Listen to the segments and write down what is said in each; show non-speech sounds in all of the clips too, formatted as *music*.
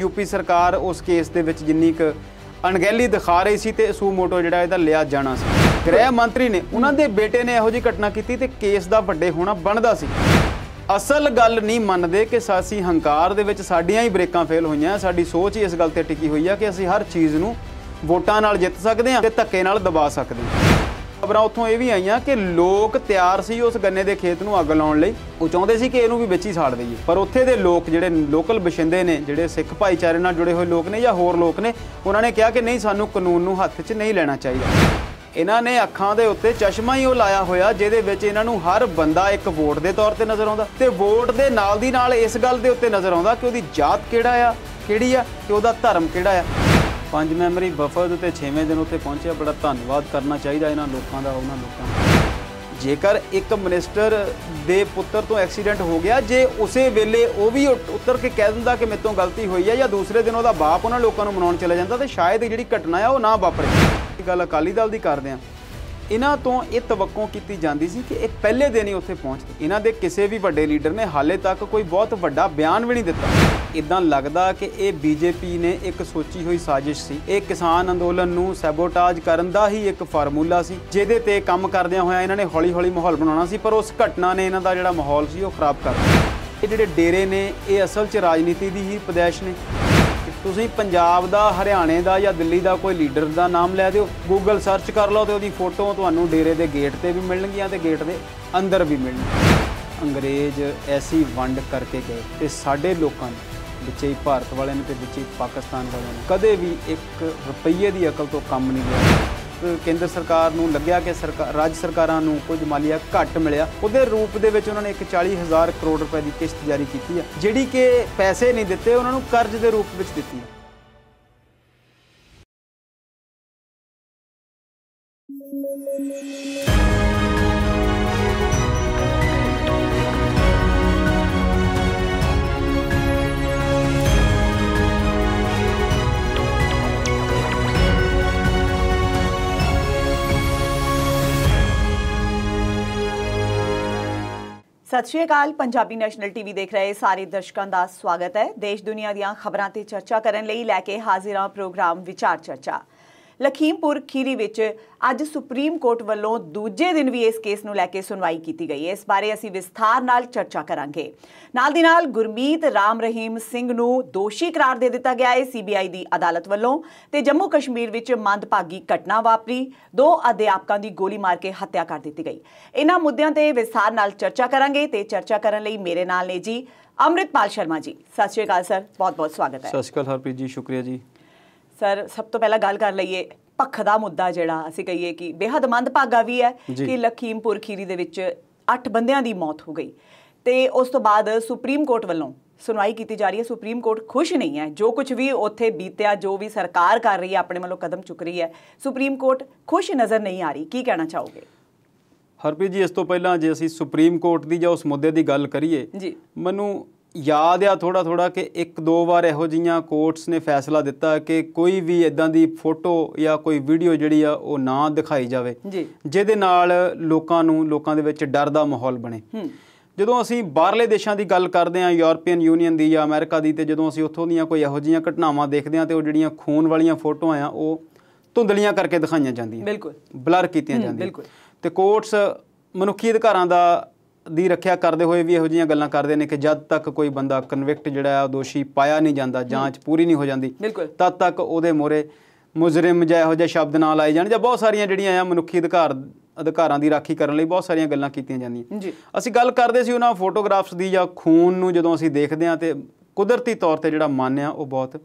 UP ਸਰਕਾਰ ਉਸ case ਦੇ ਵਿੱਚ ਜਿੰਨੀ ਕ ਅਣਗਹਿਲੀ ਦਿਖਾ ਰਹੀ ਸੀ ਤੇ ਸੂ ਮੋਟੋ ਜਿਹੜਾ ਇਹਦਾ ਲਿਆ ਜਾਣਾ ਸੀ ਗ੍ਰਹਿ ਮੰਤਰੀ ਨੇ ਉਹਨਾਂ ਦੇ ਬੇਟੇ ਨੇ ਇਹੋ ਜੀ ਘਟਨਾ ਕੀਤੀ ਤੇ ਕੇਸ ਦਾ ਵੱਡੇ ਹੋਣਾ ਬਣਦਾ ਸੀ ਅਸਲ ਗੱਲ ਨਹੀਂ ਮੰਨਦੇ ਕਿ ਸਾਸੀ ਹੰਕਾਰ ਦੇ ਵਿੱਚ ਸਾਡੀਆਂ ਹੀ ਬ੍ਰੇਕਾਂ ਫੇਲ ਹੋਈਆਂ ਸਾਡੀ ਸੋਚ ਹੀ ਇਸ ਗੱਲ ਤੇ ਟਿਕੀ ਹੋਈ ਆ ਕਿ ਅਸੀਂ ਹਰ ਚੀਜ਼ ਨੂੰ ਵੋਟਾਂ ਨਾਲ ਜਿੱਤ ਸਕਦੇ ਹਾਂ ਤੇ ਧੱਕੇ ਨਾਲ ਦਬਾ ਸਕਦੇ ਹਾਂ ਖਬਰਾਂ ਉੱਥੋਂ ਇਹ ਵੀ ਆਈਆਂ ਕਿ ਲੋਕ ਤਿਆਰ ਸੀ ਉਸ ਗੰਨੇ ਦੇ ਖੇਤ ਨੂੰ ਅੱਗ ਲਾਉਣ ਲਈ ਉਹ ਚਾਹੁੰਦੇ ਸੀ ਕਿ ਇਹਨੂੰ ਵੀ ਵਿੱਚ ਹੀ ਸਾੜ ਦਈਏ ਪਰ ਉੱਥੇ ਦੇ ਲੋਕ ਜਿਹੜੇ ਲੋਕਲ ਬਸ਼ਿੰਦੇ ਨੇ ਜਿਹੜੇ ਸਿੱਖ ਭਾਈਚਾਰੇ ਨਾਲ ਜੁੜੇ ਹੋਏ ਲੋਕ ਨੇ ਜਾਂ ਹੋਰ ਲੋਕ ਨੇ ਉਹਨਾਂ ਨੇ ਕਿਹਾ ਕਿ ਨਹੀਂ ਸਾਨੂੰ ਕਾਨੂੰਨ ਨੂੰ ਹੱਥ 'ਚ ਨਹੀਂ ਲੈਣਾ ਚਾਹੀਦਾ ਇਹਨਾਂ ਨੇ ਅੱਖਾਂ ਦੇ ਉੱਤੇ ਚਸ਼ਮਾ ਹੀ ਉਹ ਲਾਇਆ ਹੋਇਆ ਜਿਹਦੇ ਵਿੱਚ ਇਹਨਾਂ ਨੂੰ ਹਰ ਬੰਦਾ ਇੱਕ ਵੋਟ ਦੇ ਤੌਰ ਤੇ ਨਜ਼ਰ ਆਉਂਦਾ ਤੇ ਵੋਟ ਦੇ ਨਾਲ ਦੀ ਨਾਲ ਇਸ ਗੱਲ ਦੇ ਉੱਤੇ ਨਜ਼ਰ ਆਉਂਦਾ ਕਿ ਉਹਦੀ ਜਾਤ ਕਿਹੜਾ ਆ ਕਿਹੜੀ ਆ ਤੇ ਉਹਦਾ ਧਰਮ ਕਿਹੜਾ ਆ ਪੰਜ ਮੈਂਬਰੀ ਵਫਦ ਤੇ 6ਵੇਂ ਦਿਨ ਉੱਥੇ ਪਹੁੰਚਿਆ ਬੜਾ ਧੰਨਵਾਦ ਕਰਨਾ ਚਾਹੀਦਾ ਇਹਨਾਂ ਲੋਕਾਂ ਦਾ ਉਹਨਾਂ ਲੋਕਾਂ ਦਾ ਜੇਕਰ ਇੱਕ ਮਿਨਿਸਟਰ ਦੇ ਪੁੱਤਰ ਤੋਂ ਐਕਸੀਡੈਂਟ ਹੋ ਗਿਆ ਜੇ ਉਸੇ ਵੇਲੇ ਉਹ ਵੀ ਉੱਤਰ ਕੇ ਕਹਿ ਦਿੰਦਾ ਕਿ ਮੇਤੋਂ ਗਲਤੀ ਹੋਈ ਹੈ ਜਾਂ ਦੂਸਰੇ ਦਿਨ ਉਹਦਾ ਬਾਪ ਉਹਨਾਂ ਲੋਕਾਂ ਨੂੰ ਮਨਾਉਣ ਚਲੇ ਜਾਂਦਾ ਤੇ ਸ਼ਾਇਦ ਜਿਹੜੀ ਘਟਨਾ ਆ ਉਹ ਨਾ ਵਾਪਰੇ ਗੱਲ ਅਕਾਲੀ ਦਲ ਦੀ ਕਰਦੇ ਆ ਇਹਨਾਂ ਤੋਂ ਇਹ ਤਵਕਕੋ ਕੀਤੀ ਜਾਂਦੀ ਸੀ ਕਿ ਇਹ ਪਹਿਲੇ ਦਿਨ ਹੀ ਉੱਥੇ ਪਹੁੰਚਦੇ ਇਹਨਾਂ ਦੇ ਕਿਸੇ ਵੀ ਵੱਡੇ ਲੀਡਰ ਨੇ ਹਾਲੇ ਤੱਕ ਕੋਈ ਬਹੁਤ ਵੱਡਾ ਬਿਆਨ ਵੀ ਨਹੀਂ ਦਿੱਤਾ ਇਦਾਂ ਲੱਗਦਾ ਕਿ ਇਹ ਬੀਜੇਪੀ ਨੇ ਇੱਕ ਸੋਚੀ ਹੋਈ ਸਾਜ਼ਿਸ਼ ਸੀ ਇਹ ਕਿਸਾਨ ਅੰਦੋਲਨ ਨੂੰ ਸੈਬੋਟਾਜ ਕਰਨ ਦਾ ਹੀ ਇੱਕ ਫਾਰਮੂਲਾ ਸੀ ਜਿਹਦੇ ਤੇ ਕੰਮ ਕਰਦਿਆਂ ਹੋਇਆਂ ਇਹਨਾਂ ਨੇ ਹੌਲੀ-ਹੌਲੀ ਮਾਹੌਲ ਬਣਾਉਣਾ ਸੀ ਪਰ ਉਸ ਘਟਨਾ ਨੇ ਇਹਨਾਂ ਦਾ ਜਿਹੜਾ ਮਾਹੌਲ ਸੀ ਉਹ ਖਰਾਬ ਕਰ ਦਿੱਤਾ ਇਹ ਜਿਹੜੇ ਡੇਰੇ ਨੇ ਇਹ ਅਸਲ 'ਚ ਰਾਜਨੀਤੀ ਦੀ ਹੀ ਪਦੈਸ਼ ਨੇ ਤੁਸੀਂ ਪੰਜਾਬ ਦਾ ਹਰਿਆਣੇ ਦਾ ਜਾਂ ਦਿੱਲੀ ਦਾ ਕੋਈ ਲੀਡਰ ਦਾ ਨਾਮ ਲੈ ਦਿਓ Google ਸਰਚ ਕਰ ਲਓ ਤੇ ਉਹਦੀ ਫੋਟੋ ਤੁਹਾਨੂੰ ਡੇਰੇ ਦੇ ਗੇਟ ਤੇ ਵੀ ਮਿਲਣਗੀਆਂ ਤੇ ਗੇਟ ਦੇ ਅੰਦਰ ਵੀ ਮਿਲਣਗੀਆਂ ਅੰਗਰੇਜ਼ ਐਸੀ ਵੰਡ ਕਰਕੇ ਗਏ ਤੇ ਸਾਡੇ ਲੋਕਾਂ ਨੇ ਹੀ ਭਾਰਤ ਵਾਲਿਆਂ ਨੇ ਤੇ ਵਿੱਚ ਹੀ ਪਾਕਿਸਤਾਨ ਵਾਲਿਆਂ ਨੇ ਕਦੇ ਵੀ 1 ਰੁਪਈਏ ਦੀ ਅਕਲ ਤੋਂ ਕੰਮ ਨਹੀਂ ਲਿਆ ਕੇਂਦਰ ਸਰਕਾਰ ਨੂੰ ਲੱਗਿਆ ਕਿ ਸਰਕਾਰ ਰਾਜ ਸਰਕਾਰਾਂ ਨੂੰ ਕੁਝ ਮਾਲੀਆ ਘੱਟ ਮਿਲਿਆ ਉਹਦੇ ਰੂਪ ਦੇ ਵਿੱਚ ਉਹਨਾਂ ਨੇ ਇੱਕ 40000 ਕਰੋੜ ਰੁਪਏ ਦੀ ਕਿਸ਼ਤ ਜਾਰੀ ਕੀਤੀ ਹੈ ਜਿਹੜੀ ਕਿ ਪੈਸੇ ਨਹੀਂ ਦਿੱਤੇ ਉਹਨਾਂ ਨੂੰ ਕਰਜ਼ ਦੇ ਰੂਪ ਵਿੱਚ ਦਿੱਤੀ ਹੈ ਸਤਿ ਸ਼੍ਰੀ ਅਕਾਲ ਪੰਜਾਬੀ ਨੈਸ਼ਨਲ ਟੀਵੀ ਦੇਖ ਰਹੇ ਸਾਰੇ ਦਰਸ਼ਕਾਂ ਦਾ ਸਵਾਗਤ ਹੈ ਦੇਸ਼ ਦੁਨੀਆ ਦੀਆਂ ਖਬਰਾਂ ਤੇ ਚਰਚਾ ਕਰਨ ਲਈ ਲੈ ਕੇ ਹਾਜ਼ਰ ਆ ਪ੍ਰੋਗਰਾਮ ਵਿਚਾਰ ਚਰਚਾ ਲਖੀਮਪੁਰ ਖੀਰੀ ਵਿੱਚ ਅੱਜ ਸੁਪਰੀਮ ਕੋਰਟ ਵੱਲੋਂ ਦੂਜੇ ਦਿਨ ਵੀ ਇਸ ਕੇਸ ਨੂੰ ਲੈ ਕੇ ਸੁਣਵਾਈ ਕੀਤੀ ਗਈ ਹੈ ਇਸ ਬਾਰੇ ਅਸੀਂ ਵਿਸਥਾਰ ਨਾਲ ਚਰਚਾ ਕਰਾਂਗੇ ਨਾਲ ਦੀ ਨਾਲ ਗੁਰਮੀਤ ਰਾਮ ਰਹੀਮ ਸਿੰਘ ਨੂੰ ਦੋਸ਼ੀ ਕਰਾਰ ਦੇ ਦਿੱਤਾ ਗਿਆ ਹੈ ਸੀਬੀਆਈ ਦੀ ਅਦਾਲਤ ਵੱਲੋਂ ਤੇ ਜੰਮੂ ਕਸ਼ਮੀਰ ਵਿੱਚ ਮੰਦਭਾਗੀ ਘਟਨਾ ਵਾਪਰੀ ਦੋ ਅਧਿਆਪਕਾਂ ਦੀ ਗੋਲੀ ਮਾਰ ਕੇ ਹੱਤਿਆ ਕਰ ਦਿੱਤੀ ਗਈ ਇਹਨਾਂ ਮੁੱਦਿਆਂ ਤੇ ਵਿਸਥਾਰ ਨਾਲ ਚਰਚਾ ਕਰਾਂਗੇ ਤੇ ਚਰਚਾ ਕਰਨ ਲਈ ਮੇਰੇ ਨਾਲ ਨੇ ਜੀ ਅਮਰਿਤਪਾਲ ਸ਼ਰਮਾ ਜੀ ਸਤਿ ਸ਼੍ਰੀ ਅਕਾਲ ਸਰ ਬਹੁਤ ਬਹੁਤ ਸਵਾਗਤ ਹੈ ਸਤਿ ਸ਼੍ਰੀ ਅਕਾਲ ਹਰਪ੍ਰੀਤ ਜੀ ਸ਼ੁਕਰੀਆ ਜੀ ਸਰ ਸਭ ਤੋਂ ਪਹਿਲਾਂ ਗੱਲ ਕਰ ਲਈਏ ਪੱਖ ਦਾ ਮੁੱਦਾ ਜਿਹੜਾ ਅਸੀਂ ਕਹੀਏ ਕਿ ਬੇहद ਮੰਦ ਭਾਗਾ ਵੀ ਹੈ ਕਿ ਲਖੀਮਪੁਰ ਖੀਰੀ ਦੇ ਵਿੱਚ 8 ਬੰਦਿਆਂ ਦੀ ਮੌਤ ਹੋ ਗਈ ਤੇ ਉਸ ਤੋਂ ਬਾਅਦ ਸੁਪਰੀਮ ਕੋਰਟ ਵੱਲੋਂ ਸੁਣਵਾਈ ਕੀਤੀ ਜਾ ਰਹੀ ਹੈ ਸੁਪਰੀਮ ਕੋਰਟ ਖੁਸ਼ ਨਹੀਂ ਹੈ ਜੋ ਕੁਝ ਵੀ ਉੱਥੇ ਬੀਤਿਆ ਜੋ ਵੀ ਸਰਕਾਰ ਕਰ ਰਹੀ ਹੈ ਆਪਣੇ ਵੱਲੋਂ ਕਦਮ ਚੁੱਕ ਰਹੀ ਹੈ ਸੁਪਰੀਮ ਕੋਰਟ ਖੁਸ਼ ਨਜ਼ਰ ਨਹੀਂ ਆ ਰਹੀ ਕੀ ਕਹਿਣਾ ਚਾਹੋਗੇ ਹਰਪ੍ਰੀਤ ਜੀ ਇਸ ਤੋਂ ਪਹਿਲਾਂ ਜੇ ਅਸੀਂ ਸੁਪਰੀਮ ਕੋਰਟ ਦੀ ਜਾਂ ਉਸ ਮੁੱਦੇ ਦੀ ਗੱਲ ਕਰੀਏ ਜੀ ਮੈਨੂੰ ਯਾਦ ਆ ਥੋੜਾ ਥੋੜਾ ਕਿ ਇੱਕ ਦੋ ਵਾਰ ਇਹੋ ਜੀਆਂ ਕੋਰਟਸ ਨੇ ਫੈਸਲਾ ਦਿੱਤਾ ਕਿ ਕੋਈ ਵੀ ਇਦਾਂ ਦੀ ਫੋਟੋ ਜਾਂ ਕੋਈ ਵੀਡੀਓ ਜਿਹੜੀ ਆ ਉਹ ਨਾ ਦਿਖਾਈ ਜਾਵੇ ਜਿਹਦੇ ਨਾਲ ਲੋਕਾਂ ਨੂੰ ਲੋਕਾਂ ਦੇ ਵਿੱਚ ਡਰ ਦਾ ਮਾਹੌਲ ਬਣੇ ਜਦੋਂ ਅਸੀਂ ਬਾਹਰਲੇ ਦੇਸ਼ਾਂ ਦੀ ਗੱਲ ਕਰਦੇ ਹਾਂ ਯੂਰਪੀਅਨ ਯੂਨੀਅਨ ਦੀ ਜਾਂ ਅਮਰੀਕਾ ਦੀ ਤੇ ਜਦੋਂ ਅਸੀਂ ਉੱਥੋਂ ਦੀਆਂ ਕੋਈ ਇਹੋ ਜੀਆਂ ਘਟਨਾਵਾਂ ਦੇਖਦੇ ਹਾਂ ਤੇ ਉਹ ਜਿਹੜੀਆਂ ਖੂਨ ਵਾਲੀਆਂ ਫੋਟੋਆਂ ਆ ਉਹ ਧੁੰਦਲੀਆਂ ਕਰਕੇ ਦਿਖਾਈਆਂ ਜਾਂਦੀਆਂ ਬਿਲਕੁਲ ਬਲਰ ਕੀਤੀਆਂ ਜਾਂਦੀਆਂ ਬਿਲਕੁਲ ਤੇ ਕੋਰਟਸ ਮਨੁੱਖੀ ਅਧਿਕਾਰਾਂ ਦਾ ਦੀ ਰੱਖਿਆ ਕਰਦੇ ਹੋਏ ਵੀ ਇਹੋ ਜੀਆਂ ਗੱਲਾਂ ਕਰਦੇ ਨੇ ਕਿ ਜਦ ਤੱਕ ਕੋਈ ਬੰਦਾ ਕਨਵਿਕਟ ਜਿਹੜਾ ਹੈ ਉਹ ਦੋਸ਼ੀ ਪਾਇਆ ਨਹੀਂ ਜਾਂਦਾ ਜਾਂਚ ਪੂਰੀ ਨਹੀਂ ਹੋ ਜਾਂਦੀ ਤਦ ਤੱਕ ਉਹਦੇ ਮੋਰੇ ਮੁਜਰਮ ਜਾਂ ਇਹੋ ਜਿਹੇ ਸ਼ਬਦ ਨਾਲ ਆਏ ਜਾਣ ਜਾਂ ਬਹੁਤ ਸਾਰੀਆਂ ਜਿਹੜੀਆਂ ਆ ਮਨੁੱਖੀ ਅਧਿਕਾਰ ਅਧਿਕਾਰਾਂ ਦੀ ਰਾਖੀ ਕਰਨ ਲਈ ਬਹੁਤ ਸਾਰੀਆਂ ਗੱਲਾਂ ਕੀਤੀਆਂ ਜਾਂਦੀਆਂ ਜੀ ਅਸੀਂ ਗੱਲ ਕਰਦੇ ਸੀ ਉਹਨਾਂ ਫੋਟੋਗ੍ਰਾਫਸ ਦੀ ਜਾਂ ਖੂਨ ਨੂੰ ਜਦੋਂ ਅਸੀਂ ਦੇਖਦੇ ਆ ਤੇ ਕੁਦਰਤੀ ਤੌਰ ਤੇ ਜਿਹੜਾ ਮਨ ਆ ਉਹ ਬਹੁਤ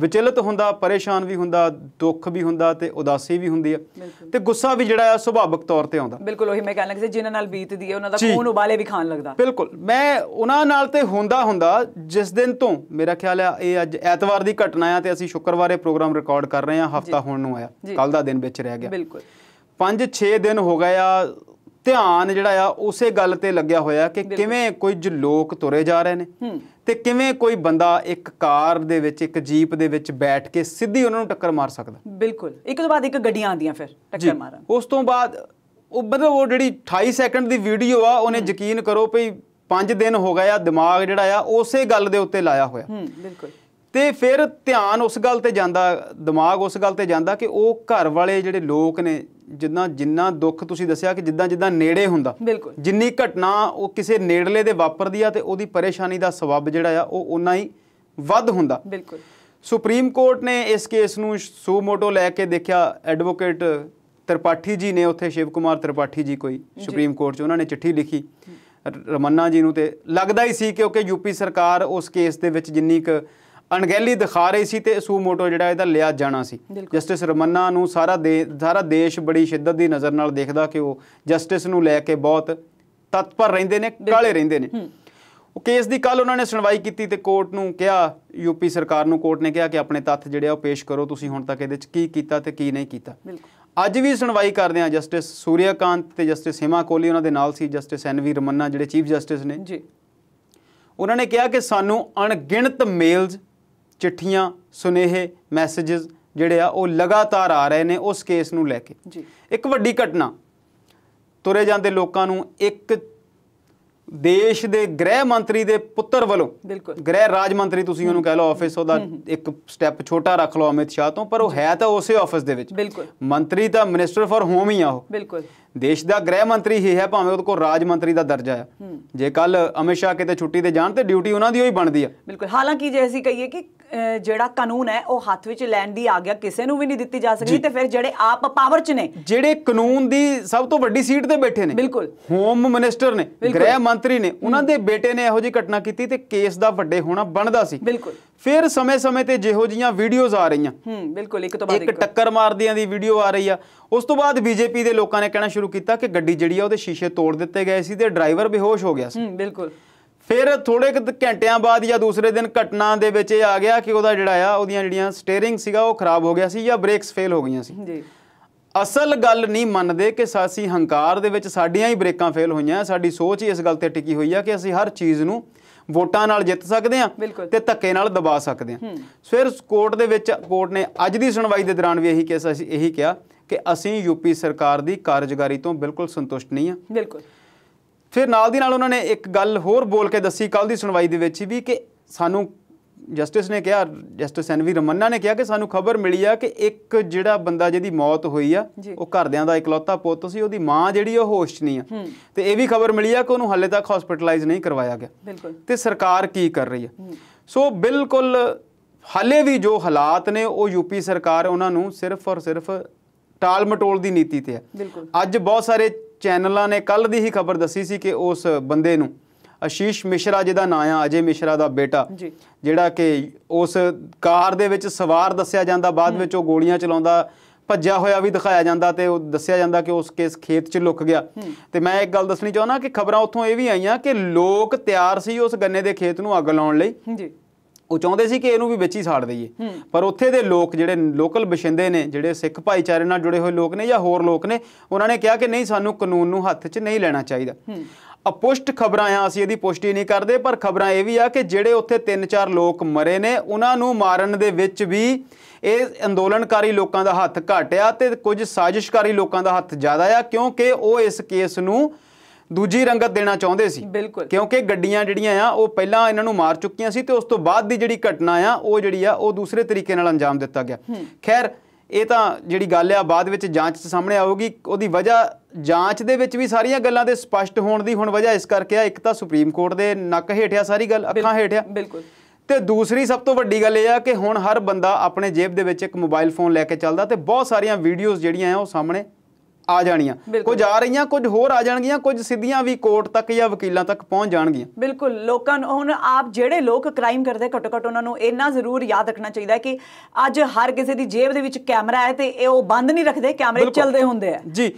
ਵਿਚਲਿਤ ਹੁੰਦਾ ਪਰੇਸ਼ਾਨ ਵੀ ਹੁੰਦਾ ਦੁੱਖ ਵੀ ਹੁੰਦਾ ਤੇ ਉਦਾਸੀ ਵੀ ਹੁੰਦੀ ਹੈ ਤੇ ਗੁੱਸਾ ਵੀ ਜਿਹੜਾ ਆ ਸੁਭਾਵਿਕ ਤੌਰ ਤੇ ਆਉਂਦਾ ਬਿਲਕੁਲ ਉਹੀ ਮੈਂ ਕਹਿਣ ਲੱਗੀ ਸੀ ਜਿਨ੍ਹਾਂ ਨਾਲ ਬੀਤਦੀ ਹੈ ਉਹਨਾਂ ਦਾ ਖੂਨ ਉਬਾਲੇ ਵੀ ਖਾਣ ਲੱਗਦਾ ਬਿਲਕੁਲ ਮੈਂ ਉਹਨਾਂ ਨਾਲ ਤੇ ਹੁੰਦਾ ਹੁੰਦਾ ਜਿਸ ਦਿਨ ਤੋਂ ਮੇਰਾ ਖਿਆਲ ਆ ਇਹ ਅੱਜ ਐਤਵਾਰ ਦੀ ਘਟਨਾ ਆ ਤੇ ਅਸੀਂ ਸ਼ੁੱਕਰਵਾਰੇ ਪ੍ਰੋਗਰਾਮ ਰਿਕਾਰਡ ਕਰ ਰਹੇ ਹਾਂ ਹਫਤਾ ਹੋਣ ਨੂੰ ਆਇਆ ਕੱਲ ਦਾ ਦਿਨ ਵਿੱਚ ਰਹਿ ਗਿਆ ਬਿਲਕੁਲ 5-6 ਦਿਨ ਹੋ ਗਏ ਆ ਧਿਆਨ ਜਿਹੜਾ ਆ ਉਸੇ ਗੱਲ ਤੇ ਲੱਗਿਆ ਹੋਇਆ ਕਿ ਕਿਵੇਂ ਕੁਝ ਲੋਕ ਤੁਰੇ ਜਾ ਰਹੇ ਨੇ ਤੇ ਕਿਵੇਂ ਕੋਈ ਬੰਦਾ ਇੱਕ ਕਾਰ ਦੇ ਵਿੱਚ ਇੱਕ ਜੀਪ ਦੇ ਵਿੱਚ ਬੈਠ ਕੇ ਸਿੱਧੀ ਉਹਨਾਂ ਨੂੰ ਟੱਕਰ ਮਾਰ ਸਕਦਾ ਬਿਲਕੁਲ ਇੱਕ ਤੋਂ ਬਾਅਦ ਇੱਕ ਗੱਡੀਆਂ ਆਉਂਦੀਆਂ ਫਿਰ ਟੱਕਰ ਮਾਰਨ ਉਸ ਤੋਂ ਬਾਅਦ ਉਹ ਮਤਲਬ ਉਹ ਜਿਹੜੀ 28 ਸੈਕਿੰਡ ਦੀ ਵੀਡੀਓ ਆ ਉਹਨੇ ਯਕੀਨ ਕਰੋ ਭਈ 5 ਦਿਨ ਹੋ ਗਏ ਆ ਦਿਮਾਗ ਜਿਹੜਾ ਆ ਉਸੇ ਗੱਲ ਦੇ ਉੱਤੇ ਲਾਇਆ ਹੋਇਆ ਹੂੰ ਬਿਲਕੁਲ ਤੇ ਫਿਰ ਧਿਆਨ ਉਸ ਗੱਲ ਤੇ ਜਾਂਦਾ ਦਿਮਾਗ ਉਸ ਗੱਲ ਤੇ ਜਾਂਦਾ ਕਿ ਉਹ ਘਰ ਵਾਲੇ ਜਿਹੜੇ ਲੋਕ ਨੇ ਜਿੰਨਾ ਜਿੰਨਾ ਦੁੱਖ ਤੁਸੀਂ ਦੱਸਿਆ ਕਿ ਜਿੱਦਾਂ ਜਿੱਦਾਂ ਨੇੜੇ ਹੁੰਦਾ ਜਿੰਨੀ ਘਟਨਾ ਉਹ ਕਿਸੇ ਨੇੜਲੇ ਦੇ ਵਾਪਰਦੀ ਆ ਤੇ ਉਹਦੀ ਪਰੇਸ਼ਾਨੀ ਦਾ ਸਬਬ ਜਿਹੜਾ ਆ ਉਹ ਉਨਾ ਹੀ ਵੱਧ ਹੁੰਦਾ ਬਿਲਕੁਲ ਸੁਪਰੀਮ ਕੋਰਟ ਨੇ ਇਸ ਕੇਸ ਨੂੰ ਸੂ ਮੋਟੋ ਲੈ ਕੇ ਦੇਖਿਆ ਐਡਵੋਕੇਟ ਤ੍ਰਿਪਾਠੀ ਜੀ ਨੇ ਉੱਥੇ ਸ਼ਿਵ ਕੁਮਾਰ ਤ੍ਰਿਪਾਠੀ ਜੀ ਕੋਈ ਸੁਪਰੀਮ ਕੋਰਟ 'ਚ ਉਹਨਾਂ ਨੇ ਚਿੱਠੀ ਲਿਖੀ ਰਮੰਨਾ ਜੀ ਨੂੰ ਤੇ ਲੱਗਦਾ ਹੀ ਸੀ ਕਿ ਕਿਉਂਕਿ ਯੂਪੀ ਸਰਕਾਰ ਉਸ ਕੇਸ ਦੇ ਵਿੱਚ ਜਿੰਨੀ ਕੁ ਅਣਗਹਿਲੀ ਦਿਖਾ ਰਹੀ ਸੀ ਤੇ ਸੂ ਮੋਟੋ ਜਿਹੜਾ ਇਹਦਾ ਲਿਆ ਜਾਣਾ ਸੀ ਜਸਟਿਸ ਰਮੰਨਾ ਨੂੰ ਸਾਰਾ ਦੇ ਸਾਰਾ ਦੇਸ਼ ਬੜੀ ਸ਼ਿੱਦਤ ਦੀ ਨਜ਼ਰ ਨਾਲ ਦੇਖਦਾ ਕਿ ਉਹ ਜਸਟਿਸ ਨੂੰ ਲੈ ਕੇ ਬਹੁਤ ਤਤਪਰ ਰਹਿੰਦੇ ਨੇ ਕਾਲੇ ਰਹਿੰਦੇ ਨੇ ਉਹ ਕੇਸ ਦੀ ਕੱਲ ਉਹਨਾਂ ਨੇ ਸੁਣਵਾਈ ਕੀਤੀ ਤੇ ਕੋਰਟ ਨੂੰ ਕਿਹਾ ਯੂਪੀ ਸਰਕਾਰ ਨੂੰ ਕੋਰਟ ਨੇ ਕਿਹਾ ਕਿ ਆਪਣੇ ਤੱਥ ਜਿਹੜੇ ਆ ਉਹ ਪੇਸ਼ ਕਰੋ ਤੁਸੀਂ ਹੁਣ ਤੱਕ ਇਹਦੇ ਵਿੱਚ ਕੀ ਕੀਤਾ ਤੇ ਕੀ ਨਹੀਂ ਕੀਤਾ ਅੱਜ ਵੀ ਸੁਣਵਾਈ ਕਰਦੇ ਆ ਜਸਟਿਸ ਸੂਰਿਆਕਾਂਤ ਤੇ ਜਸਟਿਸ ਹਿਮਾ ਕੋਲੀ ਉਹਨਾਂ ਦੇ ਨਾਲ ਸੀ ਜਸਟਿਸ ਐਨ ਵੀ ਰਮੰਨਾ ਜਿਹੜੇ ਚੀਫ ਜਸਟਿਸ ਨੇ ਜੀ ਉਹਨਾਂ ਨੇ ਕਿਹਾ ਕਿ ਸਾਨੂੰ ਅਣਗਿਣਤ ਮੇਲਸ ਚਿੱਠੀਆਂ ਸੁਨੇਹੇ ਮੈਸੇजेस ਜਿਹੜੇ ਆ ਉਹ ਲਗਾਤਾਰ ਆ ਰਹੇ ਨੇ ਉਸ ਕੇਸ ਨੂੰ ਲੈ ਕੇ ਜੀ ਇੱਕ ਵੱਡੀ ਘਟਨਾ ਤੁਰੇ ਜਾਂਦੇ ਲੋਕਾਂ ਨੂੰ ਇੱਕ ਦੇਸ਼ ਦੇ ਗ੍ਰਹਿ ਮੰਤਰੀ ਦੇ ਪੁੱਤਰ ਵੱਲੋਂ ਗ੍ਰਹਿ ਰਾਜ ਮੰਤਰੀ ਤੁਸੀਂ ਉਹਨੂੰ ਕਹਿ ਲਓ ਆਫਿਸ ਉਹਦਾ ਇੱਕ ਸਟੈਪ ਛੋਟਾ ਰੱਖ ਲਓ ਅਮਿਤ ਸ਼ਾਹ ਤੋਂ ਪਰ ਉਹ ਹੈ ਤਾਂ ਉਸੇ ਆਫਿਸ ਦੇ ਵਿੱਚ ਮੰਤਰੀ ਤਾਂ ਮਿਨਿਸਟਰ ਫਾਰ ਹੋਮ ਹੀ ਆ ਉਹ ਦੇਸ਼ ਦਾ ਗ੍ਰਹਿ ਮੰਤਰੀ ਹੀ ਹੈ ਭਾਵੇਂ ਉਹਦੇ ਕੋਲ ਰਾਜ ਮੰਤਰੀ ਦਾ ਦਰਜਾ ਹੈ ਜੇ ਕੱਲ ਅਮਿਤ ਸ਼ਾਹ ਕਿਤੇ ਛੁੱਟੀ ਤੇ ਜਾਣ ਤੇ ਡਿਊਟੀ ਉਹਨਾਂ ਦੀ ਹੋਈ ਬਣਦੀ ਆ ਬਿਲਕੁਲ ਹਾਲਾਂਕਿ ਜੇ ਅਸੀਂ ਕਹੀਏ ਕਿ ਜਿਹੜਾ ਕਾਨੂੰਨ ਹੈ ਉਹ ਹੱਥ ਵਿੱਚ ਲੈਣ ਦੀ ਆਗਿਆ ਕਿਸੇ ਨੂੰ ਵੀ ਨਹੀਂ ਦਿੱਤੀ ਜਾ ਸਕਦੀ ਤੇ ਫਿਰ ਜਿਹੜੇ ਆਪ ਪਾਵਰ 'ਚ ਨੇ ਜਿਹੜੇ ਕਾਨੂੰਨ ਦੀ ਸਭ ਤੋਂ ਵੱਡੀ ਸੀਟ ਤੇ ਬੈਠੇ ਨੇ ਬਿਲਕੁਲ ਹੋਮ ਮਿਨਿਸਟਰ ਨੇ ਗ੍ਰਹਿ ਮੰਤਰੀ ਨੇ ਉਹਨਾਂ ਦੇ ਬੇਟੇ ਨੇ ਇਹੋ ਜੀ ਘਟਨਾ ਕੀਤੀ ਤੇ ਕੇਸ ਦਾ ਵੱਡੇ ਹੋਣਾ ਬਣਦਾ ਸੀ ਬਿਲਕੁਲ ਫਿਰ ਸਮੇਂ-ਸਮੇਂ ਤੇ ਜਿਹੋ ਜੀਆਂ ਵੀਡੀਓਜ਼ ਆ ਰਹੀਆਂ ਹੂੰ ਬਿਲਕੁਲ ਇੱਕ ਤੋਂ ਬਾਅਦ ਇੱਕ ਟੱਕਰ ਮਾਰਦਿਆਂ ਦੀ ਵੀਡੀਓ ਆ ਰਹੀ ਆ ਉਸ ਤੋਂ ਬਾਅਦ ਬੀਜੇਪੀ ਦੇ ਲੋਕਾਂ ਨੇ ਕਹਿਣਾ ਸ਼ੁਰੂ ਕੀਤਾ ਕਿ ਗੱਡੀ ਜਿਹੜੀ ਆ ਉਹਦੇ ਸ਼ੀਸ਼ੇ ਤੋੜ ਦਿੱਤੇ ਗਏ ਸੀ ਤੇ ਡਰਾਈਵਰ ਬੇਹੋਸ਼ ਹੋ ਗਿਆ ਸੀ ਹੂੰ ਬਿਲਕੁਲ ਫਿਰ ਥੋੜੇ ਕੁ ਘੰਟਿਆਂ ਬਾਅਦ ਜਾਂ ਦੂਸਰੇ ਦਿਨ ਘਟਨਾ ਦੇ ਵਿੱਚ ਇਹ ਆ ਗਿਆ ਕਿ ਉਹਦਾ ਜਿਹੜਾ ਆ ਉਹਦੀਆਂ ਜਿਹੜੀਆਂ ਸਟੀering ਸੀਗਾ ਉਹ ਖਰਾਬ ਹੋ ਗਿਆ ਸੀ ਜਾਂ ਬ੍ਰੇਕਸ ਫੇਲ ਹੋ ਗਈਆਂ ਸੀ ਜੀ ਅਸਲ ਗੱਲ ਨਹੀਂ ਮੰਨਦੇ ਕਿ ਸਾਸੀ ਹੰਕਾਰ ਦੇ ਵਿੱਚ ਸਾਡੀਆਂ ਹੀ ਬ੍ਰੇਕਾਂ ਫੇਲ ਹੋਈਆਂ ਸਾਡੀ ਸੋਚ ਹੀ ਇਸ ਗੱਲ ਤੇ ਟਿਕੀ ਹੋਈ ਆ ਕਿ ਅਸੀਂ ਹਰ ਚੀਜ਼ ਨੂੰ ਵੋਟਾਂ ਨਾਲ ਜਿੱਤ ਸਕਦੇ ਆ ਤੇ ਧੱਕੇ ਨਾਲ ਦਬਾ ਸਕਦੇ ਆ ਫਿਰ ਕੋਰਟ ਦੇ ਵਿੱਚ ਕੋਰਟ ਨੇ ਅੱਜ ਦੀ ਸੁਣਵਾਈ ਦੇ ਦੌਰਾਨ ਵੀ ਇਹੀ ਕਿਹਾ ਅਸੀਂ ਇਹੀ ਕਿਹਾ ਕਿ ਅਸੀਂ ਯੂਪੀ ਸਰਕਾਰ ਦੀ ਕਾਰਜਕਾਰੀ ਤੋਂ ਬਿਲਕੁਲ ਸੰਤੁਸ਼ਟ ਨਹੀਂ ਆ ਬਿਲਕੁਲ ਫਿਰ ਨਾਲ ਦੀ ਨਾਲ ਉਹਨਾਂ ਨੇ ਇੱਕ ਗੱਲ ਹੋਰ ਬੋਲ ਕੇ ਦੱਸੀ ਕੱਲ ਦੀ ਸੁਣਵਾਈ ਦੇ ਵਿੱਚ ਵੀ ਕਿ ਸਾਨੂੰ ਜਸਟਿਸ ਨੇ ਕਿਹਾ ਜਸਟਿਸ ਐਨਵੀ ਰਮੰਨਾ ਨੇ ਕਿਹਾ ਕਿ ਸਾਨੂੰ ਖਬਰ ਮਿਲੀ ਆ ਕਿ ਇੱਕ ਜਿਹੜਾ ਬੰਦਾ ਜਿਹਦੀ ਮੌਤ ਹੋਈ ਆ ਉਹ ਘਰਦਿਆਂ ਦਾ ਇਕਲੌਤਾ ਪੁੱਤ ਸੀ ਉਹਦੀ ਮਾਂ ਜਿਹੜੀ ਉਹ ਹੋਸ਼ ਨਹੀਂ ਆ ਤੇ ਇਹ ਵੀ ਖਬਰ ਮਿਲੀ ਆ ਕਿ ਉਹਨੂੰ ਹੱਲੇ ਤੱਕ ਹਸਪੀਟਲਾਈਜ਼ ਨਹੀਂ ਕਰਵਾਇਆ ਗਿਆ ਤੇ ਸਰਕਾਰ ਕੀ ਕਰ ਰਹੀ ਆ ਸੋ ਬਿਲਕੁਲ ਹਾਲੇ ਵੀ ਜੋ ਹਾਲਾਤ ਨੇ ਉਹ ਯੂਪੀ ਸਰਕਾਰ ਉਹਨਾਂ ਨੂੰ ਸਿਰਫ ਔਰ ਸਿਰਫ ਟਾਲ ਮਟੋਲ ਦੀ ਨੀਤੀ ਤੇ ਆ ਅੱਜ ਬਹੁਤ ਸਾਰੇ ਚੈਨਲਾਂ ਨੇ ਕੱਲ ਦੀ ਹੀ ਖਬਰ ਦੱਸੀ ਸੀ ਕਿ ਉਸ ਬੰਦੇ ਨੂੰ ਆਸ਼ੀਸ਼ ਮਿਸ਼ਰਾ ਜਿਹਦਾ ਨਾਂ ਆ ਅਜੇ ਮਿਸ਼ਰਾ ਦਾ ਬੇਟਾ ਜਿਹੜਾ ਕਿ ਉਸ ਕਾਰ ਦੇ ਵਿੱਚ ਸਵਾਰ ਦੱਸਿਆ ਜਾਂਦਾ ਬਾਅਦ ਵਿੱਚ ਉਹ ਗੋਲੀਆਂ ਚਲਾਉਂਦਾ ਭੱਜਿਆ ਹੋਇਆ ਵੀ ਦਿਖਾਇਆ ਜਾਂਦਾ ਤੇ ਉਹ ਦੱਸਿਆ ਜਾਂਦਾ ਕਿ ਉਸ ਕੇਸ ਖੇਤ 'ਚ ਲੁਕ ਗਿਆ ਤੇ ਮੈਂ ਇੱਕ ਗੱਲ ਦੱਸਣੀ ਚਾਹੁੰਦਾ ਕਿ ਖਬਰਾਂ ਉੱਥੋਂ ਇਹ ਵੀ ਆਈਆਂ ਕਿ ਲੋਕ ਤਿਆਰ ਸੀ ਉਸ ਗੰਨੇ ਦੇ ਖੇਤ ਨੂੰ ਅੱਗ ਲਾਉਣ ਲਈ ਜੀ ਉਹ ਚਾਹੁੰਦੇ ਸੀ ਕਿ ਇਹਨੂੰ ਵੀ ਵਿੱਚ ਹੀ ਸਾੜ ਦਈਏ ਪਰ ਉੱਥੇ ਦੇ ਲੋਕ ਜਿਹੜੇ ਲੋਕਲ ਬਸ਼ਿੰਦੇ ਨੇ ਜਿਹੜੇ ਸਿੱਖ ਭਾਈਚਾਰੇ ਨਾਲ ਜੁੜੇ ਹੋਏ ਲੋਕ ਨੇ ਜਾਂ ਹੋਰ ਲੋਕ ਨੇ ਉਹਨਾਂ ਨੇ ਕਿਹਾ ਕਿ ਨਹੀਂ ਸਾਨੂੰ ਕਾਨੂੰਨ ਨੂੰ ਹੱਥ 'ਚ ਨਹੀਂ ਲੈਣਾ ਚਾਹੀਦਾ ਅਪੁਸ਼ਟ ਖਬਰਾਂ ਆ ਅਸੀਂ ਇਹਦੀ ਪੁਸ਼ਟੀ ਨਹੀਂ ਕਰਦੇ ਪਰ ਖਬਰਾਂ ਇਹ ਵੀ ਆ ਕਿ ਜਿਹੜੇ ਉੱਥੇ 3-4 ਲੋਕ ਮਰੇ ਨੇ ਉਹਨਾਂ ਨੂੰ ਮਾਰਨ ਦੇ ਵਿੱਚ ਵੀ ਇਹ ਅੰਦੋਲਨਕਾਰੀ ਲੋਕਾਂ ਦਾ ਹੱਥ ਘਟਿਆ ਤੇ ਕੁਝ ਸਾਜ਼ਿਸ਼ਕਾਰੀ ਲੋਕਾਂ ਦਾ ਹੱਥ ਜ਼ਿਆਦਾ ਆ ਕਿਉਂਕਿ ਉਹ ਇਸ ਕੇਸ ਨੂੰ ਦੂਜੀ ਰੰਗਤ ਦੇਣਾ ਚਾਹੁੰਦੇ ਸੀ ਕਿਉਂਕਿ ਗੱਡੀਆਂ ਜਿਹੜੀਆਂ ਆ ਉਹ ਪਹਿਲਾਂ ਇਹਨਾਂ ਨੂੰ ਮਾਰ ਚੁੱਕੀਆਂ ਸੀ ਤੇ ਉਸ ਤੋਂ ਬਾਅਦ ਦੀ ਜਿਹੜੀ ਘਟਨਾ ਆ ਉਹ ਜਿਹੜੀ ਆ ਉਹ ਦੂਸਰੇ ਤਰੀਕੇ ਨਾਲ ਅੰਜਾਮ ਦਿੱਤਾ ਗਿਆ ਖੈਰ ਇਹ ਤਾਂ ਜਿਹੜੀ ਗੱਲ ਆ ਬਾਅਦ ਵਿੱਚ ਜਾਂਚ ਸਾਹਮਣੇ ਆਊਗੀ ਉਹਦੀ ਵਜ੍ਹਾ ਜਾਂਚ ਦੇ ਵਿੱਚ ਵੀ ਸਾਰੀਆਂ ਗੱਲਾਂ ਦੇ ਸਪਸ਼ਟ ਹੋਣ ਦੀ ਹੁਣ ਵਜ੍ਹਾ ਇਸ ਕਰਕੇ ਆ ਇੱਕ ਤਾਂ ਸੁਪਰੀਮ ਕੋਰਟ ਦੇ ਨੱਕ ਹੇਠਿਆ ਸਾਰੀ ਗੱਲ ਅੱਖਾਂ ਹੇਠਿਆ ਬਿਲਕੁਲ ਤੇ ਦੂਸਰੀ ਸਭ ਤੋਂ ਵੱਡੀ ਗੱਲ ਇਹ ਆ ਕਿ ਹੁਣ ਹਰ ਬੰਦਾ ਆਪਣੇ ਜੇਬ ਦੇ ਵਿੱਚ ਇੱਕ ਮੋਬਾਈਲ ਫੋਨ ਲੈ ਕੇ ਚੱਲਦਾ ਤੇ ਬਹੁਤ ਸਾਰੀਆਂ ਵੀਡੀਓਜ਼ ਜਿਹੜੀਆਂ ਆ ਉਹ ਸਾਹਮਣੇ ਆ ਜਾਣੀਆਂ ਕੁਝ ਆ ਰਹੀਆਂ ਕੁਝ ਹੋਰ ਆ ਜਾਣਗੀਆਂ ਕੁਝ ਸਿੱਧੀਆਂ ਵੀ ਕੋਰਟ ਤੱਕ ਜਾਂ ਵਕੀਲਾਂ ਤੱਕ ਪਹੁੰਚ ਜਾਣਗੀਆਂ ਬਿਲਕੁਲ ਲੋਕਾਂ ਨੂੰ ਹੁਣ ਆਪ ਜਿਹੜੇ ਲੋਕ ਕ੍ਰਾਈਮ ਕਰਦੇ ਘਟੋ ਘਟ ਉਹਨਾਂ ਨੂੰ ਇੰਨਾ ਜ਼ਰੂਰ ਯਾਦ ਰੱਖਣਾ ਚਾਹੀਦਾ ਹੈ ਕਿ ਅੱਜ ਹਰ ਕਿਸੇ ਦੀ ਜੇਬ ਦੇ ਵਿੱਚ ਕੈਮਰਾ ਹੈ ਤੇ ਇਹ ਉਹ ਬੰਦ ਨਹੀਂ ਰੱਖਦੇ ਕੈਮਰੇ ਚੱਲਦੇ ਹੁੰਦੇ ਆ ਜੀ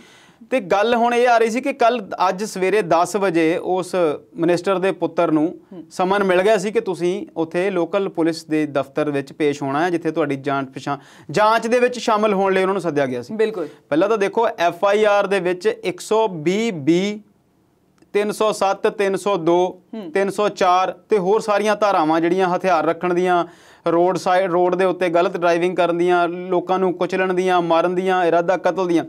ਤੇ ਗੱਲ ਹੁਣ ਇਹ ਆ ਰਹੀ ਸੀ ਕਿ ਕੱਲ ਅੱਜ ਸਵੇਰੇ 10 ਵਜੇ ਉਸ ਮਿਨਿਸਟਰ ਦੇ ਪੁੱਤਰ ਨੂੰ ਸਮਨ ਮਿਲ ਗਿਆ ਸੀ ਕਿ ਤੁਸੀਂ ਉੱਥੇ ਲੋਕਲ ਪੁਲਿਸ ਦੇ ਦਫ਼ਤਰ ਵਿੱਚ ਪੇਸ਼ ਹੋਣਾ ਹੈ ਜਿੱਥੇ ਤੁਹਾਡੀ ਜਾਂਚ ਪਛਾਣ ਜਾਂਚ ਦੇ ਵਿੱਚ ਸ਼ਾਮਲ ਹੋਣ ਲਈ ਉਹਨਾਂ ਨੂੰ ਸੱਦਿਆ ਗਿਆ ਸੀ ਬਿਲਕੁਲ ਪਹਿਲਾਂ ਤਾਂ ਦੇਖੋ ਐਫ ਆਈ ਆਰ ਦੇ ਵਿੱਚ 120 ਬੀ 307 302 304 ਤੇ ਹੋਰ ਸਾਰੀਆਂ ਧਾਰਾਵਾਂ ਜਿਹੜੀਆਂ ਹਥਿਆਰ ਰੱਖਣ ਦੀਆਂ ਰੋਡ ਸਾਈਡ ਰੋਡ ਦੇ ਉੱਤੇ ਗਲਤ ਡਰਾਈਵਿੰਗ ਕਰਨ ਦੀਆਂ ਲੋਕਾਂ ਨੂੰ ਕੁਚਲਣ ਦੀਆਂ ਮਾਰਨ ਦੀਆਂ ਇਰਾਦਾ ਕਤਲ ਦੀਆਂ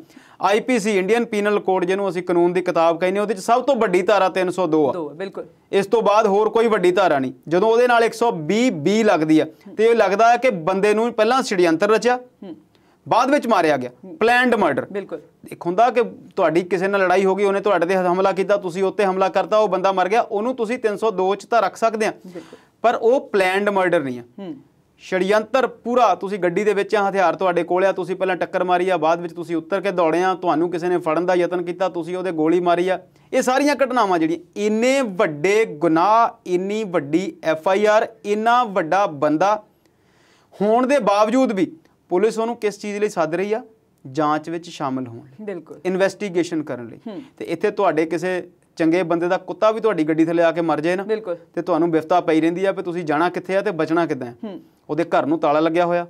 ਆਈਪੀਸੀ ਇੰਡੀਅਨ ਪੀਨਲ ਕੋਡ ਜਿਹਨੂੰ ਅਸੀਂ ਕਾਨੂੰਨ ਦੀ ਕਿਤਾਬ ਕਹਿੰਦੇ ਉਹਦੇ ਵਿੱਚ ਸਭ ਤੋਂ ਵੱਡੀ ਧਾਰਾ 302 ਆ ਬਿਲਕੁਲ ਇਸ ਤੋਂ ਬਾਅਦ ਹੋਰ ਕੋਈ ਵੱਡੀ ਧਾਰਾ ਨਹੀਂ ਜਦੋਂ ਉਹਦੇ ਨਾਲ 120 ਬੀ ਲੱਗਦੀ ਆ ਤੇ ਇਹ ਲੱਗਦਾ ਹੈ ਕਿ ਬੰਦੇ ਨੂੰ ਪਹਿਲਾਂ ਸ਼ਿੜਯੰਤਰ ਰਚਿਆ ਬਾਅਦ ਵਿੱਚ ਮਾਰਿਆ ਗਿਆ ਪਲੈਨਡ ਮਰਡਰ ਬਿਲਕੁਲ ਇੱਕ ਹੁੰਦਾ ਕਿ ਤੁਹਾਡੀ ਕਿਸੇ ਨਾਲ ਲੜਾਈ ਹੋ ਗਈ ਉਹਨੇ ਤੁਹਾਡੇ ਤੇ ਹਮਲਾ ਕੀਤਾ ਤੁਸੀਂ ਉੱਤੇ ਹਮਲਾ ਕਰਤਾ ਉਹ ਬੰਦਾ ਮਰ ਗਿਆ ਉਹਨੂੰ ਤੁਸੀਂ 302 ਚ ਤਾਂ ਰੱਖ ਸਕਦੇ ਆ ਪਰ ਉਹ ਪਲੈਨਡ ਮਰਡਰ ਨਹੀਂ ਆ ਸ਼ੜਯੰਤਰ ਪੂਰਾ ਤੁਸੀਂ ਗੱਡੀ ਦੇ ਵਿੱਚ ਆ ਹਥਿਆਰ ਤੁਹਾਡੇ ਕੋਲ ਆ ਤੁਸੀਂ ਪਹਿਲਾਂ ਟੱਕਰ ਮਾਰੀ ਆ ਬਾਅਦ ਵਿੱਚ ਤੁਸੀਂ ਉੱਤਰ ਕੇ ਦੌੜੇ ਆ ਤੁਹਾਨੂੰ ਕਿਸੇ ਨੇ ਫੜਨ ਦਾ ਯਤਨ ਕੀਤਾ ਤੁਸੀਂ ਉਹਦੇ ਗੋਲੀ ਮਾਰੀ ਆ ਇਹ ਸਾਰੀਆਂ ਘਟਨਾਵਾਂ ਜਿਹੜੀਆਂ ਇੰਨੇ ਵੱਡੇ ਗੁਨਾਹ ਇੰਨੀ ਵੱਡੀ ਐਫ ਆਈ ਆਰ ਇੰਨਾ ਵੱਡਾ ਬੰਦਾ ਹੋਣ ਦੇ ਬਾਵਜੂਦ ਵੀ ਪੁਲਿਸ ਉਹਨੂੰ ਕਿਸ ਚੀਜ਼ ਲਈ ਸੱਦ ਰਹੀ ਆ ਜਾਂਚ ਵਿੱਚ ਸ਼ਾਮਲ ਹੋਣ ਲਈ ਬਿਲਕੁਲ ਇਨਵੈਸਟੀਗੇਸ਼ਨ ਕਰਨ ਲਈ ਤੇ ਇੱਥੇ ਤੁਹਾਡੇ ਕਿਸੇ ਚੰਗੇ ਬੰਦੇ ਦਾ ਕੁੱਤਾ ਵੀ ਤੁਹਾਡੀ ਗੱਡੀ ਥੱਲੇ ਆ ਕੇ ਮਰ ਜਾਏ ਨਾ ਤੇ ਤੁਹਾਨੂੰ ਵਿਫਤਾ ਪਈ ਰਹਿੰਦੀ ਆ ਵੀ ਤੁਸੀਂ ਜਾਣਾ ਕਿੱਥੇ ਆ ਤੇ ਬਚਣਾ ਕਿੱਦਾਂ ਹੈ ਉਹਦੇ ਘਰ ਨੂੰ ਤਾਲਾ ਲੱਗਿਆ ਹੋਇਆ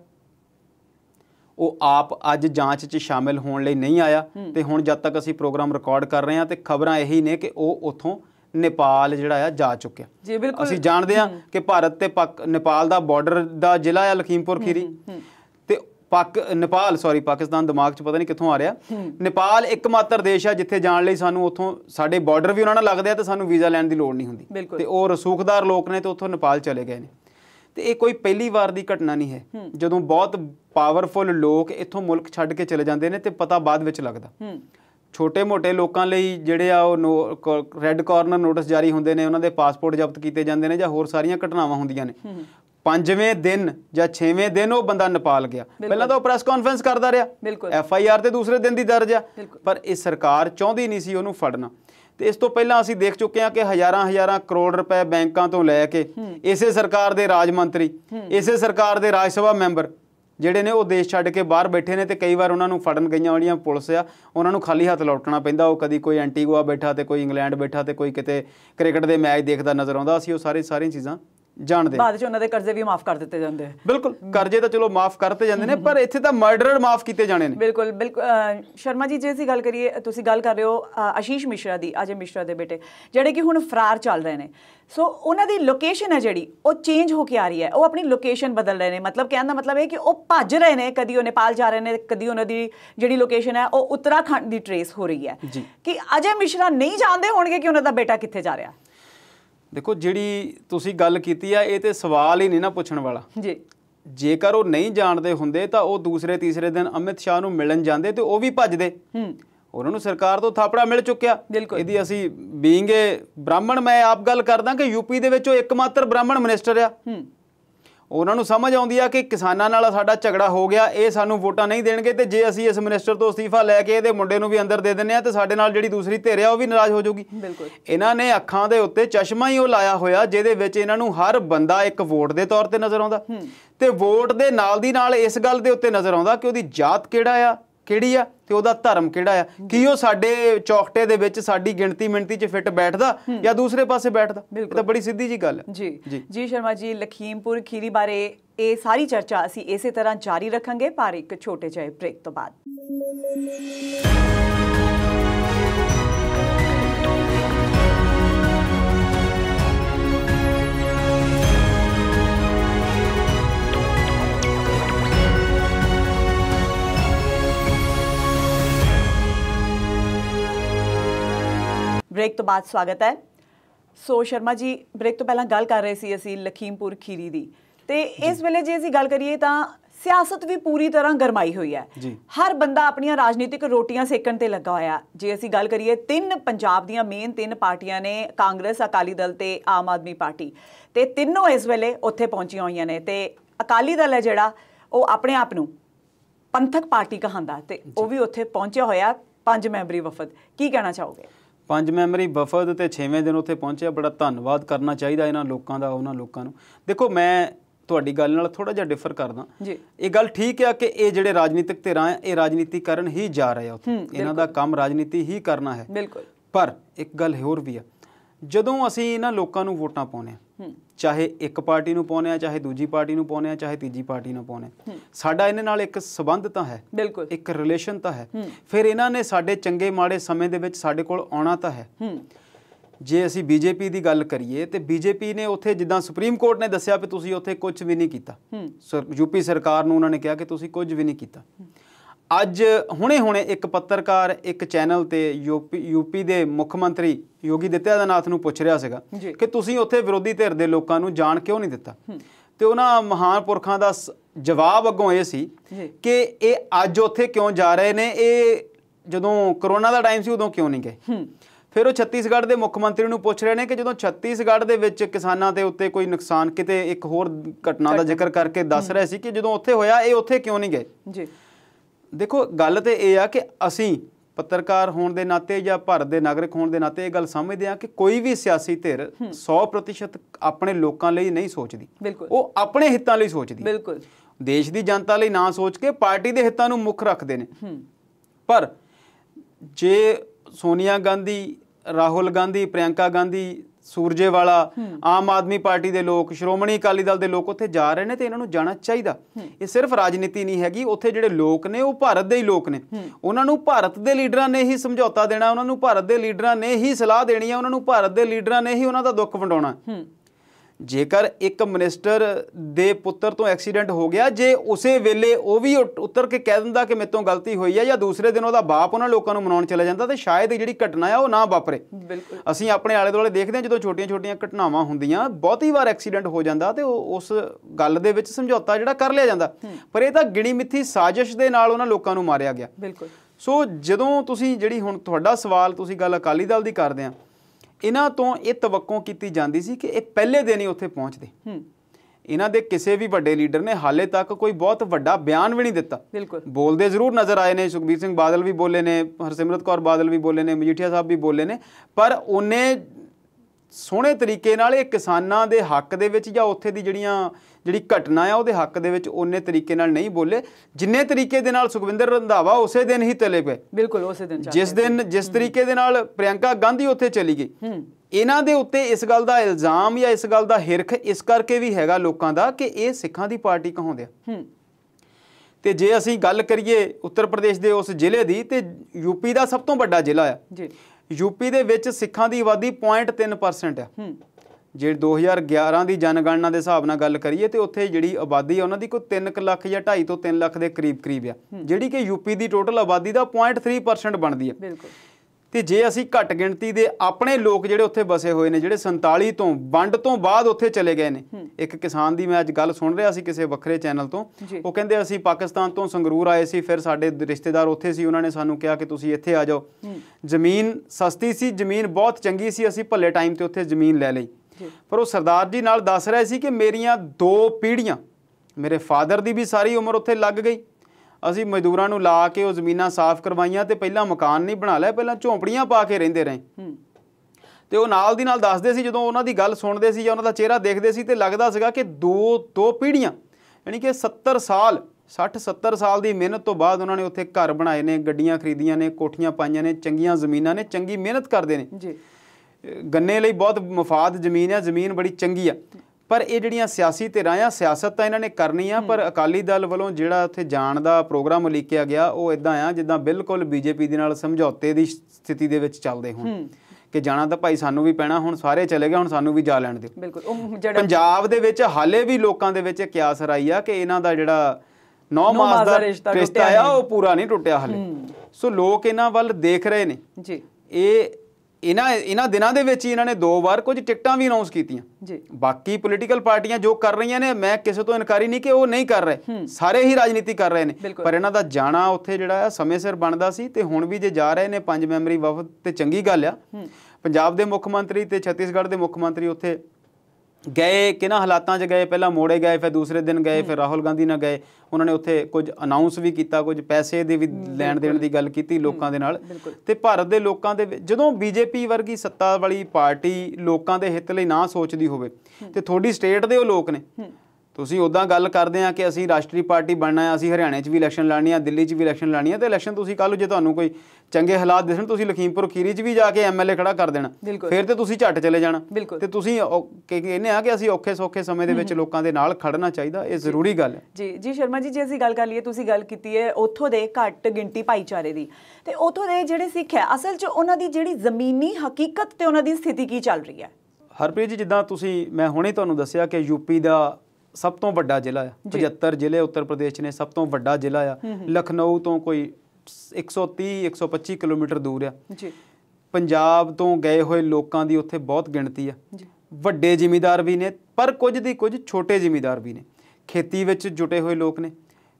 ਉਹ ਆਪ ਅੱਜ ਜਾਂਚ 'ਚ ਸ਼ਾਮਿਲ ਹੋਣ ਲਈ ਨਹੀਂ ਆਇਆ ਤੇ ਹੁਣ ਜਦ ਤੱਕ ਅਸੀਂ ਪ੍ਰੋਗਰਾਮ ਰਿਕਾਰਡ ਕਰ ਰਹੇ ਹਾਂ ਤੇ ਖਬਰਾਂ ਇਹੀ ਨੇ ਕਿ ਉਹ ਉਥੋਂ ਨੇਪਾਲ ਜਿਹੜਾ ਆ ਜਾ ਚੁੱਕਿਆ ਜੀ ਬਿਲਕੁਲ ਅਸੀਂ ਜਾਣਦੇ ਹਾਂ ਕਿ ਭਾਰਤ ਤੇ ਪਾਕ ਨੇਪਾਲ ਦਾ ਬਾਰਡਰ ਦਾ ਜ਼ਿਲ੍ਹਾ ਆ ਲਖੀਮਪੁਰ ਖੀਰੀ ਤੇ ਪਾਕ ਨੇਪਾਲ ਸੌਰੀ ਪਾਕਿਸਤਾਨ ਦਿਮਾਗ 'ਚ ਪਤਾ ਨਹੀਂ ਕਿੱਥੋਂ ਆ ਰਿਹਾ ਨੇਪਾਲ ਇੱਕਮਾਤਰ ਦੇਸ਼ ਆ ਜਿੱਥੇ ਜਾਣ ਲਈ ਸਾਨੂੰ ਉਥੋਂ ਸਾਡੇ ਬਾਰਡਰ ਵੀ ਉਹਨਾਂ ਨਾਲ ਲੱਗਦੇ ਆ ਤੇ ਸਾਨੂੰ ਵੀਜ਼ਾ ਲੈਣ ਦੀ ਲੋੜ ਨਹੀਂ ਹੁੰਦੀ ਤੇ ਉਹ ਰਸੂਖਦਾਰ ਲੋਕ ਨੇ ਤੇ ਉਥੋਂ ਨੇਪਾਲ ਚਲੇ ਗਏ ਨੇ ਤੇ ਇਹ ਕੋਈ ਪਹਿਲੀ ਵਾਰ ਦੀ ਘਟਨਾ ਨਹੀਂ ਹੈ ਜਦੋਂ ਬਹੁਤ ਪਾਵਰਫੁਲ ਲੋਕ ਇੱਥੋਂ ਮੁਲਕ ਛੱਡ ਕੇ ਚਲੇ ਜਾਂਦੇ ਨੇ ਤੇ ਪਤਾ ਬਾਅਦ ਵਿੱਚ ਲੱਗਦਾ ਛੋਟੇ-ਮੋਟੇ ਲੋਕਾਂ ਲਈ ਜਿਹੜੇ ਆ ਉਹ ਰੈੱਡ ਕਾਰਨਰ ਨੋਟਿਸ ਜਾਰੀ ਹੁੰਦੇ ਨੇ ਉਹਨਾਂ ਦੇ ਪਾਸਪੋਰਟ ਜ਼ਬਤ ਕੀਤੇ ਜਾਂਦੇ ਨੇ ਜਾਂ ਹੋਰ ਸਾਰੀਆਂ ਘਟਨਾਵਾਂ ਹੁੰਦੀਆਂ ਨੇ ਪੰਜਵੇਂ ਦਿਨ ਜਾਂ ਛੇਵੇਂ ਦਿਨ ਉਹ ਬੰਦਾ ਨੇਪਾਲ ਗਿਆ ਪਹਿਲਾਂ ਤਾਂ ਉਹ ਪ੍ਰੈਸ ਕਾਨਫਰੰਸ ਕਰਦਾ ਰਿਹਾ ਐਫ ਆਈ ਆਰ ਤੇ ਦੂਸਰੇ ਦਿਨ ਦੀ ਦਰਜ ਆ ਪਰ ਇਹ ਸਰਕਾਰ ਚਾਹੁੰਦੀ ਨਹੀਂ ਸੀ ਉਹਨੂੰ ਫੜਨਾ ਤੇ ਇਸ ਤੋਂ ਪਹਿਲਾਂ ਅਸੀਂ ਦੇਖ ਚੁੱਕੇ ਹਾਂ ਕਿ ਹਜ਼ਾਰਾਂ ਹਜ਼ਾਰਾਂ ਕਰੋੜ ਰੁਪਏ ਬੈਂਕਾਂ ਤੋਂ ਲੈ ਕੇ ਇਸੇ ਸਰਕਾਰ ਦੇ ਰਾਜ ਮੰਤਰੀ ਇਸੇ ਸਰਕਾਰ ਦੇ ਰਾਜ ਸਭਾ ਮੈਂਬਰ ਜਿਹੜੇ ਨੇ ਉਹ ਦੇਸ਼ ਛੱਡ ਕੇ ਬਾਹਰ ਬੈਠੇ ਨੇ ਤੇ ਕਈ ਵਾਰ ਉਹਨਾਂ ਨੂੰ ਫੜਨ ਗਈਆਂ ਵਾਲੀਆਂ ਪੁਲਿਸ ਆ ਉਹਨਾਂ ਨੂੰ ਖਾਲੀ ਹੱਥ ਲੌਟਣਾ ਪੈਂਦਾ ਉਹ ਕਦੀ ਕੋਈ ਐਂਟੀਗੁਆ ਬੈਠਾ ਤੇ ਕੋਈ ਇੰਗਲੈਂਡ ਬੈਠਾ ਤੇ ਕੋਈ ਕਿਤੇ ਕ੍ਰਿਕਟ ਦੇ ਮੈਚ ਦੇਖਦਾ ਨਜ਼ਰ ਆਉਂਦਾ ਅਸੀਂ ਉਹ ਸਾਰੇ ਸਾਰੀਆਂ ਚੀਜ਼ਾਂ ਜਾਣਦੇ ਬਾਅਦ ਚ ਉਹਨਾਂ ਦੇ ਕਰਜ਼ੇ ਵੀ ਮਾਫ ਕਰ ਦਿੱਤੇ ਜਾਂਦੇ ਬਿਲਕੁਲ ਕਰਜ਼ੇ ਤਾਂ ਚਲੋ ਮਾਫ ਕਰਤੇ ਜਾਂਦੇ ਨੇ ਪਰ ਇੱਥੇ ਤਾਂ ਮਰਡਰਰ ਮਾਫ ਕੀਤੇ ਜਾਣੇ ਨੇ ਬਿਲਕੁਲ ਬਿਲਕੁਲ ਸ਼ਰਮਾ ਜੀ ਜੇ ਅਸੀਂ ਗੱਲ ਕਰੀਏ ਤੁਸੀਂ ਗੱਲ ਕਰ ਰਹੇ ਹੋ ਆਸ਼ੀਸ਼ ਮਿਸ਼ਰਾ ਦੀ ਅਜੇ ਮਿਸ਼ਰਾ ਦੇ ਬੇਟੇ ਜਿਹੜੇ ਕਿ ਹੁਣ ਫਰਾਰ ਚੱਲ ਰਹੇ ਨੇ ਸੋ ਉਹਨਾਂ ਦੀ ਲੋਕੇਸ਼ਨ ਹੈ ਜਿਹੜੀ ਉਹ ਚੇਂਜ ਹੋ ਕੇ ਆ ਰਹੀ ਹੈ ਉਹ ਆਪਣੀ ਲੋਕੇਸ਼ਨ ਬਦਲ ਰਹੇ ਨੇ ਮਤਲਬ ਕਹਿਣ ਦਾ ਮਤਲਬ ਇਹ ਕਿ ਉਹ ਭੱਜ ਰਹੇ ਨੇ ਕਦੀ ਉਹ ਨੇਪਾਲ ਜਾ ਰਹੇ ਨੇ ਕਦੀ ਉਹਨਾਂ ਦੀ ਜਿਹੜੀ ਲੋਕੇਸ਼ਨ ਹੈ ਉਹ ਉੱਤਰਾਖੰਡ ਦੀ ਟ੍ਰੇਸ ਹੋ ਰਹੀ ਹੈ ਕਿ ਅਜੇ ਮਿਸ਼ਰਾ ਨਹੀਂ ਜਾਣਦੇ ਹੋਣਗੇ ਕਿ ਉਹਨਾਂ ਦਾ ਬੇਟਾ ਕਿੱਥੇ ਜਾ ਰਿਹਾ ਦੇਖੋ ਜਿਹੜੀ ਤੁਸੀਂ ਗੱਲ ਕੀਤੀ ਆ ਇਹ ਤੇ ਸਵਾਲ ਹੀ ਨਹੀਂ ਨਾ ਪੁੱਛਣ ਵਾਲਾ ਜੀ ਜੇਕਰ ਉਹ ਨਹੀਂ ਜਾਣਦੇ ਹੁੰਦੇ ਤਾਂ ਉਹ ਦੂਸਰੇ ਤੀਸਰੇ ਦਿਨ ਅਮਿਤ ਸ਼ਾਹ ਨੂੰ ਮਿਲਣ ਜਾਂਦੇ ਤੇ ਉਹ ਵੀ ਭੱਜਦੇ ਹੂੰ ਉਹਨਾਂ ਨੂੰ ਸਰਕਾਰ ਤੋਂ ਥਾਪੜਾ ਮਿਲ ਚੁੱਕਿਆ ਇਹਦੀ ਅਸੀਂ ਬੀਂਗੇ ਬ੍ਰਾਹਮਣ ਮੈਂ ਆਪ ਗੱਲ ਕਰਦਾ ਕਿ ਯੂਪੀ ਦੇ ਵਿੱਚ ਉਹ ਇੱਕਮਾਤਰ ਬ੍ਰਾਹਮਣ ਮਿਨਿਸਟਰ ਆ ਹੂੰ ਉਹਨਾਂ ਨੂੰ ਸਮਝ ਆਉਂਦੀ ਆ ਕਿ ਕਿਸਾਨਾਂ ਨਾਲ ਸਾਡਾ ਝਗੜਾ ਹੋ ਗਿਆ ਇਹ ਸਾਨੂੰ ਵੋਟਾਂ ਨਹੀਂ ਦੇਣਗੇ ਤੇ ਜੇ ਅਸੀਂ ਇਸ ਮਿਨਿਸਟਰ ਤੋਂ ਅਸਤੀਫਾ ਲੈ ਕੇ ਇਹਦੇ ਮੁੰਡੇ ਨੂੰ ਵੀ ਅੰਦਰ ਦੇ ਦਿੰਨੇ ਆ ਤੇ ਸਾਡੇ ਨਾਲ ਜਿਹੜੀ ਦੂਸਰੀ ਧਿਰ ਆ ਉਹ ਵੀ ਨਾਰਾਜ਼ ਹੋ ਜਾਊਗੀ ਇਹਨਾਂ ਨੇ ਅੱਖਾਂ ਦੇ ਉੱਤੇ ਚਸ਼ਮਾ ਹੀ ਉਹ ਲਾਇਆ ਹੋਇਆ ਜਿਹਦੇ ਵਿੱਚ ਇਹਨਾਂ ਨੂੰ ਹਰ ਬੰਦਾ ਇੱਕ ਵੋਟ ਦੇ ਤੌਰ ਤੇ ਨਜ਼ਰ ਆਉਂਦਾ ਤੇ ਵੋਟ ਦੇ ਨਾਲ ਦੀ ਨਾਲ ਇਸ ਗੱਲ ਦੇ ਉੱਤੇ ਨਜ਼ਰ ਆਉਂਦਾ ਕਿ ਉਹਦੀ ਜਾਤ ਕਿਹੜਾ ਆ ਕਿਹੜੀ ਆ ਤੇ ਉਹਦਾ ਧਰਮ ਕਿਹੜਾ ਆ ਕੀ ਉਹ ਸਾਡੇ ਚੌਕਟੇ ਦੇ ਵਿੱਚ ਸਾਡੀ ਗਿਣਤੀ ਮਿੰਤੀ 'ਚ ਫਿੱਟ ਬੈਠਦਾ ਜਾਂ ਦੂਸਰੇ ਪਾਸੇ ਬੈਠਦਾ ਇਹ ਤਾਂ ਬੜੀ ਸਿੱਧੀ ਜੀ ਗੱਲ ਹੈ ਜੀ ਜੀ ਸ਼ਰਮਾ ਜੀ ਲਖੀਮਪੁਰ ਖੀਰੀ ਬਾਰੇ ਇਹ ਸਾਰੀ ਚਰਚਾ ਅਸੀਂ ਇਸੇ ਤਰ੍ਹਾਂ ਜਾਰੀ ਰੱਖਾਂਗੇ ਪਰ ਇੱਕ ਛੋਟੇ ਜਿਹੇ ਬ੍ਰੇਕ ਤੋਂ ਬਾਅਦ ਬ੍ਰੇਕ ਤੋਂ ਬਾਅਦ ਸਵਾਗਤ ਹੈ ਸੋ ਸ਼ਰਮਾ ਜੀ ਬ੍ਰੇਕ ਤੋਂ ਪਹਿਲਾਂ ਗੱਲ ਕਰ ਰਹੇ ਸੀ ਅਸੀਂ ਲਖੀਮਪੁਰ ਖੀਰੀ ਦੀ ਤੇ ਇਸ ਵੇਲੇ ਜੇ ਅਸੀਂ ਗੱਲ ਕਰੀਏ ਤਾਂ ਸਿਆਸਤ ਵੀ ਪੂਰੀ ਤਰ੍ਹਾਂ ਗਰਮਾਈ ਹੋਈ ਹੈ ਹਰ ਬੰਦਾ ਆਪਣੀਆਂ ਰਾਜਨੀਤਿਕ ਰੋਟੀਆਂ ਸੇਕਣ ਤੇ ਲੱਗਾ ਹੋਇਆ ਜੇ ਅਸੀਂ ਗੱਲ ਕਰੀਏ ਤਿੰਨ ਪੰਜਾਬ ਦੀਆਂ ਮੇਨ ਤਿੰਨ ਪਾਰਟੀਆਂ ਨੇ ਕਾਂਗਰਸ ਅਕਾਲੀ ਦਲ ਤੇ ਆਮ ਆਦਮੀ ਪਾਰਟੀ ਤੇ ਤਿੰਨੋਂ ਇਸ ਵੇਲੇ ਉੱਥੇ ਪਹੁੰਚੀਆਂ ਹੋਈਆਂ ਨੇ ਤੇ ਅਕਾਲੀ ਦਲ ਹੈ ਜਿਹੜਾ ਉਹ ਆਪਣੇ ਆਪ ਨੂੰ ਪੰਥਕ ਪਾਰਟੀ ਕਹਾਂਦਾ ਤੇ ਉਹ ਵੀ ਉੱਥੇ ਪਹੁੰਚਿਆ ਹੋਇਆ ਪੰਜ ਮੈਂਬਰੀ ਵਫਦ ਕੀ ਕਹਿਣਾ ਚਾਹੋਗੇ ਪੰਜ ਮੈਮਰੀ ਵਫਦ ਤੇ 6ਵੇਂ ਦਿਨ ਉੱਥੇ ਪਹੁੰਚਿਆ ਬੜਾ ਧੰਨਵਾਦ ਕਰਨਾ ਚਾਹੀਦਾ ਇਹਨਾਂ ਲੋਕਾਂ ਦਾ ਉਹਨਾਂ ਲੋਕਾਂ ਨੂੰ ਦੇਖੋ ਮੈਂ ਤੁਹਾਡੀ ਗੱਲ ਨਾਲ ਥੋੜਾ ਜਿਹਾ ਡਿਫਰ ਕਰਦਾ ਜੀ ਇਹ ਗੱਲ ਠੀਕ ਹੈ ਕਿ ਇਹ ਜਿਹੜੇ ਰਾਜਨੀਤਿਕ ਧਿਰਾਂ ਇਹ ਰਾਜਨੀਤੀ ਕਰਨ ਹੀ ਜਾ ਰਹੇ ਆ ਇਹਨਾਂ ਦਾ ਕੰਮ ਰਾਜਨੀਤੀ ਹੀ ਕਰਨਾ ਹੈ ਬਿਲਕੁਲ ਪਰ ਇੱਕ ਗੱਲ ਹੋਰ ਵੀ ਆ ਜਦੋਂ ਅਸੀਂ ਇਹਨਾਂ ਲੋਕਾਂ ਨੂੰ ਵੋਟਾਂ ਪਾਉਂਦੇ ਆ ਚਾਹੇ ਇੱਕ ਪਾਰਟੀ ਨੂੰ ਪਾਉਨੇ ਆ ਚਾਹੇ ਦੂਜੀ ਪਾਰਟੀ ਨੂੰ ਪਾਉਨੇ ਆ ਚਾਹੇ ਤੀਜੀ ਪਾਰਟੀ ਨੂੰ ਪਾਉਨੇ ਸਾਡਾ ਇਹਨਾਂ ਨਾਲ ਇੱਕ ਸਬੰਧ ਤਾਂ ਹੈ ਇੱਕ ਰਿਲੇਸ਼ਨ ਤਾਂ ਹੈ ਫਿਰ ਇਹਨਾਂ ਨੇ ਸਾਡੇ ਚੰਗੇ ਮਾੜੇ ਸਮੇਂ ਦੇ ਵਿੱਚ ਸਾਡੇ ਕੋਲ ਆਉਣਾ ਤਾਂ ਹੈ ਜੇ ਅਸੀਂ ਬੀਜੇਪੀ ਦੀ ਗੱਲ ਕਰੀਏ ਤੇ ਬੀਜੇਪੀ ਨੇ ਉੱਥੇ ਜਿੱਦਾਂ ਸੁਪਰੀਮ ਕੋਰਟ ਨੇ ਦੱਸਿਆ ਕਿ ਤੁਸੀਂ ਉੱਥੇ ਕੁਝ ਵੀ ਨਹੀਂ ਕੀਤਾ ਯੂਪੀ ਸਰਕਾਰ ਨੂੰ ਉਹਨਾਂ ਨੇ ਕਿਹਾ ਕਿ ਤੁਸੀਂ ਕੁਝ ਵੀ ਨਹੀਂ ਕੀਤਾ ਅੱਜ ਹੁਣੇ-ਹੁਣੇ ਇੱਕ ਪੱਤਰਕਾਰ ਇੱਕ ਚੈਨਲ ਤੇ ਯੂਪੀ ਦੇ ਮੁੱਖ ਮੰਤਰੀ ਯੋਗੀ ਦਿੱਤਿਆਨਾਥ ਨੂੰ ਪੁੱਛ ਰਿਹਾ ਸੀਗਾ ਕਿ ਤੁਸੀਂ ਉੱਥੇ ਵਿਰੋਧੀ ਧਿਰ ਦੇ ਲੋਕਾਂ ਨੂੰ ਜਾਣ ਕਿਉਂ ਨਹੀਂ ਦਿੱਤਾ ਤੇ ਉਹਨਾਂ ਮਹਾਨ ਪੁਰਖਾਂ ਦਾ ਜਵਾਬ ਅੱਗੋਂ ਇਹ ਸੀ ਕਿ ਇਹ ਅੱਜ ਉੱਥੇ ਕਿਉਂ ਜਾ ਰਹੇ ਨੇ ਇਹ ਜਦੋਂ ਕਰੋਨਾ ਦਾ ਟਾਈਮ ਸੀ ਉਦੋਂ ਕਿਉਂ ਨਹੀਂ ਗਏ ਫਿਰ ਉਹ ਛੱਤੀਸਗੜ੍ਹ ਦੇ ਮੁੱਖ ਮੰਤਰੀ ਨੂੰ ਪੁੱਛ ਰਹੇ ਨੇ ਕਿ ਜਦੋਂ ਛੱਤੀਸਗੜ੍ਹ ਦੇ ਵਿੱਚ ਕਿਸਾਨਾਂ ਦੇ ਉੱਤੇ ਕੋਈ ਨੁਕਸਾਨ ਕਿਤੇ ਇੱਕ ਹੋਰ ਘਟਨਾ ਦਾ ਜ਼ਿਕਰ ਕਰਕੇ ਦੱਸ ਰਹੇ ਸੀ ਕਿ ਜਦੋਂ ਉੱਥੇ ਹੋਇਆ ਇਹ ਉੱਥੇ ਕਿਉਂ ਨਹੀਂ ਗਏ ਜੀ ਦੇਖੋ ਗੱਲ ਤੇ ਇਹ ਆ ਕਿ ਅਸੀਂ ਪੱਤਰਕਾਰ ਹੋਣ ਦੇ ਨਾਤੇ ਜਾਂ ਭਾਰਤ ਦੇ ਨਾਗਰਿਕ ਹੋਣ ਦੇ ਨਾਤੇ ਇਹ ਗੱਲ ਸਮਝਦੇ ਆ ਕਿ ਕੋਈ ਵੀ ਸਿਆਸੀ ਧਿਰ 100% ਆਪਣੇ ਲੋਕਾਂ ਲਈ ਨਹੀਂ ਸੋਚਦੀ ਉਹ ਆਪਣੇ ਹਿੱਤਾਂ ਲਈ ਸੋਚਦੀ ਬਿਲਕੁਲ ਦੇਸ਼ ਦੀ ਜਨਤਾ ਲਈ ਨਾ ਸੋਚ ਕੇ ਪਾਰਟੀ ਦੇ ਹਿੱਤਾਂ ਨੂੰ ਮੁੱਖ ਰੱਖਦੇ ਨੇ ਪਰ ਜੇ ਸੋਨੀਆ ਗਾਂਧੀ ਰਾਹੁਲ ਗਾਂਧੀ ਪ੍ਰਿਆੰਕਾ ਗਾਂਧੀ ਸੂਰਜੇ ਵਾਲਾ ਆਮ ਆਦਮੀ ਪਾਰਟੀ ਦੇ ਲੋਕ ਸ਼੍ਰੋਮਣੀ ਅਕਾਲੀ ਦਲ ਦੇ ਲੋਕ ਉੱਥੇ ਜਾ ਰਹੇ ਨੇ ਤੇ ਇਹਨਾਂ ਨੂੰ ਜਾਣਾ ਚਾਹੀਦਾ ਇਹ ਸਿਰਫ ਰਾਜਨੀਤੀ ਨਹੀਂ ਹੈਗੀ ਉੱਥੇ ਜਿਹੜੇ ਲੋਕ ਨੇ ਉਹ ਭਾਰਤ ਦੇ ਹੀ ਲੋਕ ਨੇ ਉਹਨਾਂ ਨੂੰ ਭਾਰਤ ਦੇ ਲੀਡਰਾਂ ਨੇ ਹੀ ਸਮਝੌਤਾ ਦੇਣਾ ਉਹਨਾਂ ਨੂੰ ਭਾਰਤ ਦੇ ਲੀਡਰਾਂ ਨੇ ਹੀ ਸਲਾਹ ਦੇਣੀ ਹੈ ਉਹਨਾਂ ਨੂੰ ਭਾਰਤ ਦੇ ਲੀਡਰਾਂ ਨੇ ਹੀ ਉਹਨਾਂ ਦਾ ਦੁੱਖ ਵੰਡਾਉਣਾ ਜੇਕਰ ਇੱਕ ਮਿਨਿਸਟਰ ਦੇ ਪੁੱਤਰ ਤੋਂ ਐਕਸੀਡੈਂਟ ਹੋ ਗਿਆ ਜੇ ਉਸੇ ਵੇਲੇ ਉਹ ਵੀ ਉੱਤਰ ਕੇ ਕਹਿ ਦਿੰਦਾ ਕਿ ਮੇਤੋਂ ਗਲਤੀ ਹੋਈ ਹੈ ਜਾਂ ਦੂਸਰੇ ਦਿਨ ਉਹਦਾ ਬਾਪ ਉਹਨਾਂ ਲੋਕਾਂ ਨੂੰ ਮਨਾਉਣ ਚਲਾ ਜਾਂਦਾ ਤੇ ਸ਼ਾਇਦ ਜਿਹੜੀ ਘਟਨਾ ਆ ਉਹ ਨਾ ਵਾਪਰੇ ਅਸੀਂ ਆਪਣੇ ਆਲੇ ਦੁਆਲੇ ਦੇਖਦੇ ਹਾਂ ਜਦੋਂ ਛੋਟੀਆਂ-ਛੋਟੀਆਂ ਘਟਨਾਵਾਂ ਹੁੰਦੀਆਂ ਬਹੁਤੀ ਵਾਰ ਐਕਸੀਡੈਂਟ ਹੋ ਜਾਂਦਾ ਤੇ ਉਸ ਗੱਲ ਦੇ ਵਿੱਚ ਸਮਝੌਤਾ ਜਿਹੜਾ ਕਰ ਲਿਆ ਜਾਂਦਾ ਪਰ ਇਹ ਤਾਂ ਗਿਣੀ ਮਿੱਥੀ ਸਾਜ਼ਿਸ਼ ਦੇ ਨਾਲ ਉਹਨਾਂ ਲੋਕਾਂ ਨੂੰ ਮਾਰਿਆ ਗਿਆ ਬਿਲਕੁਲ ਸੋ ਜਦੋਂ ਤੁਸੀਂ ਜਿਹੜੀ ਹੁਣ ਤੁਹਾਡਾ ਸਵਾਲ ਤੁਸੀਂ ਗੱਲ ਅਕਾਲੀ ਦਲ ਦੀ ਕਰਦੇ ਆ ਇਹਨਾਂ ਤੋਂ ਇਹ ਤਵਕਕੋ ਕੀਤੀ ਜਾਂਦੀ ਸੀ ਕਿ ਇਹ ਪਹਿਲੇ ਦਿਨ ਹੀ ਉੱਥੇ ਪਹੁੰਚਦੇ ਹੂੰ ਇਹਨਾਂ ਦੇ ਕਿਸੇ ਵੀ ਵੱਡੇ ਲੀਡਰ ਨੇ ਹਾਲੇ ਤੱਕ ਕੋਈ ਬਹੁਤ ਵੱਡਾ ਬਿਆਨ ਵੀ ਨਹੀਂ ਦਿੱਤਾ ਬਿਲਕੁਲ ਬੋਲਦੇ ਜ਼ਰੂਰ ਨਜ਼ਰ ਆਏ ਨੇ ਸੁਖਬੀਰ ਸਿੰਘ ਬਾਦਲ ਵੀ ਬੋਲੇ ਨੇ ਹਰਸਿਮਰਤ ਕੌਰ ਬਾਦਲ ਵੀ ਬੋਲੇ ਨੇ ਮਜੀਠੀਆ ਸਾਹਿਬ ਵੀ ਬੋਲੇ ਨੇ ਪਰ ਉਹਨੇ ਸੋਹਣੇ ਤਰੀਕੇ ਨਾਲ ਇਹ ਕਿਸਾਨਾਂ ਦੇ ਹੱਕ ਦੇ ਵਿੱਚ ਜਾਂ ਉੱਥੇ ਦੀ ਜਿਹੜੀਆਂ ਜਿਹੜੀ ਘਟਨਾ ਆ ਉਹਦੇ ਹੱਕ ਦੇ ਵਿੱਚ ਉਹਨੇ ਤਰੀਕੇ ਨਾਲ ਨਹੀਂ ਬੋਲੇ ਜਿੰਨੇ ਤਰੀਕੇ ਦੇ ਨਾਲ ਸੁਖਵਿੰਦਰ ਰੰਧਾਵਾ ਉਸੇ ਦਿਨ ਹੀ ਤਲੇ ਪਏ ਬਿਲਕੁਲ ਉਸੇ ਦਿਨ ਜਿਸ ਦਿਨ ਜਿਸ ਤਰੀਕੇ ਦੇ ਨਾਲ ਪ੍ਰਿਆੰਕਾ ਗਾਂਧੀ ਉੱਥੇ ਚਲੀ ਗਈ ਇਹਨਾਂ ਦੇ ਉੱਤੇ ਇਸ ਗੱਲ ਦਾ ਇਲਜ਼ਾਮ ਜਾਂ ਇਸ ਗੱਲ ਦਾ ਹਿਰਖ ਇਸ ਕਰਕੇ ਵੀ ਹੈਗਾ ਲੋਕਾਂ ਦਾ ਕਿ ਇਹ ਸਿੱਖਾਂ ਦੀ ਪਾਰਟੀ ਕਹਾਉਂਦੇ ਆ ਤੇ ਜੇ ਅਸੀਂ ਗੱਲ ਕਰੀਏ ਉੱਤਰ ਪ੍ਰਦੇਸ਼ ਦੇ ਉਸ ਜ਼ਿਲ੍ਹੇ ਦੀ ਤੇ ਯੂਪੀ ਦਾ ਸਭ ਤੋਂ ਵੱਡਾ ਜ਼ਿਲ੍ਹਾ ਆ ਜੀ ਯੂਪੀ ਦੇ ਵਿੱਚ ਸਿੱਖਾਂ ਦੀ ਆਬਾਦੀ 0.3% ਆ ਹੂੰ ਜੇ 2011 ਦੀ ਜਨਗਣਨਾ ਦੇ ਹਿਸਾਬ ਨਾਲ ਗੱਲ ਕਰੀਏ ਤੇ ਉੱਥੇ ਜਿਹੜੀ ਆਬਾਦੀ ਆ ਉਹਨਾਂ ਦੀ ਕੋਈ 3 ਲੱਖ ਜਾਂ 2.5 ਤੋਂ 3 ਲੱਖ ਦੇ ਕਰੀਬ ਕਰੀਬ ਆ ਜਿਹੜੀ ਕਿ ਯੂਪੀ ਦੀ ਟੋਟਲ ਆਬਾਦੀ ਦਾ 0.3% ਬਣਦੀ ਆ ਬਿਲਕੁਲ ਤੇ ਜੇ ਅਸੀਂ ਘੱਟ ਗਿਣਤੀ ਦੇ ਆਪਣੇ ਲੋਕ ਜਿਹੜੇ ਉੱਥੇ ਬਸੇ ਹੋਏ ਨੇ ਜਿਹੜੇ 47 ਤੋਂ ਵੰਡ ਤੋਂ ਬਾਅਦ ਉੱਥੇ ਚਲੇ ਗਏ ਨੇ ਇੱਕ ਕਿਸਾਨ ਦੀ ਮੈਂ ਅੱਜ ਗੱਲ ਸੁਣ ਰਿਹਾ ਸੀ ਕਿਸੇ ਵੱਖਰੇ ਚੈਨਲ ਤੋਂ ਉਹ ਕਹਿੰਦੇ ਅਸੀਂ ਪਾਕਿਸਤਾਨ ਤੋਂ ਸੰਗਰੂਰ ਆਏ ਸੀ ਫਿਰ ਸਾਡੇ ਰਿਸ਼ਤੇਦਾਰ ਉੱਥੇ ਸੀ ਉਹਨਾਂ ਨੇ ਸਾਨੂੰ ਕਿਹਾ ਕਿ ਤੁਸੀਂ ਇੱਥੇ ਆ ਜਾਓ ਜ਼ਮੀਨ ਸਸਤੀ ਸੀ ਜ਼ਮੀਨ ਬਹੁਤ ਚੰਗੀ ਸੀ ਅਸੀਂ ਭੱਲੇ ਟਾਈਮ ਤੇ ਉੱਥੇ ਜ਼ਮੀਨ ਲੈ ਲਈ ਪਰ ਉਹ ਸਰਦਾਰ ਜੀ ਨਾਲ ਦੱਸ ਰਿਹਾ ਸੀ ਕਿ ਮੇਰੀਆਂ ਦੋ ਪੀੜ੍ਹੀਆਂ ਮੇਰੇ ਫਾਦਰ ਦੀ ਵੀ ਸਾਰੀ ਉਮਰ ਉੱਥੇ ਲੱਗ ਗਈ ਅਸੀਂ ਮਜ਼ਦੂਰਾਂ ਨੂੰ ਲਾ ਕੇ ਉਹ ਜ਼ਮੀਨਾਂ ਸਾਫ਼ ਕਰਵਾਈਆਂ ਤੇ ਪਹਿਲਾਂ ਮਕਾਨ ਨਹੀਂ ਬਣਾ ਲਿਆ ਪਹਿਲਾਂ ਝੌਂਪੜੀਆਂ ਪਾ ਕੇ ਰਹਿੰਦੇ ਰਹੇ ਤੇ ਉਹ ਨਾਲ ਦੀ ਨਾਲ ਦੱਸਦੇ ਸੀ ਜਦੋਂ ਉਹਨਾਂ ਦੀ ਗੱਲ ਸੁਣਦੇ ਸੀ ਜਾਂ ਉਹਨਾਂ ਦਾ ਚਿਹਰਾ ਦੇਖਦੇ ਸੀ ਤੇ ਲੱਗਦਾ ਸੀਗਾ ਕਿ ਦੋ ਦੋ ਪੀੜ੍ਹੀਆਂ ਯਾਨੀ ਕਿ 70 ਸਾਲ 60 70 ਸਾਲ ਦੀ ਮਿਹਨਤ ਤੋਂ ਬਾਅਦ ਉਹਨਾਂ ਨੇ ਉੱਥੇ ਘਰ ਬਣਾਏ ਨੇ ਗੱਡੀਆਂ ਖਰੀਦੀਆਂ ਨੇ ਕੋਠੀਆਂ ਪਾਈਆਂ ਨੇ ਚੰਗੀਆਂ ਜ਼ਮੀਨਾਂ ਨੇ ਚੰਗੀ ਮਿਹਨਤ ਕਰਦੇ ਨੇ ਜੀ ਗੰਨੇ ਲਈ ਬਹੁਤ ਮਫਾਦ ਜ਼ਮੀਨ ਆ ਜ਼ਮੀਨ ਬੜੀ ਚੰਗੀ ਆ ਪਰ ਇਹ ਜਿਹੜੀਆਂ ਸਿਆਸੀ ਧਿਰਾਂ ਆ ਸਿਆਸਤ ਤਾਂ ਇਹਨਾਂ ਨੇ ਕਰਨੀ ਆ ਪਰ ਅਕਾਲੀ ਦਲ ਵੱਲੋਂ ਜਿਹੜਾ ਉੱਥੇ ਜਾਣ ਦਾ ਪ੍ਰੋਗਰਾਮ ਉਲੀਕਿਆ ਗਿਆ ਉਹ ਇਦਾਂ ਆ ਜਿੱਦਾਂ ਬਿਲਕੁਲ ਬੀਜੇਪੀ ਦੇ ਨਾਲ ਸਮਝੌਤੇ ਦੀ ਸਥਿਤੀ ਦੇ ਵਿੱਚ ਚੱਲਦੇ ਹੁਣ ਕਿ ਜਾਣਾ ਤਾਂ ਭਾਈ ਸਾਨੂੰ ਵੀ ਪੈਣਾ ਹੁਣ ਸਾਰੇ ਚਲੇ ਗਏ ਹੁਣ ਸਾਨੂੰ ਵੀ ਜਾ ਲੈਣ ਦਿਓ ਬਿਲਕੁਲ ਉਹ ਜਿਹੜਾ ਪੰਜਾਬ ਦੇ ਵਿੱਚ ਹਾਲੇ ਵੀ ਲੋਕਾਂ ਦੇ ਵਿੱਚ ਕਿਆਸ ਰਾਈ ਆ ਕਿ ਇਹਨਾਂ ਦਾ ਜਿਹੜਾ 9 ਮਾਸ ਦਾ ਰਿਸ਼ਤਾ ਟੁੱਟਿਆ ਉਹ ਪੂਰਾ ਨਹੀਂ ਟੁੱਟਿਆ ਹਾਲੇ ਸੋ ਲੋਕ ਇਹਨਾਂ ਵੱਲ ਦੇਖ ਰਹੇ ਨੇ ਜੀ ਇਹ ਇਹਨਾਂ ਇਹਨਾਂ ਦਿਨਾਂ ਦੇ ਵਿੱਚ ਹੀ ਇਹਨਾਂ ਨੇ ਦੋ ਵਾਰ ਕੁਝ ਟਿਕਟਾਂ ਵੀ ਅਨਾਉਂਸ ਕੀਤੀਆਂ ਜੀ ਬਾਕੀ ਪੋਲੀਟੀਕਲ ਪਾਰਟੀਆਂ ਜੋ ਕਰ ਰਹੀਆਂ ਨੇ ਮੈਂ ਕਿਸੇ ਤੋਂ ਇਨਕਾਰੀ ਨਹੀਂ ਕਿ ਉਹ ਨਹੀਂ ਕਰ ਰਹੇ ਸਾਰੇ ਹੀ ਰਾਜਨੀਤੀ ਕਰ ਰਹੇ ਨੇ ਪਰ ਇਹਨਾਂ ਦਾ ਜਾਣਾ ਉੱਥੇ ਜਿਹੜਾ ਆ ਸਮੇਂ ਸਿਰ ਬਣਦਾ ਸੀ ਤੇ ਹੁਣ ਵੀ ਜੇ ਜਾ ਰਹੇ ਨੇ ਪੰਜ ਮੈਂਬਰੀ ਵਫਦ ਤੇ ਚੰਗੀ ਗੱਲ ਆ ਪੰਜਾਬ ਦੇ ਮੁੱਖ ਮੰਤਰੀ ਤੇ ਛੱਤੀਸਗੜ੍ਹ ਦੇ ਮੁੱਖ ਮੰਤਰੀ ਉੱਥੇ ਗਏ ਕਿਨਾਂ ਹਾਲਾਤਾਂ 'ਚ ਗਏ ਪਹਿਲਾਂ ਮੋੜੇ ਗਏ ਫਿਰ ਦੂਸਰੇ ਦਿਨ ਗਏ ਫਿਰ ਰਾਹੁਲ ਗਾਂਧੀ ਨਾਲ ਗਏ ਉਹਨਾਂ ਨੇ ਉੱਥੇ ਕੁਝ ਅਨਾਉਂਸ ਵੀ ਕੀਤਾ ਕੁਝ ਪੈਸੇ ਦੇ ਵੀ ਲੈਣ ਦੇਣ ਦੀ ਗੱਲ ਕੀਤੀ ਲੋਕਾਂ ਦੇ ਨਾਲ ਤੇ ਭਾਰਤ ਦੇ ਲੋਕਾਂ ਦੇ ਜਦੋਂ ਬੀਜੇਪੀ ਵਰਗੀ ਸੱਤਾ ਵਾਲੀ ਪਾਰਟੀ ਲੋਕਾਂ ਦੇ ਹਿੱਤ ਲਈ ਨਾ ਸੋਚਦੀ ਹੋਵੇ ਤੇ ਤੁਹਾਡੀ ਸਟੇਟ ਦੇ ਉਹ ਲੋਕ ਨੇ ਤੁਸੀਂ ਉਦਾਂ ਗੱਲ ਕਰਦੇ ਆ ਕਿ ਅਸੀਂ ਰਾਸ਼ਟਰੀ ਪਾਰਟੀ ਬਣਨਾ ਹੈ ਅਸੀਂ ਹਰਿਆਣੇ 'ਚ ਵੀ ਇਲੈਕਸ਼ਨ ਲੜਨੀ ਆ ਦਿੱਲੀ 'ਚ ਵੀ ਇਲੈਕਸ਼ਨ ਲੜਨੀ ਆ ਤੇ ਇਲੈਕਸ਼ਨ ਤੁਸੀਂ ਕੱਲ ਜੇ ਤੁਹਾਨੂੰ ਕੋਈ ਚੰਗੇ ਹਾਲਾਤ ਦਿਸਣ ਤੁਸੀਂ ਲਖੀਮਪੁਰ ਖੀਰੀ 'ਚ ਵੀ ਜਾ ਕੇ ਐਮਐਲਏ ਖੜਾ ਕਰ ਦੇਣਾ ਫਿਰ ਤੇ ਤੁਸੀਂ ਝੱਟ ਚਲੇ ਜਾਣਾ ਤੇ ਤੁਸੀਂ ਕਹਿੰਦੇ ਆ ਕਿ ਅਸੀਂ ਔਖੇ ਸੌਖੇ ਸਮੇਂ ਦੇ ਵਿੱਚ ਲੋਕਾਂ ਦੇ ਨਾਲ ਖੜਨਾ ਚਾਹੀਦਾ ਇਹ ਜ਼ਰੂਰੀ ਗੱਲ ਹੈ ਜੀ ਜੀ ਸ਼ਰਮਾ ਜੀ ਜੇ ਅਸੀਂ ਗੱਲ ਕਰ ਲਈਏ ਤੁਸੀਂ ਗੱਲ ਕੀਤੀ ਹੈ ਉੱਥੋਂ ਦੇ ਘੱਟ ਗਿਣਤੀ ਭਾਈਚਾਰੇ ਦੀ ਤੇ ਉੱਥੋਂ ਦੇ ਜਿਹੜੇ ਸਿੱਖ ਹੈ ਅਸਲ 'ਚ ਉਹਨਾਂ ਦੀ ਜਿਹੜੀ ਜ਼ਮੀਨੀ ਹਕੀਕਤ ਤੇ ਉਹਨਾਂ ਦੀ ਸਥਿਤੀ ਕੀ ਚੱਲ ਰਹੀ ਹੈ ਹਰਪ੍ਰੀਤ ਜੀ ਜਿੱਦਾਂ ਤੁਸੀਂ ਮੈਂ ਹੁਣੇ ਤੁਹਾਨੂੰ ਦੱਸਿਆ ਕਿ ਯੂਪੀ ਦਾ ਸਭ ਤੋਂ ਵੱਡਾ ਜ਼ਿਲ੍ਹਾ ਆ 75 ਜ਼ਿਲ੍ਹੇ ਉੱਤਰ ਪ੍ਰਦੇਸ਼ ਨੇ ਸਭ ਤੋਂ ਵੱਡਾ ਜ਼ਿਲ੍ਹਾ ਆ ਲਖਨਊ ਤੋਂ ਕੋਈ 130 125 ਕਿਲੋਮੀਟਰ ਦੂਰ ਆ ਜੀ ਪੰਜਾਬ ਤੋਂ ਗਏ ਹੋਏ ਲੋਕਾਂ ਦੀ ਉੱਥੇ ਬਹੁਤ ਗਿਣਤੀ ਆ ਜੀ ਵੱਡੇ ਜ਼ਿਮੀਦਾਰ ਵੀ ਨੇ ਪਰ ਕੁਝ ਦੀ ਕੁਝ ਛੋਟੇ ਜ਼ਿਮੀਦਾਰ ਵੀ ਨੇ ਖੇਤੀ ਵਿੱਚ ਜੁਟੇ ਹੋਏ ਲੋਕ ਨੇ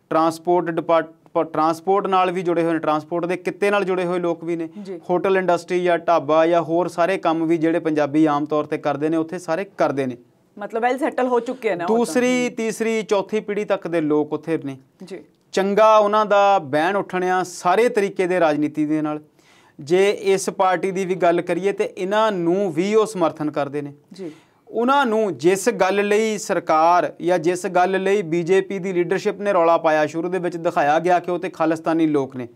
ਟਰਾਂਸਪੋਰਟ ਡਿਪਾਰਟ ਟਰਾਂਸਪੋਰਟ ਨਾਲ ਵੀ ਜੁੜੇ ਹੋਏ ਨੇ ਟਰਾਂਸਪੋਰਟ ਦੇ ਕਿੱਤੇ ਨਾਲ ਜੁੜੇ ਹੋਏ ਲੋਕ ਵੀ ਨੇ ਹੋਟਲ ਇੰਡਸਟਰੀ ਜਾਂ ਢਾਬਾ ਜਾਂ ਹੋਰ ਸਾਰੇ ਕੰਮ ਵੀ ਜਿਹੜੇ ਪੰਜਾਬੀ ਆਮ ਤੌਰ ਤੇ ਕਰਦੇ ਨੇ ਉੱਥੇ ਸਾਰੇ ਕਰਦੇ ਨੇ ਮਤਲਬ ਐਲ ਸੈਟਲ ਹੋ ਚੁੱਕੇ ਨੇ ਦੂਸਰੀ ਤੀਸਰੀ ਚੌਥੀ ਪੀੜ੍ਹੀ ਤੱਕ ਦੇ ਲੋਕ ਉੱਥੇ ਨੇ ਜੀ ਚੰਗਾ ਉਹਨਾਂ ਦਾ ਬਹਿਣ ਉੱਠਣਿਆ ਸਾਰੇ ਤਰੀਕੇ ਦੇ ਰਾਜਨੀਤੀ ਦੇ ਨਾਲ ਜੇ ਇਸ ਪਾਰਟੀ ਦੀ ਵੀ ਗੱਲ ਕਰੀਏ ਤੇ ਇਹਨਾਂ ਨੂੰ ਵੀ ਉਹ ਸਮਰਥਨ ਕਰਦੇ ਨੇ ਜੀ ਉਹਨਾਂ ਨੂੰ ਜਿਸ ਗੱਲ ਲਈ ਸਰਕਾਰ ਜਾਂ ਜਿਸ ਗੱਲ ਲਈ ਬੀਜੇਪੀ ਦੀ ਲੀਡਰਸ਼ਿਪ ਨੇ ਰੌਲਾ ਪਾਇਆ ਸ਼ੁਰੂ ਦੇ ਵਿੱਚ ਦਿਖਾਇਆ ਗਿਆ ਕਿ ਉਹ ਤੇ ਖਾਲਿਸਤਾਨੀ ਲੋਕ ਨੇ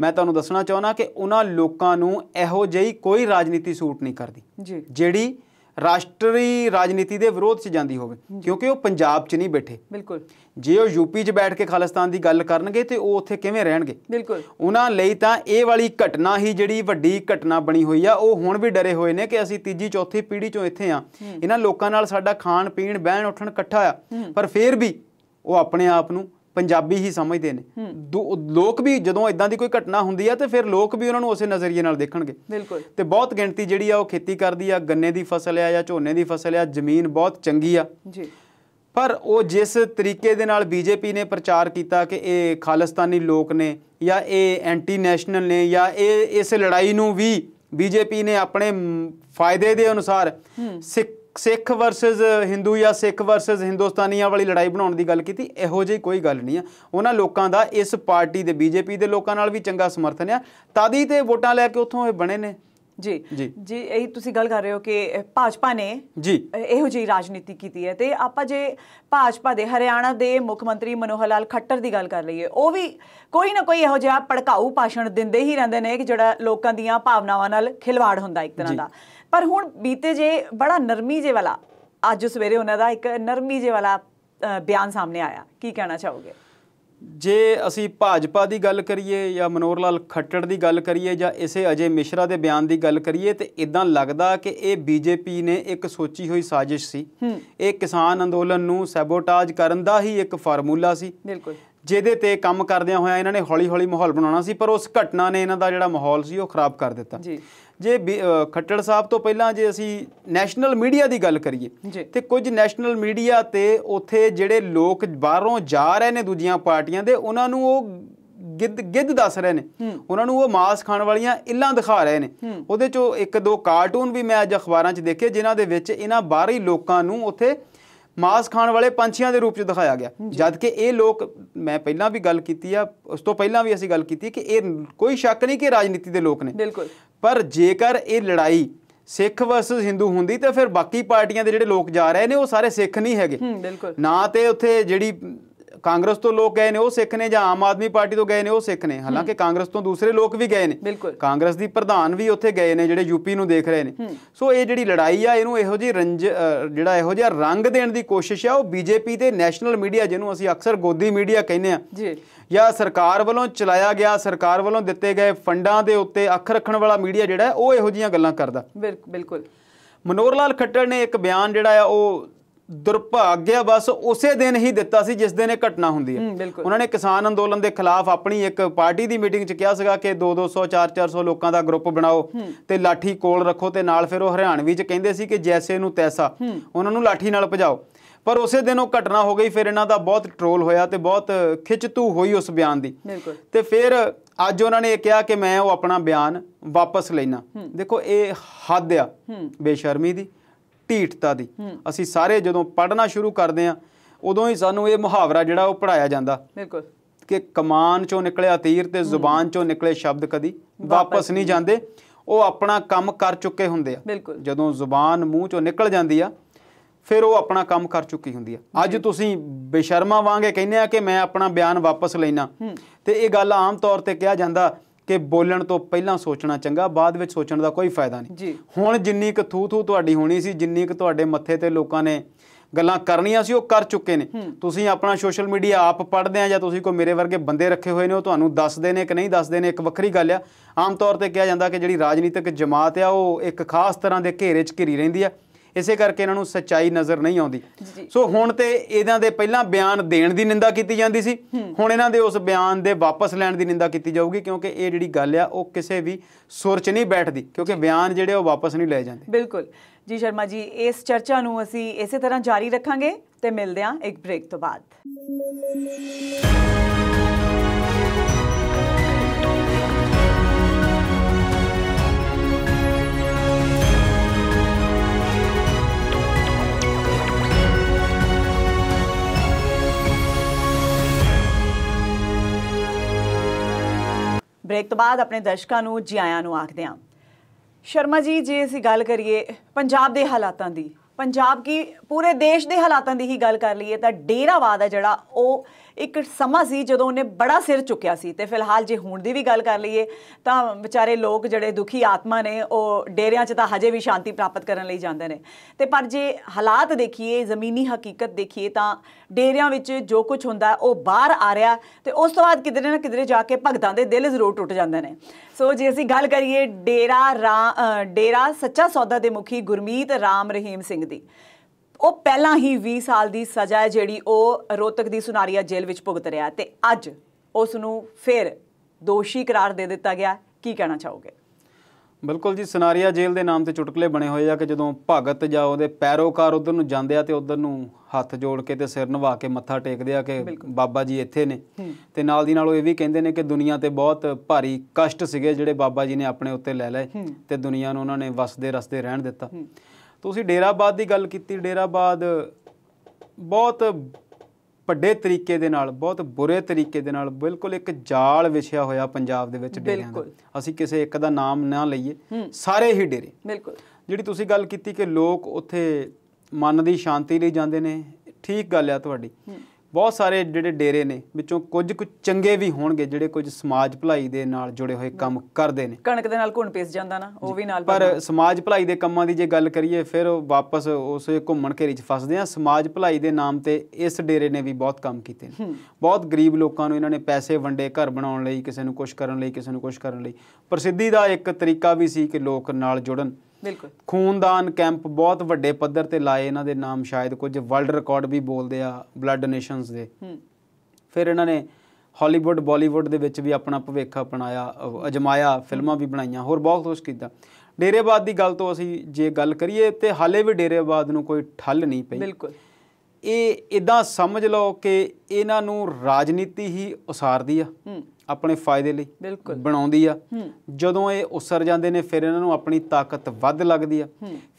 ਮੈਂ ਤੁਹਾਨੂੰ ਦੱਸਣਾ ਚਾਹੁੰਦਾ ਕਿ ਉਹਨਾਂ ਲੋਕਾਂ ਨੂੰ ਇਹੋ ਜਿਹੀ ਕੋਈ ਰਾਜਨੀਤੀ ਸੂਟ ਨਹੀਂ ਕਰਦੀ ਜਿਹੜੀ ਰਾਸ਼ਟਰੀ ਰਾਜਨੀਤੀ ਦੇ ਵਿਰੋਧ 'ਚ ਜਾਂਦੀ ਹੋਵੇ ਕਿਉਂਕਿ ਉਹ ਪੰਜਾਬ 'ਚ ਨਹੀਂ ਬੈਠੇ ਬਿਲਕੁਲ ਜੇ ਉਹ ਯੂਪੀ 'ਚ ਬੈਠ ਕੇ ਖਾਲਿਸਤਾਨ ਦੀ ਗੱਲ ਕਰਨਗੇ ਤੇ ਉਹ ਉੱਥੇ ਕਿਵੇਂ ਰਹਿਣਗੇ ਬਿਲਕੁਲ ਉਹਨਾਂ ਲਈ ਤਾਂ ਇਹ ਵਾਲੀ ਘਟਨਾ ਹੀ ਜਿਹੜੀ ਵੱਡੀ ਘਟਨਾ ਬਣੀ ਹੋਈ ਆ ਉਹ ਹੁਣ ਵੀ ਡਰੇ ਹੋਏ ਨੇ ਕਿ ਅਸੀਂ ਤੀਜੀ ਚੌਥੀ ਪੀੜ੍ਹੀ 'ਚੋਂ ਇੱਥੇ ਆ ਇਹਨਾਂ ਲੋਕਾਂ ਨਾਲ ਸਾਡਾ ਖਾਣ ਪੀਣ ਬਹਿਣ ਉੱਠਣ ਇਕੱਠਾ ਆ ਪਰ ਫੇਰ ਵੀ ਉਹ ਆਪਣੇ ਆਪ ਨੂੰ ਪੰਜਾਬੀ ਹੀ ਸਮਝਦੇ ਨੇ ਲੋਕ ਵੀ ਜਦੋਂ ਇਦਾਂ ਦੀ ਕੋਈ ਘਟਨਾ ਹੁੰਦੀ ਆ ਤੇ ਫਿਰ ਲੋਕ ਵੀ ਉਹਨਾਂ ਨੂੰ ਉਸੇ ਨਜ਼ਰੀਏ ਨਾਲ ਦੇਖਣਗੇ ਬਿਲਕੁਲ ਤੇ ਬਹੁਤ ਗਿਣਤੀ ਜਿਹੜੀ ਆ ਉਹ ਖੇਤੀ ਕਰਦੀ ਆ ਗੰਨੇ ਦੀ ਫਸਲ ਆ ਜਾਂ ਝੋਨੇ ਦੀ ਫਸਲ ਆ ਜ਼ਮੀਨ ਬਹੁਤ ਚੰਗੀ ਆ ਜੀ ਪਰ ਉਹ ਜਿਸ ਤਰੀਕੇ ਦੇ ਨਾਲ ਬੀਜੇਪੀ ਨੇ ਪ੍ਰਚਾਰ ਕੀਤਾ ਕਿ ਇਹ ਖਾਲਿਸਤਾਨੀ ਲੋਕ ਨੇ ਜਾਂ ਇਹ ਐਂਟੀ ਨੈਸ਼ਨਲ ਨੇ ਜਾਂ ਇਹ ਇਸ ਲੜਾਈ ਨੂੰ ਵੀ ਬੀਜੇਪੀ ਨੇ ਆਪਣੇ ਫਾਇਦੇ ਦੇ ਅਨੁਸਾਰ ਸਿੱਖ ਸਿੱਖ ਵਰਸਸ ਹਿੰਦੂ ਜਾਂ ਸਿੱਖ ਵਰਸਸ ਹਿੰਦੁਸਤਾਨੀਆਂ ਵਾਲੀ ਲੜਾਈ ਬਣਾਉਣ ਦੀ ਗੱਲ ਕੀਤੀ ਇਹੋ ਜਿਹੀ ਕੋਈ ਗੱਲ ਨਹੀਂ ਆ ਉਹਨਾਂ ਲੋਕਾਂ ਦਾ ਇਸ ਪਾਰਟੀ ਦੇ ਬੀਜੇਪੀ ਦੇ ਲੋਕਾਂ ਨਾਲ ਵੀ ਚੰਗਾ ਸਮਰਥਨ ਆ ਤਾਦੀ ਤੇ ਵੋਟਾਂ ਲੈ ਕੇ ਉੱਥੋਂ ਇਹ ਬਣੇ ਨੇ ਜੀ ਜੀ ਇਹ ਤੁਸੀਂ ਗੱਲ ਕਰ ਰਹੇ ਹੋ ਕਿ ਭਾਜਪਾ ਨੇ ਜੀ ਇਹੋ ਜਿਹੀ ਰਾਜਨੀਤੀ ਕੀਤੀ ਹੈ ਤੇ ਆਪਾਂ ਜੇ ਭਾਜਪਾ ਦੇ ਹਰਿਆਣਾ ਦੇ ਮੁੱਖ ਮੰਤਰੀ ਮਨੋਹਰ ਲਾਲ ਖੱਟਰ ਦੀ ਗੱਲ ਕਰ ਲਈਏ ਉਹ ਵੀ ਕੋਈ ਨਾ ਕੋਈ ਇਹੋ ਜਿਹਾ ਭੜਕਾਊ ਭਾਸ਼ਣ ਦਿੰਦੇ ਹੀ ਰਹਿੰਦੇ ਨੇ ਕਿ ਜਿਹੜਾ ਲੋਕਾਂ ਦੀਆਂ ਭਾਵਨਾਵਾਂ ਨਾਲ ਖਿਲਵਾੜ ਹੁੰਦਾ ਇੱਕ ਤਰ੍ਹਾਂ ਦਾ ਪਰ ਹੁਣ ਬੀਤੇ ਜੇ ਬੜਾ ਨਰਮੀ ਜੇ ਵਾਲਾ ਅੱਜ ਸਵੇਰੇ ਉਹਨਾਂ ਦਾ ਇੱਕ ਨਰਮੀ ਜੇ ਵਾਲਾ ਬਿਆਨ ਸਾਹਮਣੇ ਆਇਆ ਕੀ ਕਹਿਣਾ ਚਾਹੋਗੇ ਜੇ ਅਸੀਂ ਭਾਜਪਾ ਦੀ ਗੱਲ ਕਰੀਏ ਜਾਂ ਮਨੋਰ ਲਾਲ ਖੱਟੜ ਦੀ ਗੱਲ ਕਰੀਏ ਜਾਂ ਇਸੇ ਅਜੇ ਮਿਸ਼ਰਾ ਦੇ ਬਿਆਨ ਦੀ ਗੱਲ ਕਰੀਏ ਤੇ ਇਦਾਂ ਲੱਗਦਾ ਕਿ ਇਹ ਬੀਜੇਪੀ ਨੇ ਇੱਕ ਸੋਚੀ ਹੋਈ ਸਾਜ਼ਿਸ਼ ਸੀ ਇਹ ਕਿਸਾਨ ਅੰਦੋਲਨ ਨੂੰ ਸੈਬੋਟਾਜ ਕਰਨ ਦਾ ਹੀ ਇੱਕ ਫਾਰਮੂਲਾ ਸੀ ਬਿਲਕੁਲ ਜਿਹਦੇ ਤੇ ਕੰਮ ਕਰਦਿਆਂ ਹੋਇਆ ਇਹਨਾਂ ਨੇ ਹੌਲੀ-ਹੌਲੀ ਮਾਹੌਲ ਬਣਾਉਣਾ ਸੀ ਪਰ ਉਸ ਘਟਨਾ ਨੇ ਇਹਨਾਂ ਦਾ ਜਿਹੜਾ ਮਾਹੌਲ ਸੀ ਉਹ ਖਰਾਬ ਕਰ ਦਿੱਤਾ ਜੀ ਜੇ ਖੱਟੜ ਸਾਹਿਬ ਤੋਂ ਪਹਿਲਾਂ ਜੇ ਅਸੀਂ ਨੈਸ਼ਨਲ ਮੀਡੀਆ ਦੀ ਗੱਲ ਕਰੀਏ ਤੇ ਕੁਝ ਨੈਸ਼ਨਲ ਮੀਡੀਆ ਤੇ ਉਥੇ ਜਿਹੜੇ ਲੋਕ ਬਾਹਰੋਂ ਜਾ ਰਹੇ ਨੇ ਦੂਜੀਆਂ ਪਾਰਟੀਆਂ ਦੇ ਉਹਨਾਂ ਨੂੰ ਉਹ ਗਿੱਦ ਗਿੱਦ ਦੱਸ ਰਹੇ ਨੇ ਉਹਨਾਂ ਨੂੰ ਉਹ ਮਾਸ ਖਾਣ ਵਾਲੀਆਂ ਇਲਾਂ ਦਿਖਾ ਰਹੇ ਨੇ ਉਹਦੇ ਚੋਂ ਇੱਕ ਦੋ ਕਾਰਟੂਨ ਵੀ ਮੈਂ ਅੱਜ ਅਖਬਾਰਾਂ 'ਚ ਦੇਖੇ ਜਿਨ੍ਹਾਂ ਦੇ ਵਿੱਚ ਇਹਨਾਂ ਬਾਹਰੀ ਲੋਕਾਂ ਨੂੰ ਉਥੇ ਮਾਸ ਖਾਣ ਵਾਲੇ ਪੰਛੀਆਂ ਦੇ ਰੂਪ 'ਚ ਦਿਖਾਇਆ ਗਿਆ ਜਦ ਕਿ ਇਹ ਲੋਕ ਮੈਂ ਪਹਿਲਾਂ ਵੀ ਗੱਲ ਕੀਤੀ ਆ ਉਸ ਤੋਂ ਪਹਿਲਾਂ ਵੀ ਅਸੀਂ ਗੱਲ ਕੀਤੀ ਕਿ ਇਹ ਕੋਈ ਸ਼ੱਕ ਨਹੀਂ ਕਿ ਰਾਜਨੀਤੀ ਦੇ ਲੋਕ ਨੇ ਬਿਲਕੁਲ ਪਰ ਜੇਕਰ ਇਹ ਲੜਾਈ ਸਿੱਖ ਵਰਸਸ ਹਿੰਦੂ ਹੁੰਦੀ ਤਾਂ ਫਿਰ ਬਾਕੀ ਪਾਰਟੀਆਂ ਦੇ ਜਿਹੜੇ ਲੋਕ ਜਾ ਰਹੇ ਨੇ ਉਹ ਸਾਰੇ ਸਿੱਖ ਨਹੀਂ ਹੈਗੇ ਨਾ ਤੇ ਉੱਥੇ ਜਿਹੜੀ ਕਾਂਗਰਸ ਤੋਂ ਲੋਕ ਗਏ ਨੇ ਉਹ ਸਿੱਖ ਨੇ ਜਾਂ ਆਮ ਆਦਮੀ ਪਾਰਟੀ ਤੋਂ ਗਏ ਨੇ ਉਹ ਸਿੱਖ ਨੇ ਹਾਲਾਂਕਿ ਕਾਂਗਰਸ ਤੋਂ ਦੂਸਰੇ ਲੋਕ ਵੀ ਗਏ ਨੇ ਕਾਂਗਰਸ ਦੀ ਪ੍ਰਧਾਨ ਵੀ ਉੱਥੇ ਗਏ ਨੇ ਜਿਹੜੇ ਯੂਪੀ ਨੂੰ ਦੇਖ ਰਹੇ ਨੇ ਸੋ ਇਹ ਜਿਹੜੀ ਲੜਾਈ ਆ ਇਹਨੂੰ ਇਹੋ ਜੀ ਰੰਜ ਜਿਹੜਾ ਇਹੋ ਜਿਹਾ ਰੰਗ ਦੇਣ ਦੀ ਕੋਸ਼ਿਸ਼ ਆ ਉਹ ਬੀਜੇਪੀ ਤੇ ਨੈਸ਼ਨਲ ਮੀਡੀਆ ਜਿਹਨੂੰ ਅਸੀਂ ਅਕਸਰ ਗੋਦੀ ਮੀਡੀਆ ਕਹਿੰਦੇ ਆ ਜੀ ਜਾਂ ਸਰਕਾਰ ਵੱਲੋਂ ਚਲਾਇਆ ਗਿਆ ਸਰਕਾਰ ਵੱਲੋਂ ਦਿੱਤੇ ਗਏ ਫੰਡਾਂ ਦੇ ਉੱਤੇ ਅੱਖ ਰੱਖਣ ਵਾਲਾ ਮੀਡੀਆ ਜਿਹੜਾ ਉਹ ਇਹੋ ਜੀਆਂ ਗੱਲਾਂ ਕਰਦਾ ਬਿਲਕੁਲ ਮਨੋਰ ਲਾਲ ਖੱਟਰ ਨੇ ਇੱਕ ਬਿਆਨ ਜਿਹੜਾ ਆ ਉਹ ਦੁਰਭਾਗਿਆ ਬਸ ਉਸੇ ਦਿਨ ਹੀ ਦਿੱਤਾ ਸੀ ਜਿਸ ਦਿਨ ਇਹ ਘਟਨਾ ਹੁੰਦੀ ਹੈ ਉਹਨਾਂ ਨੇ ਕਿਸਾਨ ਅੰਦੋਲਨ ਦੇ ਖਿਲਾਫ ਆਪਣੀ ਇੱਕ ਪਾਰਟੀ ਦੀ ਮੀਟਿੰਗ 'ਚ ਕਿਹਾ ਸੀਗਾ ਕਿ 2-200 4-400 ਲੋਕਾਂ ਦਾ ਗਰੁੱਪ ਬਣਾਓ ਤੇ ਲਾਠੀ ਕੋਲ ਰੱਖੋ ਤੇ ਨਾਲ ਫਿਰ ਉਹ ਹਰਿਆਣਵੀ 'ਚ ਕਹਿੰਦੇ ਸੀ ਕਿ ਜੈਸੇ ਨੂੰ ਤੈਸਾ ਉਹਨਾਂ ਨੂੰ ਲਾਠੀ ਨਾਲ ਭਜਾਓ ਪਰ ਉਸੇ ਦਿਨ ਉਹ ਘਟਨਾ ਹੋ ਗਈ ਫਿਰ ਇਹਨਾਂ ਦਾ ਬਹੁਤ ਟ੍ਰੋਲ ਹੋਇਆ ਤੇ ਬਹੁਤ ਖਿੱਚਤੂ ਹੋਈ ਉਸ ਬਿਆਨ ਦੀ ਤੇ ਫਿਰ ਅੱਜ ਉਹਨਾਂ ਨੇ ਇਹ ਕਿਹਾ ਕਿ ਮੈਂ ਉਹ ਆਪਣਾ ਬਿਆਨ ਵਾਪਸ ਲੈਣਾ ਦੇਖੋ ਇਹ ਹੱਦ ਆ ਬੇਸ਼ਰਮੀ ਦੀ ਢੀਟਤਾ ਦੀ ਅਸੀਂ ਸਾਰੇ ਜਦੋਂ ਪੜ੍ਹਨਾ ਸ਼ੁਰੂ ਕਰਦੇ ਆ ਉਦੋਂ ਹੀ ਸਾਨੂੰ ਇਹ ਮੁਹਾਵਰਾ ਜਿਹੜਾ ਉਹ ਪੜਾਇਆ ਜਾਂਦਾ ਬਿਲਕੁਲ ਕਿ ਕਮਾਨ ਚੋਂ ਨਿਕਲਿਆ ਤੀਰ ਤੇ ਜ਼ੁਬਾਨ ਚੋਂ ਨਿਕਲੇ ਸ਼ਬਦ ਕਦੀ ਵਾਪਸ ਨਹੀਂ ਜਾਂਦੇ ਉਹ ਆਪਣਾ ਕੰਮ ਕਰ ਚੁੱਕੇ ਹੁੰਦੇ ਆ ਜਦੋਂ ਜ਼ੁਬਾਨ ਮੂੰਹ ਚੋਂ ਨਿਕਲ ਜਾਂਦੀ ਆ ਫਿਰ ਉਹ ਆਪਣਾ ਕੰਮ ਕਰ ਚੁੱਕੀ ਹੁੰਦੀ ਆ ਅੱਜ ਤੁਸੀਂ ਬੇਸ਼ਰਮਾ ਵਾਂਗੇ ਕਹਿੰਦੇ ਆ ਕਿ ਮੈਂ ਆਪਣਾ ਬਿਆਨ ਵਾਪਸ ਲੈਣਾ ਤੇ ਇਹ ਗੱਲ ਆਮ ਤੌਰ ਤੇ ਕਿਹਾ ਜਾਂਦਾ ਕਿ ਬੋਲਣ ਤੋਂ ਪਹਿਲਾਂ ਸੋਚਣਾ ਚੰਗਾ ਬਾਅਦ ਵਿੱਚ ਸੋਚਣ ਦਾ ਕੋਈ ਫਾਇਦਾ ਨਹੀਂ ਹੁਣ ਜਿੰਨੀ ਕੁ ਥੂ ਥੂ ਤੁਹਾਡੀ ਹੋਣੀ ਸੀ ਜਿੰਨੀ ਕੁ ਤੁਹਾਡੇ ਮੱਥੇ ਤੇ ਲੋਕਾਂ ਨੇ ਗੱਲਾਂ ਕਰਨੀਆਂ ਸੀ ਉਹ ਕਰ ਚੁੱਕੇ ਨੇ ਤੁਸੀਂ ਆਪਣਾ ਸੋਸ਼ਲ ਮੀਡੀਆ ਆਪ ਪੜ੍ਹਦੇ ਆ ਜਾਂ ਤੁਸੀਂ ਕੋ ਮੇਰੇ ਵਰਗੇ ਬੰਦੇ ਰੱਖੇ ਹੋਏ ਨੇ ਉਹ ਤੁਹਾਨੂੰ ਦੱਸਦੇ ਨੇ ਕਿ ਨਹੀਂ ਦੱਸਦੇ ਨੇ ਇੱਕ ਵੱਖਰੀ ਗੱਲ ਆ ਆਮ ਤੌਰ ਤੇ ਕਿਹਾ ਜਾਂਦਾ ਕਿ ਜਿਹੜੀ ਰਾਜਨੀਤਿਕ ਜਮਾਤ ਆ ਉਹ ਇੱਕ ਖਾਸ ਤਰ੍ਹਾਂ ਦੇ ਘੇਰੇ 'ਚ ਘਿਰੀ ਰਹਿੰਦੀ ਆ ਇਸੇ ਕਰਕੇ ਇਹਨਾਂ ਨੂੰ ਸੱਚਾਈ ਨਜ਼ਰ ਨਹੀਂ ਆਉਂਦੀ ਸੋ ਹੁਣ ਤੇ ਇਹਨਾਂ ਦੇ ਪਹਿਲਾਂ ਬਿਆਨ ਦੇਣ ਦੀ ਨਿੰਦਾ ਕੀਤੀ ਜਾਂਦੀ ਸੀ ਹੁਣ ਇਹਨਾਂ ਦੇ ਉਸ ਬਿਆਨ ਦੇ ਵਾਪਸ ਲੈਣ ਦੀ ਨਿੰਦਾ ਕੀਤੀ ਜਾਊਗੀ ਕਿਉਂਕਿ ਇਹ ਜਿਹੜੀ ਗੱਲ ਆ ਉਹ ਕਿਸੇ ਵੀ ਸੁਰ 'ਚ ਨਹੀਂ ਬੈਠਦੀ ਕਿਉਂਕਿ ਬਿਆਨ ਜਿਹੜੇ ਉਹ ਵਾਪਸ ਨਹੀਂ ਲਏ ਜਾਂਦੇ ਬਿਲਕੁਲ ਜੀ ਸ਼ਰਮਾ ਜੀ ਇਸ ਚਰਚਾ ਨੂੰ ਅਸੀਂ ਇਸੇ ਤਰ੍ਹਾਂ ਜਾਰੀ ਰੱਖਾਂਗੇ ਤੇ ਮਿਲਦੇ ਹਾਂ ਇੱਕ ਬ੍ਰੇਕ ਤੋਂ ਬਾਅਦ ਬ੍ਰੇਕ ਤੋਂ ਬਾਅਦ ਆਪਣੇ ਦਰਸ਼ਕਾਂ ਨੂੰ ਜੀ ਆਇਆਂ ਨੂੰ ਆਖਦੇ ਹਾਂ ਸ਼ਰਮਾ ਜੀ ਜੇ ਅਸੀਂ ਗੱਲ ਕਰੀਏ ਪੰਜਾਬ ਦੇ ਹਾਲਾਤਾਂ ਦੀ ਪੰਜਾਬ ਕੀ ਪੂਰੇ ਦੇਸ਼ ਦੇ ਹਾਲਾਤਾਂ ਦੀ ਹੀ ਗੱਲ ਕਰ ਲਈਏ ਤਾਂ ਡੇਰਾਵਾਦ ਹੈ ਜਿਹੜਾ ਉਹ ਇੱਕ ਸਮਾਂ ਸੀ ਜਦੋਂ ਉਹਨੇ ਬੜਾ ਸਿਰ ਚੁੱਕਿਆ ਸੀ ਤੇ ਫਿਲਹਾਲ ਜੇ ਹੁਣ ਦੀ ਵੀ ਗੱਲ ਕਰ ਲਈਏ ਤਾਂ ਵਿਚਾਰੇ ਲੋਕ ਜਿਹੜੇ ਦੁਖੀ ਆਤਮਾ ਨੇ ਉਹ ਡੇਰਿਆਂ 'ਚ ਤਾਂ ਹਜੇ ਵੀ ਸ਼ਾਂਤੀ ਪ੍ਰਾਪਤ ਕਰਨ ਲਈ ਜਾਂਦੇ ਨੇ ਤੇ ਪਰ ਜੇ ਹਾਲਾਤ ਦੇਖੀਏ ਜ਼ਮੀਨੀ ਹਕੀਕਤ ਦੇਖੀਏ ਤਾਂ ਡੇਰਿਆਂ ਵਿੱਚ ਜੋ ਕੁਝ ਹੁੰਦਾ ਉਹ ਬਾਹਰ ਆ ਰਿਹਾ ਤੇ ਉਸ ਤੋਂ ਬਾਅਦ ਕਿਧਰੇ ਨਾ ਕਿਧਰੇ ਜਾ ਕੇ ਭਗਤਾਂ ਦੇ ਦਿਲ ਜ਼ਰੂਰ ਟੁੱਟ ਜਾਂਦੇ ਨੇ ਸੋ ਜੇ ਅਸੀਂ ਗੱਲ ਕਰੀਏ ਡੇਰਾ ਡੇਰਾ ਸੱਚਾ ਸੌਦਾ ਦੇ ਮੁਖੀ ਗੁਰਮੀਤ ਰਾਮ ਰਹੀਮ ਸਿੰਘ ਦੀ ਉਹ ਪਹਿਲਾਂ ਹੀ 20 ਸਾਲ ਦੀ ਸਜ਼ਾ ਹੈ ਜਿਹੜੀ ਉਹ ਰੋਤਕ ਦੀ ਸੁਨਾਰੀਆ ਜੇਲ੍ਹ ਵਿੱਚ ਭੁਗਤ ਰਿਹਾ ਤੇ ਅੱਜ ਉਸ ਨੂੰ ਫਿਰ ਦੋਸ਼ੀ ਕਰਾਰ ਦੇ ਦਿੱਤਾ ਗਿਆ ਕੀ ਕਹਿਣਾ ਚਾਹੋਗੇ ਬਿਲਕੁਲ ਜੀ ਸੁਨਾਰੀਆ ਜੇਲ੍ਹ ਦੇ ਨਾਮ ਤੇ ਚੁਟਕਲੇ ਬਣੇ ਹੋਏ ਆ ਕਿ ਜਦੋਂ ਭਗਤ ਜਾਂ ਉਹਦੇ ਪੈਰੋਕਾਰ ਉਧਰ ਨੂੰ ਜਾਂਦੇ ਆ ਤੇ ਉਧਰ ਨੂੰ ਹੱਥ ਜੋੜ ਕੇ ਤੇ ਸਿਰ ਨਵਾ ਕੇ ਮੱਥਾ ਟੇਕਦੇ ਆ ਕਿ ਬਾਬਾ ਜੀ ਇੱਥੇ ਨੇ ਤੇ ਨਾਲ ਦੀ ਨਾਲ ਉਹ ਇਹ ਵੀ ਕਹਿੰਦੇ ਨੇ ਕਿ ਦੁਨੀਆ ਤੇ ਬਹੁਤ ਭਾਰੀ ਕਸ਼ਟ ਸੀਗੇ ਜਿਹੜੇ ਬਾਬਾ ਜੀ ਨੇ ਆਪਣੇ ਉੱਤੇ ਲੈ ਲਏ ਤੇ ਦੁਨੀਆ ਨੂੰ ਉਹਨਾਂ ਨੇ ਵਸਦੇ ਰਸਦੇ ਰਹਿਣ ਦਿੱਤਾ ਤੁਸੀਂ ਡੇਰਾਬਾਦ ਦੀ ਗੱਲ ਕੀਤੀ ਡੇਰਾਬਾਦ ਬਹੁਤ ਵੱਡੇ ਤਰੀਕੇ ਦੇ ਨਾਲ ਬਹੁਤ ਬੁਰੇ ਤਰੀਕੇ ਦੇ ਨਾਲ ਬਿਲਕੁਲ ਇੱਕ ਜਾਲ ਵਿਛਿਆ ਹੋਇਆ ਪੰਜਾਬ ਦੇ ਵਿੱਚ ਡੇਰਿਆਂ ਦਾ ਅਸੀਂ ਕਿਸੇ ਇੱਕ ਦਾ ਨਾਮ ਨਾ ਲਈਏ ਸਾਰੇ ਹੀ ਡੇਰੇ ਬਿਲਕੁਲ ਜਿਹੜੀ ਤੁਸੀਂ ਗੱਲ ਕੀਤੀ ਕਿ ਲੋਕ ਉੱਥੇ ਮਨ ਦੀ ਸ਼ਾਂਤੀ ਲਈ ਜਾਂਦੇ ਨੇ ਠੀਕ ਗੱਲ ਆ ਤੁਹਾਡੀ ਬਹੁਤ ਸਾਰੇ ਜਿਹੜੇ ਡੇਰੇ ਨੇ ਵਿੱਚੋਂ ਕੁਝ ਕੁ ਚੰਗੇ ਵੀ ਹੋਣਗੇ ਜਿਹੜੇ ਕੁਝ ਸਮਾਜ ਭਲਾਈ ਦੇ ਨਾਲ ਜੁੜੇ ਹੋਏ ਕੰਮ ਕਰਦੇ ਨੇ ਕਣਕ ਦੇ ਨਾਲ ਘੁਣ ਪੇਸ ਜਾਂਦਾ ਨਾ ਉਹ ਵੀ ਨਾਲ ਪਰ ਸਮਾਜ ਭਲਾਈ ਦੇ ਕੰਮਾਂ ਦੀ ਜੇ ਗੱਲ ਕਰੀਏ ਫਿਰ ਵਾਪਸ ਉਸੇ ਘੁੰਮਣ ਘੇਰੀ 'ਚ ਫਸਦੇ ਆ ਸਮਾਜ ਭਲਾਈ ਦੇ ਨਾਮ ਤੇ ਇਸ ਡੇਰੇ ਨੇ ਵੀ ਬਹੁਤ ਕੰਮ ਕੀਤੇ ਨੇ ਬਹੁਤ ਗਰੀਬ ਲੋਕਾਂ ਨੂੰ ਇਹਨਾਂ ਨੇ ਪੈਸੇ ਵੰਡੇ ਘਰ ਬਣਾਉਣ ਲਈ ਕਿਸੇ ਨੂੰ ਕੁਝ ਕਰਨ ਲਈ ਕਿਸੇ ਨੂੰ ਕੁਝ ਕਰਨ ਲਈ ਪ੍ਰਸਿੱਧੀ ਦਾ ਇੱਕ ਤਰੀਕਾ ਵੀ ਸੀ ਕਿ ਲੋਕ ਨਾਲ ਜੁੜਨ ਬਿਲਕੁਲ ਖੂਨਦਾਨ ਕੈਂਪ ਬਹੁਤ ਵੱਡੇ ਪੱਧਰ ਤੇ ਲਾਏ ਇਹਨਾਂ ਦੇ ਨਾਮ ਸ਼ਾਇਦ ਕੁਝ ਵਰਲਡ ਰਿਕਾਰਡ ਵੀ ਬੋਲਦੇ ਆ ਬਲੱਡ ਡੋਨੇਸ਼ਨਸ ਦੇ ਫਿਰ ਇਹਨਾਂ ਨੇ ਹਾਲੀਵੁੱਡ ਬਾਲੀਵੁੱਡ ਦੇ ਵਿੱਚ ਵੀ ਆਪਣਾ ਭਵਿੱਖ ਅਪਣਾਇਆ ਅਜਮਾਇਆ ਫਿਲਮਾਂ ਵੀ ਬਣਾਈਆਂ ਹੋਰ ਬਹੁਤ ਕੁਝ ਕੀਤਾ ਡੇਰੇਬਾਦ ਦੀ ਗੱਲ ਤੋਂ ਅਸੀਂ ਜੇ ਗੱਲ ਕਰੀਏ ਤੇ ਹਾਲੇ ਵੀ ਡੇਰੇਬਾਦ ਨੂੰ ਕੋਈ ਠੱਲ ਨਹੀਂ ਪਈ ਬਿਲਕੁਲ ਇਹ ਇਦਾਂ ਸਮਝ ਲਓ ਕਿ ਇਹਨਾਂ ਨੂੰ ਰਾਜਨੀਤੀ ਹੀ ਉਸਾਰਦੀ ਆ ਹੂੰ ਆਪਣੇ ਫਾਇਦੇ ਲਈ ਬਣਾਉਂਦੀ ਆ ਜਦੋਂ ਇਹ ਉਸਰ ਜਾਂਦੇ ਨੇ ਫਿਰ ਇਹਨਾਂ ਨੂੰ ਆਪਣੀ ਤਾਕਤ ਵੱਧ ਲੱਗਦੀ ਆ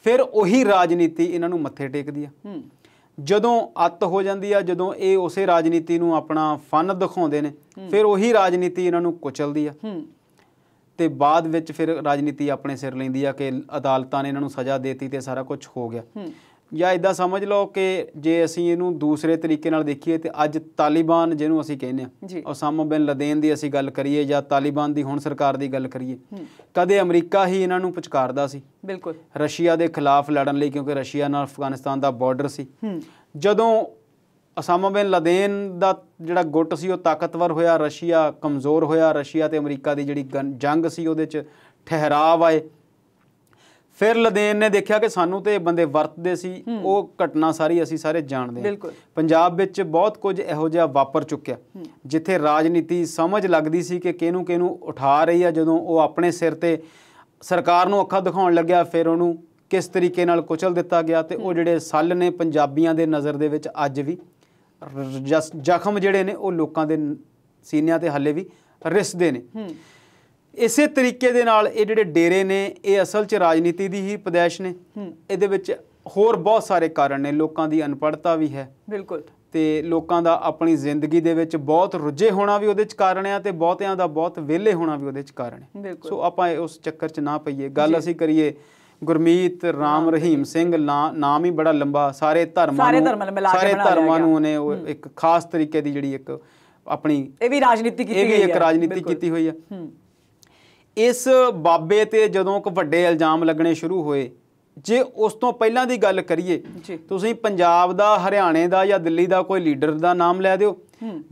ਫਿਰ ਉਹੀ ਰਾਜਨੀਤੀ ਇਹਨਾਂ ਨੂੰ ਮੱਥੇ ਟੇਕਦੀ ਆ ਜਦੋਂ ਅੱਤ ਹੋ ਜਾਂਦੀ ਆ ਜਦੋਂ ਇਹ ਉਸੇ ਰਾਜਨੀਤੀ ਨੂੰ ਆਪਣਾ ਫਨ ਦਿਖਾਉਂਦੇ ਨੇ ਫਿਰ ਉਹੀ ਰਾਜਨੀਤੀ ਇਹਨਾਂ ਨੂੰ ਕੁਚਲਦੀ ਆ ਤੇ ਬਾਅਦ ਵਿੱਚ ਫਿਰ ਰਾਜਨੀਤੀ ਆਪਣੇ ਸਿਰ ਲੈਂਦੀ ਆ ਕਿ ਅਦਾਲਤਾਂ ਨੇ ਇਹਨਾਂ ਨੂੰ ਸਜ਼ਾ ਦੇਤੀ ਤੇ ਸਾਰਾ ਕੁਝ ਹੋ ਗਿਆ ਜਾਂ ਇਦਾਂ ਸਮਝ ਲਓ ਕਿ ਜੇ ਅਸੀਂ ਇਹਨੂੰ ਦੂਸਰੇ ਤਰੀਕੇ ਨਾਲ ਦੇਖੀਏ ਤੇ ਅੱਜ ਤਾਲਿਬਾਨ ਜਿਹਨੂੰ ਅਸੀਂ ਕਹਿੰਦੇ ਆ ਉਸਾਮਾ ਬਿਨ ਲਦੇਨ ਦੀ ਅਸੀਂ ਗੱਲ ਕਰੀਏ ਜਾਂ ਤਾਲਿਬਾਨ ਦੀ ਹੁਣ ਸਰਕਾਰ ਦੀ ਗੱਲ ਕਰੀਏ ਕਦੇ ਅਮਰੀਕਾ ਹੀ ਇਹਨਾਂ ਨੂੰ ਪੁਚਕਾਰਦਾ ਸੀ ਬਿਲਕੁਲ ਰਸ਼ੀਆ ਦੇ ਖਿਲਾਫ ਲੜਨ ਲਈ ਕਿਉਂਕਿ ਰਸ਼ੀਆ ਨਾਲ ਅਫਗਾਨਿਸਤਾਨ ਦਾ ਬਾਰਡਰ ਸੀ ਜਦੋਂ ਉਸਾਮਾ ਬਿਨ ਲਦੇਨ ਦਾ ਜਿਹੜਾ ਗੁੱਟ ਸੀ ਉਹ ਤਾਕਤਵਰ ਹੋਇਆ ਰਸ਼ੀਆ ਕਮਜ਼ੋਰ ਹੋਇਆ ਰਸ਼ੀਆ ਤੇ ਅਮਰੀਕਾ ਦੀ ਜਿਹੜੀ ਜੰਗ ਸੀ ਉਹਦੇ ਚ ਠਹਿਰਾਵ ਆਏ ਫਿਰ ਲਦੇਨ ਨੇ ਦੇਖਿਆ ਕਿ ਸਾਨੂੰ ਤੇ ਇਹ ਬੰਦੇ ਵਰਤਦੇ ਸੀ ਉਹ ਘਟਨਾ ਸਾਰੀ ਅਸੀਂ ਸਾਰੇ ਜਾਣਦੇ ਹਾਂ ਪੰਜਾਬ ਵਿੱਚ ਬਹੁਤ ਕੁਝ ਇਹੋ ਜਿਹਾ ਵਾਪਰ ਚੁੱਕਿਆ ਜਿੱਥੇ ਰਾਜਨੀਤੀ ਸਮਝ ਲੱਗਦੀ ਸੀ ਕਿ ਕਿਹਨੂੰ ਕਿਹਨੂੰ ਉਠਾ ਰਹੀ ਆ ਜਦੋਂ ਉਹ ਆਪਣੇ ਸਿਰ ਤੇ ਸਰਕਾਰ ਨੂੰ ਅੱਖਾਂ ਦਿਖਾਉਣ ਲੱਗਿਆ ਫਿਰ ਉਹਨੂੰ ਕਿਸ ਤਰੀਕੇ ਨਾਲ ਕੁਚਲ ਦਿੱਤਾ ਗਿਆ ਤੇ ਉਹ ਜਿਹੜੇ ਸੱਲ ਨੇ ਪੰਜਾਬੀਆਂ ਦੇ ਨਜ਼ਰ ਦੇ ਵਿੱਚ ਅੱਜ ਵੀ ਜ਼ਖਮ ਜਿਹੜੇ ਨੇ ਉਹ ਲੋਕਾਂ ਦੇ ਸੀਨਿਆਂ ਤੇ ਹੱਲੇ ਵੀ ਰਿਸਦੇ ਨੇ ਇਸੇ ਤਰੀਕੇ ਦੇ ਨਾਲ ਇਹ ਜਿਹੜੇ ਡੇਰੇ ਨੇ ਇਹ ਅਸਲ 'ਚ ਰਾਜਨੀਤੀ ਦੀ ਹੀ ਪਦੇਸ਼ ਨੇ ਇਹਦੇ ਵਿੱਚ ਹੋਰ ਬਹੁਤ ਸਾਰੇ ਕਾਰਨ ਨੇ ਲੋਕਾਂ ਦੀ ਅਨਪੜਤਾ ਵੀ ਹੈ ਬਿਲਕੁਲ ਤੇ ਲੋਕਾਂ ਦਾ ਆਪਣੀ ਜ਼ਿੰਦਗੀ ਦੇ ਵਿੱਚ ਬਹੁਤ ਰੁੱਝੇ ਹੋਣਾ ਵੀ ਉਹਦੇ ਚ ਕਾਰਨ ਆ ਤੇ ਬਹੁਤਿਆਂ ਦਾ ਬਹੁਤ ਵਿਹਲੇ ਹੋਣਾ ਵੀ ਉਹਦੇ ਚ ਕਾਰਨ ਹੈ ਸੋ ਆਪਾਂ ਉਸ ਚੱਕਰ ਚ ਨਾ ਪਈਏ ਗੱਲ ਅਸੀਂ ਕਰੀਏ ਗੁਰਮੀਤ ਰਾਮ ਰਹੀਮ ਸਿੰਘ ਨਾਮ ਹੀ ਬੜਾ ਲੰਬਾ ਸਾਰੇ ਧਰਮਾਂ ਨੂੰ ਸਾਰੇ ਧਰਮਾਂ ਨੂੰ ਉਹਨੇ ਇੱਕ ਖਾਸ ਤਰੀਕੇ ਦੀ ਜਿਹੜੀ ਇੱਕ ਆਪਣੀ ਇਹ ਵੀ ਰਾਜਨੀਤੀ ਕੀਤੀ ਹੋਈ ਹੈ ਇਹ ਵੀ ਇੱਕ ਰਾਜਨੀਤੀ ਕੀਤੀ ਹੋਈ ਹੈ ਇਸ ਬਾਬੇ ਤੇ ਜਦੋਂ ਕੋ ਵੱਡੇ ਇਲਜ਼ਾਮ ਲੱਗਣੇ ਸ਼ੁਰੂ ਹੋਏ ਜੇ ਉਸ ਤੋਂ ਪਹਿਲਾਂ ਦੀ ਗੱਲ ਕਰੀਏ ਤੁਸੀਂ ਪੰਜਾਬ ਦਾ ਹਰਿਆਣੇ ਦਾ ਜਾਂ ਦਿੱਲੀ ਦਾ ਕੋਈ ਲੀਡਰ ਦਾ ਨਾਮ ਲੈ ਦਿਓ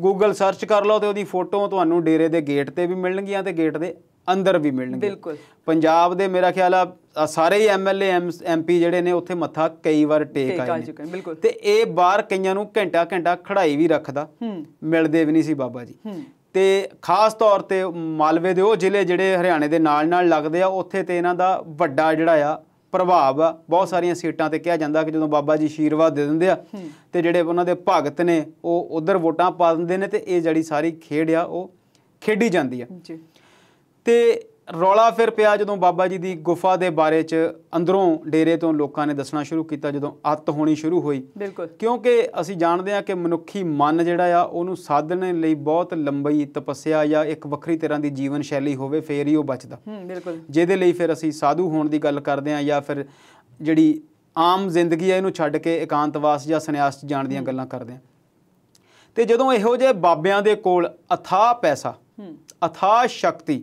ਗੂਗਲ ਸਰਚ ਕਰ ਲਓ ਤੇ ਉਹਦੀ ਫੋਟੋ ਤੁਹਾਨੂੰ ਡੇਰੇ ਦੇ ਗੇਟ ਤੇ ਵੀ ਮਿਲਣਗੀਆਂ ਤੇ ਗੇਟ ਦੇ ਅੰਦਰ ਵੀ ਮਿਲਣਗੇ ਬਿਲਕੁਲ ਪੰਜਾਬ ਦੇ ਮੇਰਾ ਖਿਆਲ ਆ ਸਾਰੇ ਹੀ ਐਮਐਲਏ ਐਮਪੀ ਜਿਹੜੇ ਨੇ ਉੱਥੇ ਮੱਥਾ ਕਈ ਵਾਰ ਟੇਕ ਆਏ ਨੇ ਤੇ ਇਹ ਬਾਹਰ ਕਈਆਂ ਨੂੰ ਘੰਟਾ ਘੰਟਾ ਖੜਾਈ ਵੀ ਰੱਖਦਾ ਮਿਲਦੇ ਵੀ ਨਹੀਂ ਸੀ ਬਾਬਾ ਜੀ ਤੇ ਖਾਸ ਤੌਰ ਤੇ ਮਾਲਵੇ ਦੇ ਉਹ ਜ਼ਿਲ੍ਹੇ ਜਿਹੜੇ ਹਰਿਆਣੇ ਦੇ ਨਾਲ ਨਾਲ ਲੱਗਦੇ ਆ ਉੱਥੇ ਤੇ ਇਹਨਾਂ ਦਾ ਵੱਡਾ ਜਿਹੜਾ ਆ ਪ੍ਰਭਾਵ ਆ ਬਹੁਤ ਸਾਰੀਆਂ ਸੀਟਾਂ ਤੇ ਕਿਹਾ ਜਾਂਦਾ ਕਿ ਜਦੋਂ ਬਾਬਾ ਜੀ ਅਸ਼ੀਰਵਾਦ ਦੇ ਦਿੰਦੇ ਆ ਤੇ ਜਿਹੜੇ ਉਹਨਾਂ ਦੇ ਭਗਤ ਨੇ ਉਹ ਉਧਰ ਵੋਟਾਂ ਪਾ ਦਿੰਦੇ ਨੇ ਤੇ ਇਹ ਜੜੀ ਸਾਰੀ ਖੇਡ ਆ ਉਹ ਖੇਡੀ ਜਾਂਦੀ ਆ ਜੀ ਤੇ ਰੌਲਾ ਫਿਰ ਪਿਆ ਜਦੋਂ ਬਾਬਾ ਜੀ ਦੀ ਗੁਫਾ ਦੇ ਬਾਰੇ ਚ ਅੰਦਰੋਂ ਡੇਰੇ ਤੋਂ ਲੋਕਾਂ ਨੇ ਦੱਸਣਾ ਸ਼ੁਰੂ ਕੀਤਾ ਜਦੋਂ ਅੱਤ ਹੋਣੀ ਸ਼ੁਰੂ ਹੋਈ ਬਿਲਕੁਲ ਕਿਉਂਕਿ ਅਸੀਂ ਜਾਣਦੇ ਹਾਂ ਕਿ ਮਨੁੱਖੀ ਮਨ ਜਿਹੜਾ ਆ ਉਹਨੂੰ ਸਾਧਣ ਲਈ ਬਹੁਤ ਲੰਬੀ ਤਪੱਸਿਆ ਜਾਂ ਇੱਕ ਵੱਖਰੀ ਤਰ੍ਹਾਂ ਦੀ ਜੀਵਨ ਸ਼ੈਲੀ ਹੋਵੇ ਫੇਰ ਹੀ ਉਹ ਬਚਦਾ ਹੂੰ ਬਿਲਕੁਲ ਜਿਹਦੇ ਲਈ ਫਿਰ ਅਸੀਂ ਸਾਧੂ ਹੋਣ ਦੀ ਗੱਲ ਕਰਦੇ ਹਾਂ ਜਾਂ ਫਿਰ ਜਿਹੜੀ ਆਮ ਜ਼ਿੰਦਗੀ ਹੈ ਇਹਨੂੰ ਛੱਡ ਕੇ ਇਕਾਂਤਵਾਸ ਜਾਂ ਸੰਨਿਆਸ ਚ ਜਾਣ ਦੀਆਂ ਗੱਲਾਂ ਕਰਦੇ ਹਾਂ ਤੇ ਜਦੋਂ ਇਹੋ ਜਿਹੇ ਬਾਬਿਆਂ ਦੇ ਕੋਲ ਅਥਾਹ ਪੈਸਾ ਅਥਾਹ ਸ਼ਕਤੀ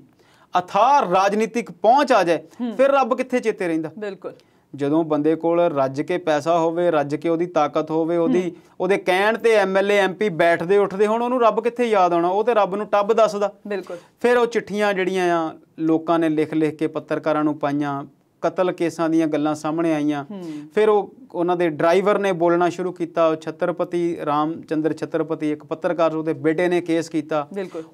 ਅਥਾਰ ਰਾਜਨੀਤਿਕ ਪਹੁੰਚ ਆ ਜਾਏ ਫਿਰ ਰੱਬ ਕਿੱਥੇ ਚੇਤੇ ਰਹਿੰਦਾ ਬਿਲਕੁਲ ਜਦੋਂ ਬੰਦੇ ਕੋਲ ਰੱਜ ਕੇ ਪੈਸਾ ਹੋਵੇ ਰੱਜ ਕੇ ਉਹਦੀ ਤਾਕਤ ਹੋਵੇ ਉਹਦੀ ਉਹਦੇ ਕਹਿਣ ਤੇ ਐਮਐਲਏ ਐਮਪੀ ਬੈਠਦੇ ਉੱਠਦੇ ਹੁਣ ਉਹਨੂੰ ਰੱਬ ਕਿੱਥੇ ਯਾਦ ਆਉਣਾ ਉਹ ਤੇ ਰੱਬ ਨੂੰ ਟੱਬ ਦੱਸਦਾ ਬਿਲਕੁਲ ਫਿਰ ਉਹ ਚਿੱਠੀਆਂ ਜਿਹੜੀਆਂ ਆ ਲੋਕਾਂ ਨੇ ਲਿਖ ਲਿਖ ਕੇ ਪੱਤਰਕਾਰਾਂ ਨੂੰ ਪਾਈਆਂ ਕਤਲ ਕੇਸਾਂ ਦੀਆਂ ਗੱਲਾਂ ਸਾਹਮਣੇ ਆਈਆਂ ਫਿਰ ਉਹ ਉਹਨਾਂ ਦੇ ਡਰਾਈਵਰ ਨੇ ਬੋਲਣਾ ਸ਼ੁਰੂ ਕੀਤਾ ਛਤਰਪਤੀ ਰਾਮਚੰਦਰ ਛਤਰਪਤੀ ਇੱਕ ਪੱਤਰਕਾਰ ਉਹਦੇ ਬੇਟੇ ਨੇ ਕੇਸ ਕੀਤਾ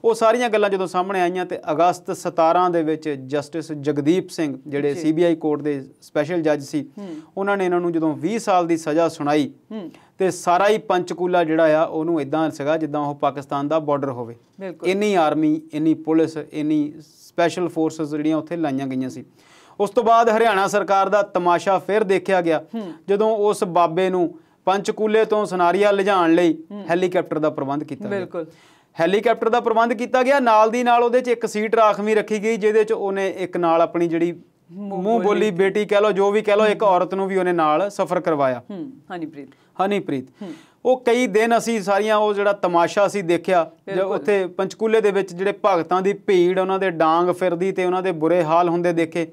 ਉਹ ਸਾਰੀਆਂ ਗੱਲਾਂ ਜਦੋਂ ਸਾਹਮਣੇ ਆਈਆਂ ਤੇ ਅਗਸਤ 17 ਦੇ ਵਿੱਚ ਜਸਟਿਸ ਜਗਦੀਪ ਸਿੰਘ ਜਿਹੜੇ ਸੀਬੀਆਈ ਕੋਰਟ ਦੇ ਸਪੈਸ਼ਲ ਜੱਜ ਸੀ ਉਹਨਾਂ ਨੇ ਇਹਨਾਂ ਨੂੰ ਜਦੋਂ 20 ਸਾਲ ਦੀ ਸਜ਼ਾ ਸੁਣਾਈ ਤੇ ਸਾਰਾ ਹੀ ਪੰਚਕੂਲਾ ਜਿਹੜਾ ਆ ਉਹਨੂੰ ਇਦਾਂ ਸਗਾ ਜਿੱਦਾਂ ਉਹ ਪਾਕਿਸਤਾਨ ਦਾ ਬਾਰਡਰ ਹੋਵੇ ਇੰਨੀ ਆਰਮੀ ਇੰਨੀ ਪੁਲਿਸ ਇੰਨੀ ਸਪੈਸ਼ਲ ਫੋਰਸਸ ਜਿਹੜੀਆਂ ਉੱਥੇ ਲਾਈਆਂ ਗਈਆਂ ਸੀ ਉਸ ਤੋਂ ਬਾਅਦ ਹਰਿਆਣਾ ਸਰਕਾਰ ਦਾ ਤਮਾਸ਼ਾ ਫਿਰ ਦੇਖਿਆ ਗਿਆ ਜਦੋਂ ਉਸ ਬਾਬੇ ਨੂੰ ਪੰਚਕੂਲੇ ਤੋਂ ਸਨਾਰੀਆ ਲਿਜਾਣ ਲਈ ਹੈਲੀਕਾਪਟਰ ਦਾ ਪ੍ਰਬੰਧ ਕੀਤਾ ਗਿਆ ਬਿਲਕੁਲ ਹੈਲੀਕਾਪਟਰ ਦਾ ਪ੍ਰਬੰਧ ਕੀਤਾ ਗਿਆ ਨਾਲ ਦੀ ਨਾਲ ਉਹਦੇ 'ਚ ਇੱਕ ਸੀਟ ਰਾਖਵੀਂ ਰੱਖੀ ਗਈ ਜਿਹਦੇ 'ਚ ਉਹਨੇ ਇੱਕ ਨਾਲ ਆਪਣੀ ਜਿਹੜੀ ਮੂੰਹ ਬੋਲੀ ਬੇਟੀ ਕਹਿ ਲੋ ਜੋ ਵੀ ਕਹਿ ਲੋ ਇੱਕ ਔਰਤ ਨੂੰ ਵੀ ਉਹਨੇ ਨਾਲ ਸਫ਼ਰ ਕਰਵਾਇਆ ਹਨੀਪ੍ਰੀਤ ਹਨੀਪ੍ਰੀਤ ਉਹ ਕਈ ਦਿਨ ਅਸੀਂ ਸਾਰੀਆਂ ਉਹ ਜਿਹੜਾ ਤਮਾਸ਼ਾ ਅਸੀਂ ਦੇਖਿਆ ਜੋ ਉੱਥੇ ਪੰਚਕੂਲੇ ਦੇ ਵਿੱਚ ਜਿਹੜੇ ਭਗਤਾਂ ਦੀ ਭੀੜ ਉਹਨਾਂ ਦੇ ਡਾਂਗ ਫਿਰਦੀ ਤੇ ਉਹਨਾਂ ਦੇ ਬੁਰੇ ਹਾਲ ਹੁੰਦੇ ਦੇਖੇ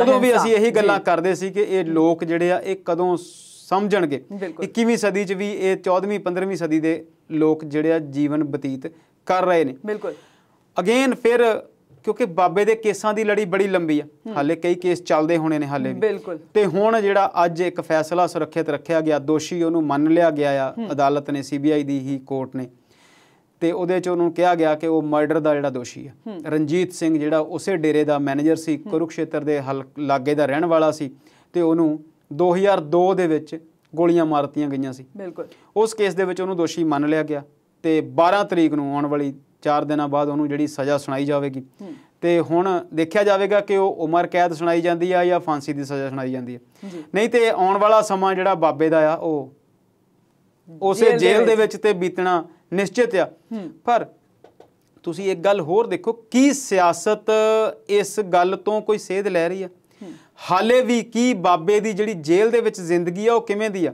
ਉਦੋਂ ਵੀ ਅਸੀਂ ਇਹੀ ਗੱਲਾਂ ਕਰਦੇ ਸੀ ਕਿ ਇਹ ਲੋਕ ਜਿਹੜੇ ਆ ਇਹ ਕਦੋਂ ਸਮਝਣਗੇ 21ਵੀਂ ਸਦੀ 'ਚ ਵੀ ਇਹ 14ਵੀਂ 15ਵੀਂ ਸਦੀ ਦੇ ਲੋਕ ਜਿਹੜੇ ਆ ਜੀਵਨ ਬਤੀਤ ਕਰ ਰਹੇ ਨੇ ਬਿਲਕੁਲ ਅਗੇਨ ਫਿਰ ਕਿਉਂਕਿ ਬਾਬੇ ਦੇ ਕੇਸਾਂ ਦੀ ਲੜੀ ਬੜੀ ਲੰਬੀ ਆ ਹਾਲੇ ਕਈ ਕੇਸ ਚੱਲਦੇ ਹੋਣੇ ਨੇ ਹਾਲੇ ਵੀ ਤੇ ਹੁਣ ਜਿਹੜਾ ਅੱਜ ਇੱਕ ਫੈਸਲਾ ਸੁਰੱਖਿਅਤ ਰੱਖਿਆ ਗਿਆ ਦੋਸ਼ੀ ਉਹਨੂੰ ਮੰਨ ਲਿਆ ਗਿਆ ਆ ਅਦਾਲਤ ਨੇ ਸੀਬੀਆਈ ਦੀ ਹੀ ਕੋਰਟ ਨੇ ਤੇ ਉਹਦੇ ਚ ਉਹਨੂੰ ਕਿਹਾ ਗਿਆ ਕਿ ਉਹ ਮਰਡਰ ਦਾ ਜਿਹੜਾ ਦੋਸ਼ੀ ਆ ਰਣਜੀਤ ਸਿੰਘ ਜਿਹੜਾ ਉਸੇ ਡੇਰੇ ਦਾ ਮੈਨੇਜਰ ਸੀ ਕੁਰੂਕਸ਼ੇਤਰ ਦੇ ਲਾਗੇ ਦਾ ਰਹਿਣ ਵਾਲਾ ਸੀ ਤੇ ਉਹਨੂੰ 2002 ਦੇ ਵਿੱਚ ਗੋਲੀਆਂ ਮਾਰਤੀਆਂ ਗਈਆਂ ਸੀ ਬਿਲਕੁਲ ਉਸ ਕੇਸ ਦੇ ਵਿੱਚ ਉਹਨੂੰ ਦੋਸ਼ੀ ਮੰਨ ਲਿਆ ਗਿਆ ਤੇ 12 ਤਰੀਕ ਨੂੰ ਆਉਣ ਵਾਲੀ 4 ਦਿਨਾਂ ਬਾਅਦ ਉਹਨੂੰ ਜਿਹੜੀ ਸਜ਼ਾ ਸੁਣਾਈ ਜਾਵੇਗੀ ਤੇ ਹੁਣ ਦੇਖਿਆ ਜਾਵੇਗਾ ਕਿ ਉਹ ਉਮਰ ਕੈਦ ਸੁਣਾਈ ਜਾਂਦੀ ਆ ਜਾਂ ਫਾਂਸੀ ਦੀ ਸਜ਼ਾ ਸੁਣਾਈ ਜਾਂਦੀ ਆ ਨਹੀਂ ਤੇ ਆਉਣ ਵਾਲਾ ਸਮਾਂ ਜਿਹੜਾ ਬਾਬੇ ਦਾ ਆ ਉਹ ਉਸੇ ਜੇਲ੍ਹ ਦੇ ਵਿੱਚ ਤੇ ਬੀਤਣਾ ਨਿਸ਼ਚਿਤ ਆ ਪਰ ਤੁਸੀਂ ਇੱਕ ਗੱਲ ਹੋਰ ਦੇਖੋ ਕੀ ਸਿਆਸਤ ਇਸ ਗੱਲ ਤੋਂ ਕੋਈ ਸੇਧ ਲੈ ਰਹੀ ਆ ਹਾਲੇ ਵੀ ਕੀ ਬਾਬੇ ਦੀ ਜਿਹੜੀ ਜੇਲ੍ਹ ਦੇ ਵਿੱਚ ਜ਼ਿੰਦਗੀ ਆ ਉਹ ਕਿਵੇਂ ਦੀ ਆ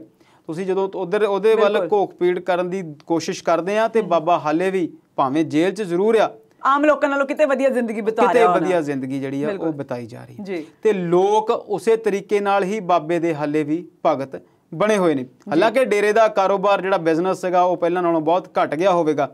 ਤੁਸੀਂ ਜਦੋਂ ਉਧਰ ਉਹਦੇ ਵੱਲ ਘੋਖ ਪੀੜ ਕਰਨ ਦੀ ਕੋਸ਼ਿਸ਼ ਕਰਦੇ ਆ ਤੇ ਬਾਬਾ ਹਾਲੇ ਵੀ ਭਾਵੇਂ ਜੇਲ੍ਹ 'ਚ ਜ਼ਰੂਰ ਆ ਆਮ ਲੋਕਾਂ ਨਾਲੋਂ ਕਿਤੇ ਵਧੀਆ ਜ਼ਿੰਦਗੀ ਬਿਤਾ ਰਿਹਾ ਕਿਤੇ ਵਧੀਆ ਜ਼ਿੰਦਗੀ ਜਿਹੜੀ ਆ ਉਹ ਬਿਤਾਈ ਜਾ ਰਹੀ ਹੈ ਤੇ ਲੋਕ ਉਸੇ ਤਰੀਕੇ ਨਾਲ ਹੀ ਬਾਬੇ ਦੇ ਹਾਲੇ ਵੀ ਭਗਤ ਬਣੇ ਹੋਏ ਨੇ ਹਾਲਾਂਕਿ ਡੇਰੇ ਦਾ ਕਾਰੋਬਾਰ ਜਿਹੜਾ ਬਿਜ਼ਨਸ ਹੈਗਾ ਉਹ ਪਹਿਲਾਂ ਨਾਲੋਂ ਬਹੁਤ ਘਟ ਗਿਆ ਹੋਵੇਗਾ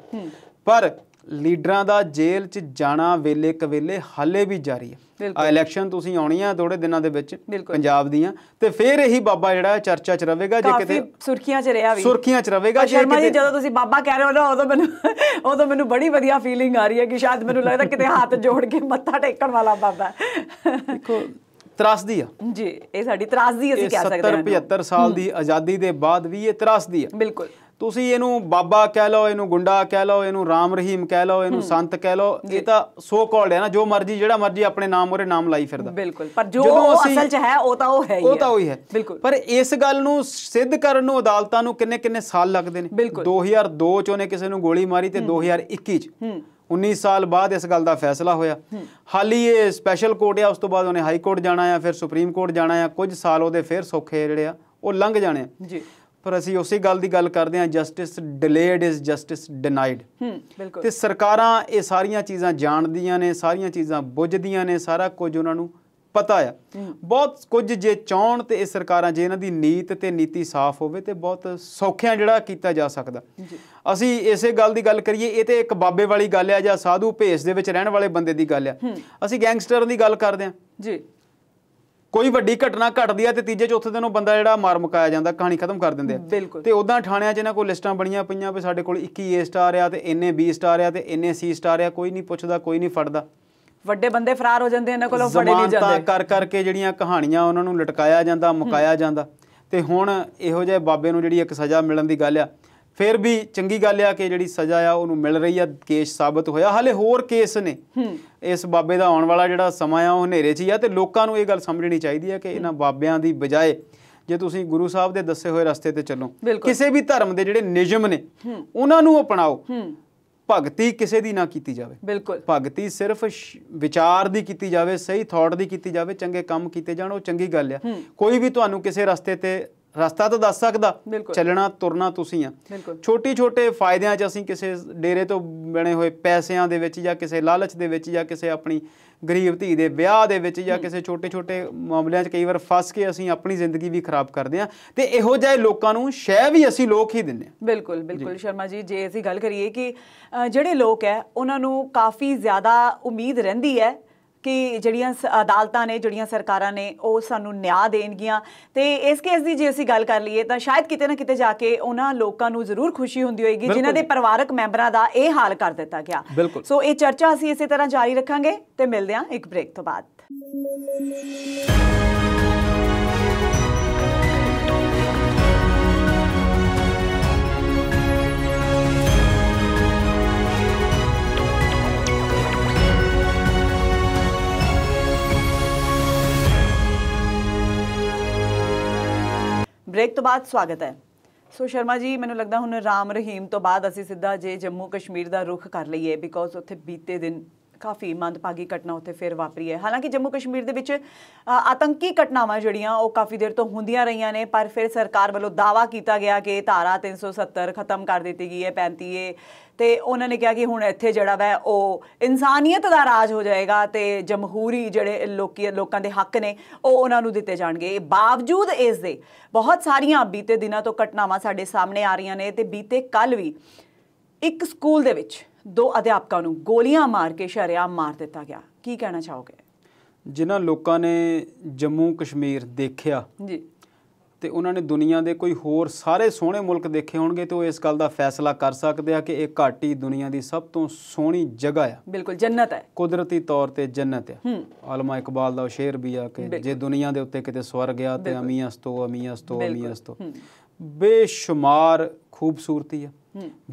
ਪਰ ਲੀਡਰਾਂ ਦਾ ਜੇਲ੍ਹ 'ਚ ਜਾਣਾ ਵੇਲੇ ਕਵੇਲੇ ਹੱਲੇ ਵੀ ਜਾਰੀ ਹੈ ਆ ਇਲੈਕਸ਼ਨ ਤੁਸੀਂ ਆਉਣੀ ਆ ਥੋੜੇ ਦਿਨਾਂ ਦੇ ਵਿੱਚ ਪੰਜਾਬ ਦੀਆਂ ਤੇ ਫੇਰ ਇਹੀ ਬਾਬਾ ਜਿਹੜਾ ਚਰਚਾ 'ਚ ਰਹੇਗਾ ਜੇ ਕਿਤੇ ਸੁਰਖੀਆਂ 'ਚ ਰਿਹਾ ਵੀ ਸੁਰਖੀਆਂ 'ਚ ਰਹੇਗਾ ਜੇ ਕਿਤੇ ਜਦੋਂ ਤੁਸੀਂ ਬਾਬਾ ਕਹਿ ਰਹੇ ਹੋ ਨਾ ਉਦੋਂ ਮੈਨੂੰ *laughs* ਉਦੋਂ ਮੈਨੂੰ ਬੜੀ ਵਧੀਆ ਫੀਲਿੰਗ ਆ ਰਹੀ ਹੈ ਕਿ ਸ਼ਾਇਦ ਮੈਨੂੰ ਲੱਗਦਾ ਕਿਤੇ ਹੱਥ ਜੋੜ ਕੇ ਮੱਥਾ ਟੇਕਣ ਵਾਲਾ ਬਾਬਾ ਦੇਖੋ ਤਰਾਸਦੀ ਆ ਜੀ ਇਹ ਸਾਡੀ ਤਰਾਸਦੀ ਅਸੀਂ ਕਹਿ ਸਕਦੇ ਹਾਂ 70 75 ਸਾਲ ਦੀ ਆਜ਼ਾਦੀ ਦੇ ਬਾਅਦ ਵੀ ਇਹ ਤਰਾਸਦੀ ਆ ਬਿਲਕੁਲ ਤੁਸੀਂ ਇਹਨੂੰ ਬਾਬਾ ਕਹਿ ਲਓ ਇਹਨੂੰ ਗੁੰਡਾ ਕਹਿ ਲਓ ਇਹਨੂੰ ਰਾਮ ਰਹੀਮ ਕਹਿ ਲਓ ਇਹਨੂੰ ਸੰਤ ਕਹਿ ਲਓ ਇਹ ਤਾਂ ਸੋ ਕਾਲਡ ਹੈ ਨਾ ਜੋ ਮਰਜੀ ਜਿਹੜਾ ਮਰਜੀ ਆਪਣੇ ਨਾਮ ਉਹਰੇ ਨਾਮ ਲਾਈ ਫਿਰਦਾ ਬਿਲਕੁਲ ਪਰ ਜੋ ਅਸਲ 'ਚ ਹੈ ਉਹ ਤਾਂ ਉਹ ਹੈ ਹੀ ਉਹ ਤਾਂ ਉਹੀ ਹੈ ਪਰ ਇਸ ਗੱਲ ਨੂੰ ਸਿੱਧ ਕਰਨ ਨੂੰ ਅਦਾਲਤਾਂ ਨੂੰ ਕਿੰਨੇ ਕਿੰਨੇ ਸਾਲ ਲੱਗਦੇ ਨੇ 2002 'ਚ ਉਹਨੇ ਕਿਸੇ ਨੂੰ ਗੋਲੀ ਮਾਰੀ ਤੇ 2021 'ਚ ਹੂੰ 19 ਸਾਲ ਬਾਅਦ ਇਸ ਗੱਲ ਦਾ ਫੈਸਲਾ ਹੋਇਆ ਹਾਲੀ ਇਹ ਸਪੈਸ਼ਲ ਕੋਰਟ ਆ ਉਸ ਤੋਂ ਬਾਅਦ ਉਹਨੇ ਹਾਈ ਕੋਰਟ ਜਾਣਾ ਆ ਫਿਰ ਸੁਪਰੀਮ ਕੋਰਟ ਜਾਣਾ ਆ ਕੁਝ ਸਾਲ ਉਹਦੇ ਫਿਰ ਸੌਖੇ ਜਿਹੜੇ ਆ ਉਹ ਲੰਘ ਜਾਣੇ ਆ ਜੀ ਪਰ ਅਸੀਂ ਉਸੇ ਗੱਲ ਦੀ ਗੱਲ ਕਰਦੇ ਹਾਂ justice delayed is justice denied ਬਿਲਕੁਲ ਤੇ ਸਰਕਾਰਾਂ ਇਹ ਸਾਰੀਆਂ ਚੀਜ਼ਾਂ ਜਾਣਦੀਆਂ ਨੇ ਸਾਰੀਆਂ ਚੀਜ਼ਾਂ ਬੁੱਝਦੀਆਂ ਨੇ ਸਾਰਾ ਕੁਝ ਉਹਨਾਂ ਨੂੰ ਪਤਾ ਆ ਬਹੁਤ ਕੁਝ ਜੇ ਚਾਹਣ ਤੇ ਇਹ ਸਰਕਾਰਾਂ ਜੇ ਇਹਨਾਂ ਦੀ ਨੀਤ ਤੇ ਨੀਤੀ ਸਾਫ਼ ਹੋਵੇ ਤੇ ਬਹੁਤ ਸੌਖਿਆਂ ਜਿਹੜਾ ਕੀਤਾ ਜਾ ਸਕਦਾ ਅਸੀਂ ਇਸੇ ਗੱਲ ਦੀ ਗੱਲ ਕਰੀਏ ਇਹ ਤੇ ਇੱਕ ਬਾਬੇ ਵਾਲੀ ਗੱਲ ਆ ਜਾਂ ਸਾਧੂ ਭੇਸ ਦੇ ਵਿੱਚ ਰਹਿਣ ਵਾਲੇ ਬੰਦੇ ਦੀ ਗੱਲ ਆ ਅਸੀਂ ਗੈਂਗਸਟਰਾਂ ਦੀ ਗੱਲ ਕਰਦੇ ਆ ਜੀ ਕੋਈ ਵੱਡੀ ਘਟਨਾ ਘਟਦੀ ਆ ਤੇ ਤੀਜੇ ਚੌਥੇ ਦਿਨ ਉਹ ਬੰਦਾ ਜਿਹੜਾ ਮਾਰ ਮੁਕਾਇਆ ਜਾਂਦਾ ਕਹਾਣੀ ਖਤਮ ਕਰ ਦਿੰਦੇ ਆ ਤੇ ਉਦਾਂ ਥਾਣਿਆਂ 'ਚ ਇਹਨਾਂ ਕੋਲ ਲਿਸਟਾਂ ਬਣੀਆਂ ਪਈਆਂ ਵੀ ਸਾਡੇ ਕੋਲ 21 A ਸਟਾਰ ਆ ਤੇ ਇੰਨੇ B ਸਟਾਰ ਆ ਤੇ ਇੰਨੇ C ਸਟਾਰ ਆ ਕੋਈ ਨਹੀਂ ਪੁੱਛਦਾ ਕੋਈ ਨਹੀਂ ਫੜਦਾ ਵੱਡੇ ਬੰਦੇ ਫਰਾਰ ਹੋ ਜਾਂਦੇ ਇਹਨਾਂ ਕੋਲੋਂ ਫੜੇ ਨਹੀਂ ਜਾਂਦੇ ਕਰ ਕਰਕੇ ਜਿਹੜੀਆਂ ਕਹਾਣੀਆਂ ਉਹਨਾਂ ਨੂੰ ਲਟਕਾਇਆ ਜਾਂਦਾ ਮੁਕਾਇਆ ਜਾਂਦਾ ਤੇ ਹੁਣ ਇਹੋ ਜਿਹੇ ਬਾਬੇ ਨੂੰ ਜਿਹੜੀ ਇੱਕ ਸਜ਼ਾ ਮਿਲਣ ਦੀ ਗੱਲ ਆ ਫਿਰ ਵੀ ਚੰਗੀ ਗੱਲ ਆ ਕਿ ਜਿਹੜੀ ਸਜ਼ਾ ਆ ਉਹਨੂੰ ਮਿਲ ਰਹੀ ਆ ਕੇਸ ਸਾਬਤ ਹੋਇਆ ਹਲੇ ਹੋਰ ਕੇਸ ਨੇ ਇਸ ਬਾਬੇ ਦਾ ਆਉਣ ਵਾਲਾ ਜਿਹੜਾ ਸਮਾਂ ਆ ਉਹ ਹਨੇਰੇ 'ਚ ਹੀ ਆ ਤੇ ਲੋਕਾਂ ਨੂੰ ਇਹ ਗੱਲ ਸਮਝਣੀ ਚਾਹੀਦੀ ਆ ਕਿ ਇਹਨਾਂ ਬਾਬਿਆਂ ਦੀ ਬਜਾਏ ਜੇ ਤੁਸੀਂ ਗੁਰੂ ਸਾਹਿਬ ਦੇ ਦੱਸੇ ਹੋਏ ਰਸਤੇ ਤੇ ਚੱਲੋ ਕਿਸੇ ਵੀ ਧਰਮ ਦੇ ਜਿਹੜੇ ਨਿਯਮ ਨੇ ਉਹਨਾਂ ਨੂੰ ਅਪਣਾਓ ਭਗਤੀ ਕਿਸੇ ਦੀ ਨਾ ਕੀਤੀ ਜਾਵੇ ਬਿਲਕੁਲ ਭਗਤੀ ਸਿਰਫ ਵਿਚਾਰ ਦੀ ਕੀਤੀ ਜਾਵੇ ਸਹੀ ਥਾਟ ਦੀ ਕੀਤੀ ਜਾਵੇ ਚੰਗੇ ਕੰਮ ਕੀਤੇ ਜਾਣ ਉਹ ਚੰਗੀ ਗੱਲ ਆ ਕੋਈ ਵੀ ਤੁਹਾਨੂੰ ਕਿਸੇ ਰਸਤੇ ਤੇ ਰਸਤਾ ਤਾਂ ਦੱਸ ਸਕਦਾ ਚੱਲਣਾ ਤੁਰਨਾ ਤੁਸੀਂ ਆ ਛੋਟੀ ਛੋਟੇ ਫਾਇਦਿਆਂ 'ਚ ਅਸੀਂ ਕਿਸੇ ਡੇਰੇ ਤੋਂ ਬਣੇ ਹੋਏ ਪੈਸਿਆਂ ਦੇ ਵਿੱਚ ਜਾਂ ਕਿਸੇ ਲਾਲਚ ਦੇ ਵਿੱਚ ਜਾਂ ਕਿਸੇ ਆਪਣੀ ਗਰੀਬ ਧੀ ਦੇ ਵਿਆਹ ਦੇ ਵਿੱਚ ਜਾਂ ਕਿਸੇ ਛੋਟੇ ਛੋਟੇ ਮਾਮਲਿਆਂ 'ਚ ਕਈ ਵਾਰ ਫਸ ਕੇ ਅਸੀਂ ਆਪਣੀ ਜ਼ਿੰਦਗੀ ਵੀ ਖਰਾਬ ਕਰਦੇ ਆ ਤੇ ਇਹੋ ਜਿਹੇ ਲੋਕਾਂ ਨੂੰ ਸ਼ੈ ਵੀ ਅਸੀਂ ਲੋਕ ਹੀ ਦਿੰਨੇ ਆ ਬਿਲਕੁਲ ਬਿਲਕੁਲ ਸ਼ਰਮਾ ਜੀ ਜੇ ਅਸੀਂ ਗੱਲ ਕਰੀਏ ਕਿ ਜਿਹੜੇ ਲੋਕ ਹੈ ਉਹਨਾਂ ਨੂੰ ਕਾਫੀ ਜ਼ਿਆਦਾ ਉਮੀਦ ਰਹਿੰਦੀ ਹੈ ਕਿ ਜਿਹੜੀਆਂ ਅਦਾਲਤਾਂ ਨੇ ਜਿਹੜੀਆਂ ਸਰਕਾਰਾਂ ਨੇ ਉਹ ਸਾਨੂੰ ਨਿਆਂ ਦੇਣਗੀਆਂ ਤੇ ਇਸ ਕੇਸ ਦੀ ਜੇ ਅਸੀਂ ਗੱਲ ਕਰ ਲਈਏ ਤਾਂ ਸ਼ਾਇਦ ਕਿਤੇ ਨਾ ਕਿਤੇ ਜਾ ਕੇ ਉਹਨਾਂ ਲੋਕਾਂ ਨੂੰ ਜ਼ਰੂਰ ਖੁਸ਼ੀ ਹੁੰਦੀ ਹੋਏਗੀ ਜਿਨ੍ਹਾਂ ਦੇ ਪਰਿਵਾਰਕ ਮੈਂਬਰਾਂ ਦਾ ਇਹ ਹਾਲ ਕਰ ਦਿੱਤਾ ਗਿਆ ਸੋ ਇਹ ਚਰਚਾ ਅਸੀਂ ਇਸੇ ਤਰ੍ਹਾਂ ਜਾਰੀ ਰੱਖਾਂਗੇ ਤੇ ਮਿਲਦੇ ਹਾਂ ਇੱਕ ਬ੍ਰੇਕ ਤੋਂ ਬਾਅਦ ਬ੍ਰੇਕ ਤੋਂ ਬਾਅਦ ਸਵਾਗਤ ਹੈ ਸੋ ਸ਼ਰਮਾ ਜੀ ਮੈਨੂੰ ਲੱਗਦਾ ਹੁਣ ਰਾਮ ਰਹੀਮ ਤੋਂ ਬਾਅਦ ਅਸੀਂ ਸਿੱਧਾ ਜੇ ਜੰਮੂ ਕਸ਼ਮੀਰ ਦਾ ਰੁਖ ਕਰ ਲਈਏ ਬਿਕੋਜ਼ ਉੱਥੇ ਬੀਤੇ ਦਿਨ ਕਾਫੀ ਮੰਦਭਾਗੀ ਘਟਨਾ ਉੱਥੇ ਫਿਰ ਵਾਪਰੀ ਹੈ ਹਾਲਾਂਕਿ ਜੰਮੂ ਕਸ਼ਮੀਰ ਦੇ ਵਿੱਚ ਆਤੰਕੀ ਘਟਨਾਵਾਂ ਜਿਹੜੀਆਂ ਉਹ ਕਾਫੀ ਦੇਰ ਤੋਂ ਹੁੰਦੀਆਂ ਰਹੀਆਂ ਨੇ ਪਰ ਫਿਰ ਸਰਕਾਰ ਵੱਲੋਂ ਦਾਵਾ ਕੀਤਾ ਗਿਆ ਕਿ ਧਾਰਾ 370 ਖਤਮ ਕਰ ਦਿੱਤੀ ਗਈ ਹੈ 35 ਤੇ ਉਹਨਾਂ ਨੇ ਕਿਹਾ ਕਿ ਹੁਣ ਇੱਥੇ ਜਿਹੜਾ ਵੈ ਉਹ ਇਨਸਾਨੀਅਤ ਦਾ ਰਾਜ ਹੋ ਜਾਏਗਾ ਤੇ ਜਮਹੂਰੀ ਜਿਹੜੇ ਲੋਕੀ ਲੋਕਾਂ ਦੇ ਹੱਕ ਨੇ ਉਹ ਉਹਨਾਂ ਨੂੰ ਦਿੱਤੇ ਜਾਣਗੇ ਬਾਵਜੂਦ ਇਸ ਦੇ ਬਹੁਤ ਸਾਰੀਆਂ ਬੀਤੇ ਦਿਨਾਂ ਤੋਂ ਘਟਨਾਵਾਂ ਸਾਡੇ ਸਾਹਮਣੇ ਆ ਰਹੀਆਂ ਨੇ ਤੇ ਬੀਤੇ ਕੱਲ ਵੀ ਇੱਕ ਸਕੂਲ ਦੇ ਵਿੱਚ ਦੋ ਅਧਿਆਪਕਾਂ ਨੂੰ ਗੋਲੀਆਂ ਮਾਰ ਕੇ ਸ਼ਰਿਆ ਮਾਰ ਦਿੱਤਾ ਗਿਆ ਕੀ ਕਹਿਣਾ ਚਾਹੋਗੇ ਜਿਨ੍ਹਾਂ ਲੋਕਾਂ ਨੇ ਜੰਮੂ ਕਸ਼ਮੀਰ ਦੇਖਿਆ ਜੀ ਤੇ ਉਹਨਾਂ ਨੇ ਦੁਨੀਆ ਦੇ ਕੋਈ ਹੋਰ ਸਾਰੇ ਸੋਹਣੇ ਮੁਲਕ ਦੇਖੇ ਹੋਣਗੇ ਤੇ ਉਹ ਇਸ ਗੱਲ ਦਾ ਫੈਸਲਾ ਕਰ ਸਕਦੇ ਆ ਕਿ ਇਹ ਘਾਟੀ ਦੁਨੀਆ ਦੀ ਸਭ ਤੋਂ ਸੋਹਣੀ ਜਗ੍ਹਾ ਆ ਬਿਲਕੁਲ ਜੰਨਤ ਹੈ ਕੁਦਰਤੀ ਤੌਰ ਤੇ ਜੰਨਤ ਆ ਆਲਮਾ ਇਕਬਾਲ ਦਾ ਸ਼ੇਰ ਵੀ ਆ ਕਿ ਜੇ ਦੁਨੀਆ ਦੇ ਉੱਤੇ ਕਿਤੇ ਸਵਰਗ ਆ ਤੇ ਅਮੀਅਸ ਤੋਂ ਅਮੀਅਸ ਤੋਂ ਅਮੀਅਸ ਤੋਂ ਬੇਸ਼ੁਮਾਰ ਖੂਬਸੂਰਤੀ ਆ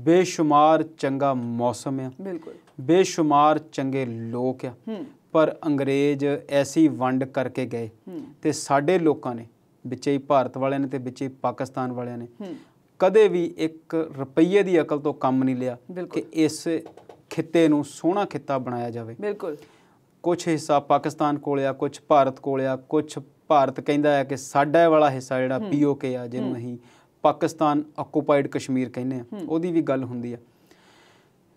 ਬੇਸ਼ੁਮਾਰ ਚੰਗਾ ਮੌਸਮ ਆ ਬਿਲਕੁਲ ਬੇਸ਼ੁਮਾਰ ਚੰਗੇ ਲੋਕ ਆ ਪਰ ਅੰਗਰੇਜ਼ ਐਸੀ ਵੰਡ ਕਰਕੇ ਗਏ ਤੇ ਸਾਡੇ ਲੋਕਾਂ ਨੇ ਵਿਚੇ ਹੀ ਭਾਰਤ ਵਾਲਿਆਂ ਨੇ ਤੇ ਵਿਚੇ ਹੀ ਪਾਕਿਸਤਾਨ ਵਾਲਿਆਂ ਨੇ ਕਦੇ ਵੀ ਇੱਕ ਰੁਪਈਏ ਦੀ ਅਕਲ ਤੋਂ ਕੰਮ ਨਹੀਂ ਲਿਆ ਕਿ ਇਸ ਖਿੱਤੇ ਨੂੰ ਸੋਹਣਾ ਖਿੱਤਾ ਬਣਾਇਆ ਜਾਵੇ ਬਿਲਕੁਲ ਕੁਝ ਹਿੱਸਾ ਪਾਕਿਸਤਾਨ ਕੋਲ ਆ ਕੁਝ ਭਾਰਤ ਕੋਲ ਆ ਕੁਝ ਭਾਰਤ ਕਹਿੰਦਾ ਹੈ ਕਿ ਸਾਡਾ ਵਾਲਾ ਹਿੱਸਾ ਜਿਹੜਾ ਪੀਓਕੇ ਆ ਜਿਹਨੂੰ ਅਸੀਂ ਪਾਕਿਸਤਾਨ ਆਕੂਪਾਈਡ ਕਸ਼ਮੀਰ ਕਹਿੰਦੇ ਆ ਉਹਦੀ ਵੀ ਗੱਲ ਹੁੰਦੀ ਆ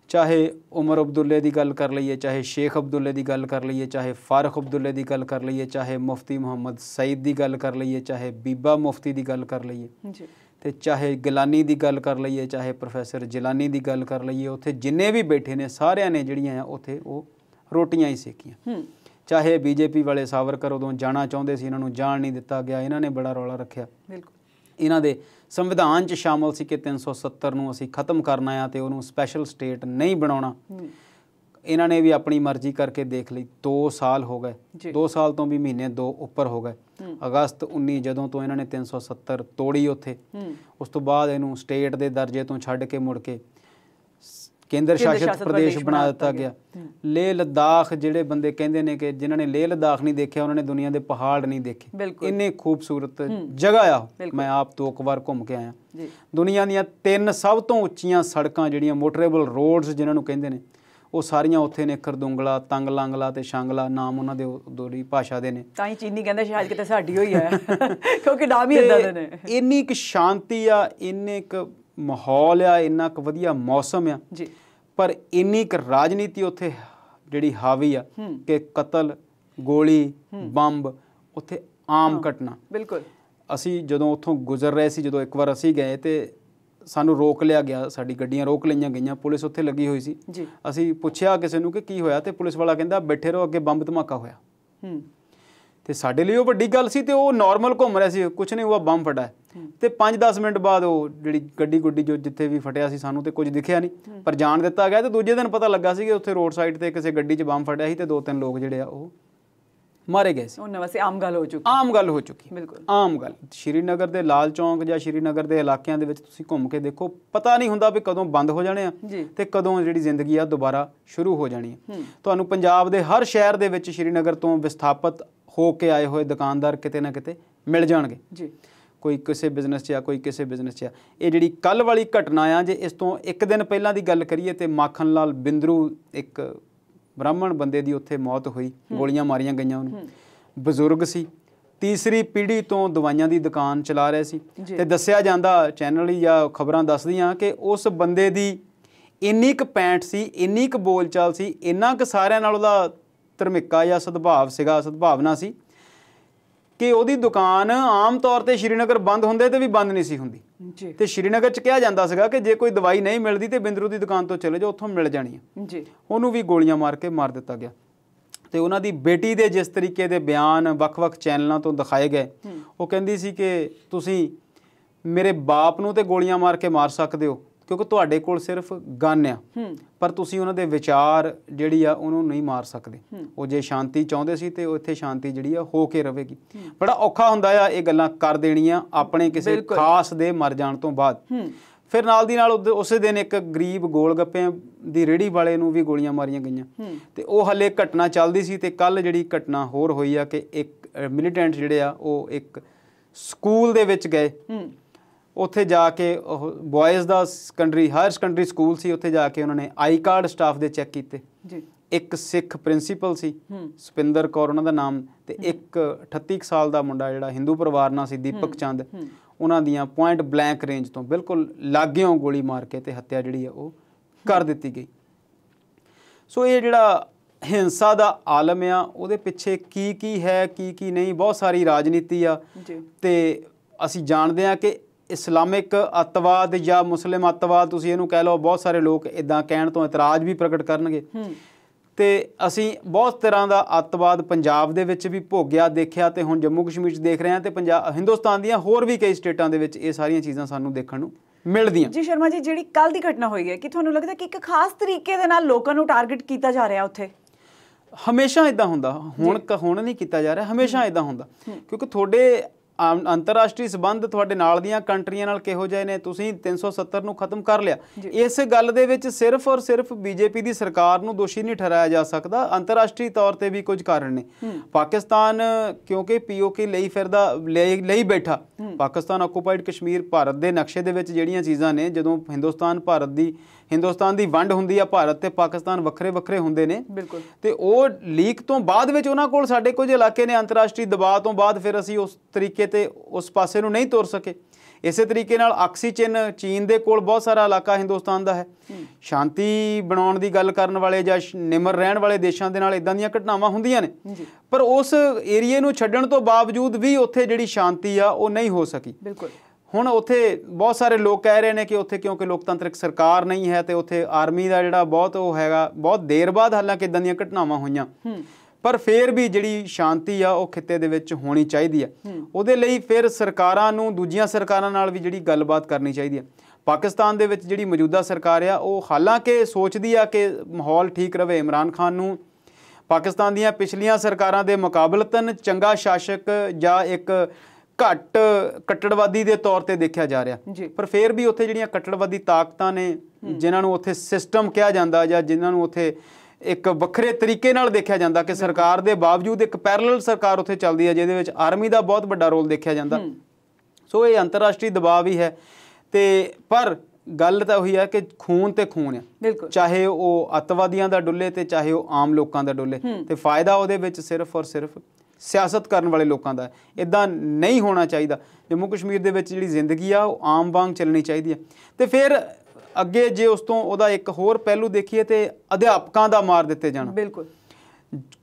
ਚਾਹੇ ਉਮਰ ਅਬਦੁੱਲੇ ਦੀ ਗੱਲ ਕਰ ਲਈਏ ਚਾਹੇ ਸ਼ੇਖ ਅਬਦੁੱਲੇ ਦੀ ਗੱਲ ਕਰ ਲਈਏ ਚਾਹੇ ਫਾਰਖ ਅਬਦੁੱਲੇ ਦੀ ਗੱਲ ਕਰ ਲਈਏ ਚਾਹੇ ਮੁਫਤੀ ਮੁਹੰਮਦ ਸੈਦ ਦੀ ਗੱਲ ਕਰ ਲਈਏ ਚਾਹੇ ਬੀਬਾ ਮੁਫਤੀ ਦੀ ਗੱਲ ਕਰ ਲਈਏ ਜੀ ਤੇ ਚਾਹੇ ਗਿਲਾਨੀ ਦੀ ਗੱਲ ਕਰ ਲਈਏ ਚਾਹੇ ਪ੍ਰੋਫੈਸਰ ਜਿਲਾਨੀ ਦੀ ਗੱਲ ਕਰ ਲਈਏ ਉੱਥੇ ਜਿੰਨੇ ਵੀ ਬੈਠੇ ਨੇ ਸਾਰਿਆਂ ਨੇ ਜਿਹੜੀਆਂ ਆ ਉੱਥੇ ਉਹ ਰੋਟੀਆਂ ਹੀ ਸੇਕੀਆਂ ਚਾਹੇ ਬੀਜੇਪੀ ਵਾਲੇ ਸਾਵਰਕਰ ਉਦੋਂ ਜਾਣਾ ਚਾਹੁੰਦੇ ਸੀ ਇਹਨਾਂ ਨੂੰ ਜਾਣ ਨਹੀਂ ਦਿੱਤਾ ਗਿਆ ਇਹਨਾਂ ਨੇ ਬੜਾ ਰੌਲਾ ਰੱਖਿਆ ਬਿਲਕੁਲ ਇਹਨਾਂ ਦੇ ਸੰਵਿਧਾਨ 'ਚ ਸ਼ਾਮਲ ਸੀ ਕਿ 370 ਨੂੰ ਅਸੀਂ ਖਤਮ ਕਰਨਾ ਆ ਤੇ ਉਹਨੂੰ ਸਪੈਸ਼ਲ ਸਟੇਟ ਨਹੀਂ ਬਣਾਉਣਾ ਇਹਨਾਂ ਨੇ ਵੀ ਆਪਣੀ ਮਰਜ਼ੀ ਕਰਕੇ ਦੇਖ ਲਈ 2 ਸਾਲ ਹੋ ਗਏ 2 ਸਾਲ ਤੋਂ ਵੀ ਮਹੀਨੇ 2 ਉੱਪਰ ਹੋ ਗਏ ਅਗਸਤ 19 ਜਦੋਂ ਤੋਂ ਇਹਨਾਂ ਨੇ 370 ਤੋੜੀ ਉੱਥੇ ਉਸ ਤੋਂ ਬਾਅਦ ਇਹਨੂੰ ਸਟੇਟ ਦੇ ਦਰਜੇ ਤੋਂ ਛੱਡ ਕੇ ਮੁੜ ਕੇ ਕੇਂਦਰ ਸ਼ਾਸਿਤ ਪ੍ਰਦੇਸ਼ ਬਣਾ ਦਿੱਤਾ ਗਿਆ ਲੇਹ ਲਦਾਖ ਜਿਹੜੇ ਬੰਦੇ ਕਹਿੰਦੇ ਨੇ ਕਿ ਜਿਨ੍ਹਾਂ ਨੇ ਲੇਹ ਲਦਾਖ ਨਹੀਂ ਦੇਖਿਆ ਉਹਨਾਂ ਨੇ ਦੁਨੀਆ ਦੇ ਪਹਾੜ ਨਹੀਂ ਦੇਖੇ ਇੰਨੇ ਖੂਬਸੂਰਤ ਜਗ੍ਹਾ ਆ ਮੈਂ ਆਪ ਇੱਕ ਵਾਰ ਘੁੰਮ ਕੇ ਆਇਆ ਦੁਨੀਆ ਦੀਆਂ ਤਿੰਨ ਸਭ ਤੋਂ ਉੱਚੀਆਂ ਸੜਕਾਂ ਜਿਹੜੀਆਂ ਮੋਟਰੇਬਲ ਰੋਡਸ ਜਿਨ੍ਹਾਂ ਨੂੰ ਕਹਿੰਦੇ ਨੇ ਉਹ ਸਾਰੀਆਂ ਉੱਥੇ ਨੇ ਖਰਦੁੰਗਲਾ ਤੰਗ ਲੰਗਲਾ ਤੇ ਸ਼ੰਗਲਾ ਨਾਮ ਉਹਨਾਂ ਦੇ ਦੋਰੀ ਭਾਸ਼ਾ ਦੇ ਨੇ ਤਾਂ ਹੀ ਚੀਨੀ ਕਹਿੰਦਾ ਸ਼ਾਇਦ ਕਿਤੇ ਸਾਡੀ ਹੋਈ ਹੈ *laughs* ਕਿਉਂਕਿ ਨਾਮ ਹੀ ਇਦਾਂ ਦੇ ਨੇ ਇੰਨੀ ਇੱਕ ਸ਼ਾਂਤੀ ਆ ਇੰਨੇ ਇੱਕ ਮਾਹੌਲ ਆ ਇੰਨਾ ਇੱਕ ਵਧੀਆ ਮੌਸਮ ਆ ਜੀ ਪਰ ਇੰਨੀ ਇੱਕ ਰਾਜਨੀਤੀ ਉੱਥੇ ਜਿਹੜੀ ਹਾਵੀ ਆ ਕਿ ਕਤਲ ਗੋਲੀ ਬੰਬ ਉੱਥੇ ਆਮ ਘਟਨਾ ਬਿਲਕੁਲ ਅਸੀਂ ਜਦੋਂ ਉੱਥੋਂ ਗੁਜ਼ਰ ਰਹੇ ਸੀ ਜਦੋਂ ਇੱਕ ਵਾਰ ਅਸੀਂ ਗਏ ਤੇ ਸਾਨੂੰ ਰੋਕ ਲਿਆ ਗਿਆ ਸਾਡੀ ਗੱਡੀਆਂ ਰੋਕ ਲਈਆਂ ਗਈਆਂ ਪੁਲਿਸ ਉੱਥੇ ਲੱਗੀ ਹੋਈ ਸੀ ਅਸੀਂ ਪੁੱਛਿਆ ਕਿਸੇ ਨੂੰ ਕਿ ਕੀ ਹੋਇਆ ਤੇ ਪੁਲਿਸ ਵਾਲਾ ਕਹਿੰਦਾ ਬੈਠੇ ਰਹੋ ਅੱਗੇ ਬੰਬ ਧਮਾਕਾ ਹੋਇਆ ਤੇ ਸਾਡੇ ਲਈ ਉਹ ਵੱਡੀ ਗੱਲ ਸੀ ਤੇ ਉਹ ਨਾਰਮਲ ਘੁੰਮ ਰਿਹਾ ਸੀ ਕੁਝ ਨਹੀਂ ਹੋਇਆ ਬੰਬ ਫਟਾ ਤੇ 5-10 ਮਿੰਟ ਬਾਅਦ ਉਹ ਜਿਹੜੀ ਗੱਡੀ ਗੁੱਡੀ ਜੋ ਜਿੱਥੇ ਵੀ ਫਟਿਆ ਸੀ ਸਾਨੂੰ ਤੇ ਕੁਝ ਦਿਖਿਆ ਨਹੀਂ ਪਰ ਜਾਣ ਦਿੱਤਾ ਗਿਆ ਤੇ ਦੂਜੇ ਦਿਨ ਪਤਾ ਲੱਗਾ ਸੀ ਕਿ ਉੱਥੇ ਰੋਡ ਸਾਈਡ ਤੇ ਕਿਸੇ ਗੱਡੀ 'ਚ ਬੰਬ ਫਟਿਆ ਸੀ ਤੇ ਦੋ ਤਿੰਨ ਲੋਕ ਜਿਹੜੇ ਆ ਉਹ ਮਾਰੇ ਗਏ ਸੀ ਉਹਨਾਂ ਵਾਸਤੇ ਆਮ ਗੱਲ ਹੋ ਚੁੱਕੀ ਆਮ ਗੱਲ ਹੋ ਚੁੱਕੀ ਬਿਲਕੁਲ ਆਮ ਗੱਲ ਸ਼੍ਰੀਨਗਰ ਦੇ ਲਾਲ ਚੌਂਕ ਜਾਂ ਸ਼੍ਰੀਨਗਰ ਦੇ ਇਲਾਕਿਆਂ ਦੇ ਵਿੱਚ ਤੁਸੀਂ ਘੁੰਮ ਕੇ ਦੇਖੋ ਪਤਾ ਨਹੀਂ ਹੁੰਦਾ ਵੀ ਕਦੋਂ ਬੰਦ ਹੋ ਜਾਣੇ ਆ ਤੇ ਕਦੋਂ ਜਿਹੜੀ ਜ਼ਿੰਦਗੀ ਆ ਦੁਬਾਰਾ ਸ਼ੁਰੂ ਹੋ ਜਾਣੀ ਹੈ ਤੁਹਾਨੂੰ ਪੰਜਾਬ ਦੇ ਹਰ ਸ਼ਹਿਰ ਦੇ ਵਿੱਚ ਸ਼੍ਰੀਨਗਰ ਤੋਂ ਵਿਸਥਾਪਿਤ ਹੋ ਕੇ ਆਏ ਹੋਏ ਦੁਕਾਨਦਾਰ ਕਿਤੇ ਨਾ ਕਿਤੇ ਮਿਲ ਜਾਣਗੇ ਜੀ ਕੋਈ ਕਿਸੇ ਬਿਜ਼ਨਸ 'ਚ ਆ ਕੋਈ ਕਿਸੇ ਬਿਜ਼ਨਸ 'ਚ ਆ ਇਹ ਜਿਹੜੀ ਕੱਲ ਵਾਲੀ ਘਟਨਾ ਆ ਜੇ ਇਸ ਤੋਂ ਇੱਕ ਦਿਨ ਪਹਿਲਾਂ ਦੀ ਗੱਲ ਕਰੀਏ ਤੇ ਮਾਖਨ ਲਾਲ ਬਿੰਦਰੂ ਇੱਕ ਬ੍ਰਾਹਮਣ ਬੰਦੇ ਦੀ ਉੱਥੇ ਮੌਤ ਹੋਈ ਗੋਲੀਆਂ ਮਾਰੀਆਂ ਗਈਆਂ ਉਹਨੂੰ ਬਜ਼ੁਰਗ ਸੀ ਤੀਸਰੀ ਪੀੜ੍ਹੀ ਤੋਂ ਦਵਾਈਆਂ ਦੀ ਦੁਕਾਨ ਚਲਾ ਰਿਹਾ ਸੀ ਤੇ ਦੱਸਿਆ ਜਾਂਦਾ ਚੈਨਲ ਹੀ ਜਾਂ ਖਬਰਾਂ ਦੱਸਦੀਆਂ ਕਿ ਉਸ ਬੰਦੇ ਦੀ ਇੰਨੀ ਕੁ ਪੈਂਟ ਸੀ ਇੰਨੀ ਕੁ ਬੋਲਚਾਲ ਸੀ ਇੰਨਾ ਕੁ ਸਾਰਿਆਂ ਨਾਲ ਉਹਦਾ ਧਰਮਿਕਾ ਜਾਂ ਸਦਭਾਵ ਸੀਗਾ ਸਦਭਾਵਨਾ ਸੀ ਕਿ ਉਹਦੀ ਦੁਕਾਨ ਆਮ ਤੌਰ ਤੇ ਸ਼੍ਰੀਨਗਰ ਬੰਦ ਹੁੰਦੇ ਤੇ ਵੀ ਬੰਦ ਨਹੀਂ ਸੀ ਹੁੰਦੀ ਜੀ ਤੇ ਸ਼੍ਰੀਨਗਰ ਚ ਕਿਹਾ ਜਾਂਦਾ ਸੀਗਾ ਕਿ ਜੇ ਕੋਈ ਦਵਾਈ ਨਹੀਂ ਮਿਲਦੀ ਤੇ ਬਿੰਦਰੂ ਦੀ ਦੁਕਾਨ ਤੋਂ ਚਲੇ ਜਾ ਉੱਥੋਂ ਮਿਲ ਜਾਣੀ ਹੈ ਜੀ ਉਹਨੂੰ ਵੀ ਗੋਲੀਆਂ ਮਾਰ ਕੇ ਮਾਰ ਦਿੱਤਾ ਗਿਆ ਤੇ ਉਹਨਾਂ ਦੀ ਬੇਟੀ ਦੇ ਜਿਸ ਤਰੀਕੇ ਦੇ ਬਿਆਨ ਵੱਖ-ਵੱਖ ਚੈਨਲਾਂ ਤੋਂ ਦਿਖਾਏ ਗਏ ਉਹ ਕਹਿੰਦੀ ਸੀ ਕਿ ਤੁਸੀਂ ਮੇਰੇ ਬਾਪ ਨੂੰ ਤੇ ਗੋਲੀਆਂ ਮਾਰ ਕੇ ਮਾਰ ਸਕਦੇ ਹੋ ਕਿਉਂਕਿ ਤੁਹਾਡੇ ਕੋਲ ਸਿਰਫ ਗਨ ਆ ਪਰ ਤੁਸੀਂ ਉਹਨਾਂ ਦੇ ਵਿਚਾਰ ਜਿਹੜੀ ਆ ਉਹਨੂੰ ਨਹੀਂ ਮਾਰ ਸਕਦੇ ਉਹ ਜੇ ਸ਼ਾਂਤੀ ਚਾਹੁੰਦੇ ਸੀ ਤੇ ਉਹ ਇੱਥੇ ਸ਼ਾਂਤੀ ਜਿਹੜੀ ਆ ਹੋ ਕੇ ਰਹੇਗੀ ਬੜਾ ਔਖਾ ਹੁੰਦਾ ਆ ਇਹ ਗੱਲਾਂ ਕਰ ਦੇਣੀਆਂ ਆਪਣੇ ਕਿਸੇ ਖਾਸ ਦੇ ਮਰ ਜਾਣ ਤੋਂ ਬਾਅਦ ਫਿਰ ਨਾਲ ਦੀ ਨਾਲ ਉਸੇ ਦਿਨ ਇੱਕ ਗਰੀਬ ਗੋਲ ਗੱਪਿਆਂ ਦੀ ਰੇੜੀ ਵਾਲੇ ਨੂੰ ਵੀ ਗੋਲੀਆਂ ਮਾਰੀਆਂ ਗਈਆਂ ਤੇ ਉਹ ਹੱਲੇ ਘਟਨਾ ਚੱਲਦੀ ਸੀ ਤੇ ਕੱਲ ਜਿਹੜੀ ਘਟਨਾ ਹੋਰ ਹੋਈ ਆ ਕਿ ਇੱਕ ਮਿਲੀਟੈਂਟ ਜਿਹੜੇ ਆ ਉਹ ਇੱਕ ਸਕੂਲ ਦੇ ਵਿੱਚ ਗਏ ਉੱਥੇ ਜਾ ਕੇ ਉਹ ਬॉयਜ਼ ਦਾ ਸਕੰਡਰੀ ਹਾਇਰ ਸਕੰਡਰੀ ਸਕੂਲ ਸੀ ਉੱਥੇ ਜਾ ਕੇ ਉਹਨਾਂ ਨੇ ਆਈ ਕਾਰਡ ਸਟਾਫ ਦੇ ਚੈੱਕ ਕੀਤੇ ਜੀ ਇੱਕ ਸਿੱਖ ਪ੍ਰਿੰਸੀਪਲ ਸੀ ਸੁਪਿੰਦਰ ਕੌਰ ਉਹਨਾਂ ਦਾ ਨਾਮ ਤੇ ਇੱਕ 38 ਸਾਲ ਦਾ ਮੁੰਡਾ ਜਿਹੜਾ ਹਿੰਦੂ ਪਰਿਵਾਰ ਨਾਲ ਸੀ ਦੀਪਕ ਚੰਦ ਉਹਨਾਂ ਦੀਆਂ ਪੁਆਇੰਟ ਬਲੈਂਕ ਰੇਂਜ ਤੋਂ ਬਿਲਕੁਲ ਲਾਗਿਓਂ ਗੋਲੀ ਮਾਰ ਕੇ ਤੇ ਹੱਤਿਆ ਜਿਹੜੀ ਆ ਉਹ ਕਰ ਦਿੱਤੀ ਗਈ ਸੋ ਇਹ ਜਿਹੜਾ ਹਿੰਸਾ ਦਾ ਆਲਮ ਆ ਉਹਦੇ ਪਿੱਛੇ ਕੀ ਕੀ ਹੈ ਕੀ ਕੀ ਨਹੀਂ ਬਹੁਤ ਸਾਰੀ ਰਾਜਨੀਤੀ ਆ ਤੇ ਅਸੀਂ ਜਾਣਦੇ ਆ ਕਿ ਇਸਲਾਮਿਕ ਅੱਤਵਾਦ ਜਾਂ ਮੁਸਲਿਮ ਅੱਤਵਾਦ ਤੁਸੀਂ ਇਹਨੂੰ ਕਹਿ ਲਓ ਬਹੁਤ ਸਾਰੇ ਲੋਕ ਇਦਾਂ ਕਹਿਣ ਤੋਂ ਇਤਰਾਜ਼ ਵੀ ਪ੍ਰਗਟ ਕਰਨਗੇ ਤੇ ਅਸੀਂ ਬਹੁਤ ਤਰ੍ਹਾਂ ਦਾ ਅੱਤਵਾਦ ਪੰਜਾਬ ਦੇ ਵਿੱਚ ਵੀ ਭੋਗਿਆ ਦੇਖਿਆ ਤੇ ਹੁਣ ਜੰਮੂ ਕਸ਼ਮੀਰ 'ਚ ਦੇਖ ਰਹੇ ਹਾਂ ਤੇ ਪੰਜਾਬ ਹਿੰਦੁਸਤਾਨ ਦੀਆਂ ਹੋਰ ਵੀ ਕਈ ਸਟੇਟਾਂ ਦੇ ਵਿੱਚ ਇਹ ਸਾਰੀਆਂ ਚੀਜ਼ਾਂ ਸਾਨੂੰ ਦੇਖਣ ਨੂੰ ਮਿਲਦੀਆਂ ਜੀ ਸ਼ਰਮਾ ਜੀ ਜਿਹੜੀ ਕੱਲ ਦੀ ਘਟਨਾ ਹੋਈ ਹੈ ਕਿ ਤੁਹਾਨੂੰ ਲੱਗਦਾ ਕਿ ਇੱਕ ਖਾਸ ਤਰੀਕੇ ਦੇ ਨਾਲ ਲੋਕਾਂ ਨੂੰ ਟਾਰਗੇਟ ਕੀਤਾ ਜਾ ਰਿਹਾ ਉੱਥੇ ਹਮੇਸ਼ਾ ਇਦਾਂ ਹੁੰਦਾ ਹੁਣ ਹੁਣ ਨਹੀਂ ਕੀਤਾ ਜਾ ਰਿਹਾ ਹਮੇਸ਼ਾ ਇਦਾਂ ਹੁੰਦਾ ਕਿਉਂਕਿ ਤੁਹਾਡੇ ਅੰਤਰਰਾਸ਼ਟਰੀ ਸਬੰਧ ਤੁਹਾਡੇ ਨਾਲ ਦੀਆਂ ਕੰਟਰੀਆਂ ਨਾਲ ਕਿਹੋ ਜਿਹੇ ਨੇ ਤੁਸੀਂ 370 ਨੂੰ ਖਤਮ ਕਰ ਲਿਆ ਇਸ ਗੱਲ ਦੇ ਵਿੱਚ ਸਿਰਫ ਔਰ ਸਿਰਫ ਬੀਜੇਪੀ ਦੀ ਸਰਕਾਰ ਨੂੰ ਦੋਸ਼ੀ ਨਹੀਂ ਠਹਿਰਾਇਆ ਜਾ ਸਕਦਾ ਅੰਤਰਰਾਸ਼ਟਰੀ ਤੌਰ ਤੇ ਵੀ ਕੁਝ ਕਾਰਨ ਨੇ ਪਾਕਿਸਤਾਨ ਕਿਉਂਕਿ ਪੀਓਕੇ ਲਈ ਫਿਰਦਾ ਲਈ ਬੈਠਾ ਪਾਕਿਸਤਾਨ ਆਕੂਪਾਈਡ ਕਸ਼ਮੀਰ ਭਾਰਤ ਦੇ ਨਕਸ਼ੇ ਦੇ ਵਿੱਚ ਜਿਹੜੀਆਂ ਚੀਜ਼ਾਂ ਨੇ ਜਦੋਂ ਹਿੰਦੁਸਤਾਨ ਭਾਰਤ ਦੀ ਹਿੰਦੁਸਤਾਨ ਦੀ ਵੰਡ ਹੁੰਦੀ ਆ ਭਾਰਤ ਤੇ ਪਾਕਿਸਤਾਨ ਵੱਖਰੇ ਵੱਖਰੇ ਹੁੰਦੇ ਨੇ ਬਿਲਕੁਲ ਤੇ ਉਹ ਲੀਕ ਤੋਂ ਬਾਅਦ ਵਿੱਚ ਉਹਨਾਂ ਕੋਲ ਸਾਡੇ ਕੁਝ ਇਲਾਕੇ ਨੇ ਅੰਤਰਰਾਸ਼ਟਰੀ ਦਬਾਅ ਤੋਂ ਬਾਅਦ ਫਿਰ ਅਸੀਂ ਉਸ ਤਰੀਕੇ ਤੇ ਉਸ ਪਾਸੇ ਨੂੰ ਨਹੀਂ ਤੁਰ ਸਕੇ ਇਸੇ ਤਰੀਕੇ ਨਾਲ ਆਕਸੀਜਨ ਚੀਨ ਦੇ ਕੋਲ ਬਹੁਤ ਸਾਰਾ ਇਲਾਕਾ ਹਿੰਦੁਸਤਾਨ ਦਾ ਹੈ ਸ਼ਾਂਤੀ ਬਣਾਉਣ ਦੀ ਗੱਲ ਕਰਨ ਵਾਲੇ ਜਾਂ ਨਿਮਰ ਰਹਿਣ ਵਾਲੇ ਦੇਸ਼ਾਂ ਦੇ ਨਾਲ ਇਦਾਂ ਦੀਆਂ ਘਟਨਾਵਾਂ ਹੁੰਦੀਆਂ ਨੇ ਪਰ ਉਸ ਏਰੀਏ ਨੂੰ ਛੱਡਣ ਤੋਂ ਬਾਵਜੂਦ ਵੀ ਉੱਥੇ ਜਿਹੜੀ ਸ਼ਾਂਤੀ ਆ ਉਹ ਨਹੀਂ ਹੋ ਸਕੀ ਬਿਲਕੁਲ ਹੁਣ ਉੱਥੇ ਬਹੁਤ ਸਾਰੇ ਲੋਕ ਕਹਿ ਰਹੇ ਨੇ ਕਿ ਉੱਥੇ ਕਿਉਂਕਿ ਲੋਕਤੰਤਰਿਕ ਸਰਕਾਰ ਨਹੀਂ ਹੈ ਤੇ ਉੱਥੇ ਆਰਮੀ ਦਾ ਜਿਹੜਾ ਬਹੁਤ ਉਹ ਹੈਗਾ ਬਹੁਤ ਦੇਰ ਬਾਅਦ ਹਾਲਾਂਕਿ ਇਦਾਂ ਦੀਆਂ ਘਟਨਾਵਾਂ ਹੋਈਆਂ ਪਰ ਫੇਰ ਵੀ ਜਿਹੜੀ ਸ਼ਾਂਤੀ ਆ ਉਹ ਖਿੱਤੇ ਦੇ ਵਿੱਚ ਹੋਣੀ ਚਾਹੀਦੀ ਆ ਉਹਦੇ ਲਈ ਫਿਰ ਸਰਕਾਰਾਂ ਨੂੰ ਦੂਜੀਆਂ ਸਰਕਾਰਾਂ ਨਾਲ ਵੀ ਜਿਹੜੀ ਗੱਲਬਾਤ ਕਰਨੀ ਚਾਹੀਦੀ ਆ ਪਾਕਿਸਤਾਨ ਦੇ ਵਿੱਚ ਜਿਹੜੀ ਮੌਜੂਦਾ ਸਰਕਾਰ ਆ ਉਹ ਹਾਲਾਂਕਿ ਸੋਚਦੀ ਆ ਕਿ ਮਾਹੌਲ ਠੀਕ ਰਵੇ ਇਮਰਾਨ ਖਾਨ ਨੂੰ ਪਾਕਿਸਤਾਨ ਦੀਆਂ ਪਿਛਲੀਆਂ ਸਰਕਾਰਾਂ ਦੇ ਮੁਕਾਬਲਤਨ ਚੰਗਾ ਸ਼ਾਸਕ ਜਾਂ ਇੱਕ ਘੱਟ ਕੱਟੜਵਾਦੀ ਦੇ ਤੌਰ ਤੇ ਦੇਖਿਆ ਜਾ ਰਿਹਾ ਪਰ ਫਿਰ ਵੀ ਉੱਥੇ ਜਿਹੜੀਆਂ ਕੱਟੜਵਾਦੀ ਤਾਕਤਾਂ ਨੇ ਜਿਨ੍ਹਾਂ ਨੂੰ ਉੱਥੇ ਸਿਸਟਮ ਕਿਹਾ ਜਾਂਦਾ ਜਾਂ ਜਿਨ੍ਹਾਂ ਨੂੰ ਉੱਥੇ ਇੱਕ ਵੱਖਰੇ ਤਰੀਕੇ ਨਾਲ ਦੇਖਿਆ ਜਾਂਦਾ ਕਿ ਸਰਕਾਰ ਦੇ ਬਾਵਜੂਦ ਇੱਕ ਪੈਰਲਲ ਸਰਕਾਰ ਉੱਥੇ ਚੱਲਦੀ ਹੈ ਜਿਹਦੇ ਵਿੱਚ ਆਰਮੀ ਦਾ ਬਹੁਤ ਵੱਡਾ ਰੋਲ ਦੇਖਿਆ ਜਾਂਦਾ ਸੋ ਇਹ ਅੰਤਰਰਾਸ਼ਟਰੀ ਦਬਾਅ ਵੀ ਹੈ ਤੇ ਪਰ ਗੱਲ ਤਾਂ ਉਹੀ ਹੈ ਕਿ ਖੂਨ ਤੇ ਖੂਨ ਹੈ ਚਾਹੇ ਉਹ ਅਤਵਾਦੀਆਂ ਦਾ ਡੁੱਲੇ ਤੇ ਚਾਹੇ ਉਹ ਆਮ ਲੋਕਾਂ ਦਾ ਡੁੱਲੇ ਤੇ ਫਾਇਦਾ ਉਹਦੇ ਵਿੱਚ ਸਿਰਫ ਔਰ ਸਿਰਫ ਸਿਆਸਤ ਕਰਨ ਵਾਲੇ ਲੋਕਾਂ ਦਾ ਇਦਾਂ ਨਹੀਂ ਹੋਣਾ ਚਾਹੀਦਾ ਜੰਮੂ ਕਸ਼ਮੀਰ ਦੇ ਵਿੱਚ ਜਿਹੜੀ ਜ਼ਿੰਦਗੀ ਆ ਉਹ ਆਮ ਵਾਂਗ ਚੱਲਣੀ ਚਾਹੀਦੀ ਹੈ ਤੇ ਫਿਰ ਅੱਗੇ ਜੇ ਉਸ ਤੋਂ ਉਹਦਾ ਇੱਕ ਹੋਰ ਪਹਿਲੂ ਦੇਖੀਏ ਤੇ ਅਧਿਆਪਕਾਂ ਦਾ ਮਾਰ ਦਿੱਤੇ ਜਾਣਾ ਬਿਲਕੁਲ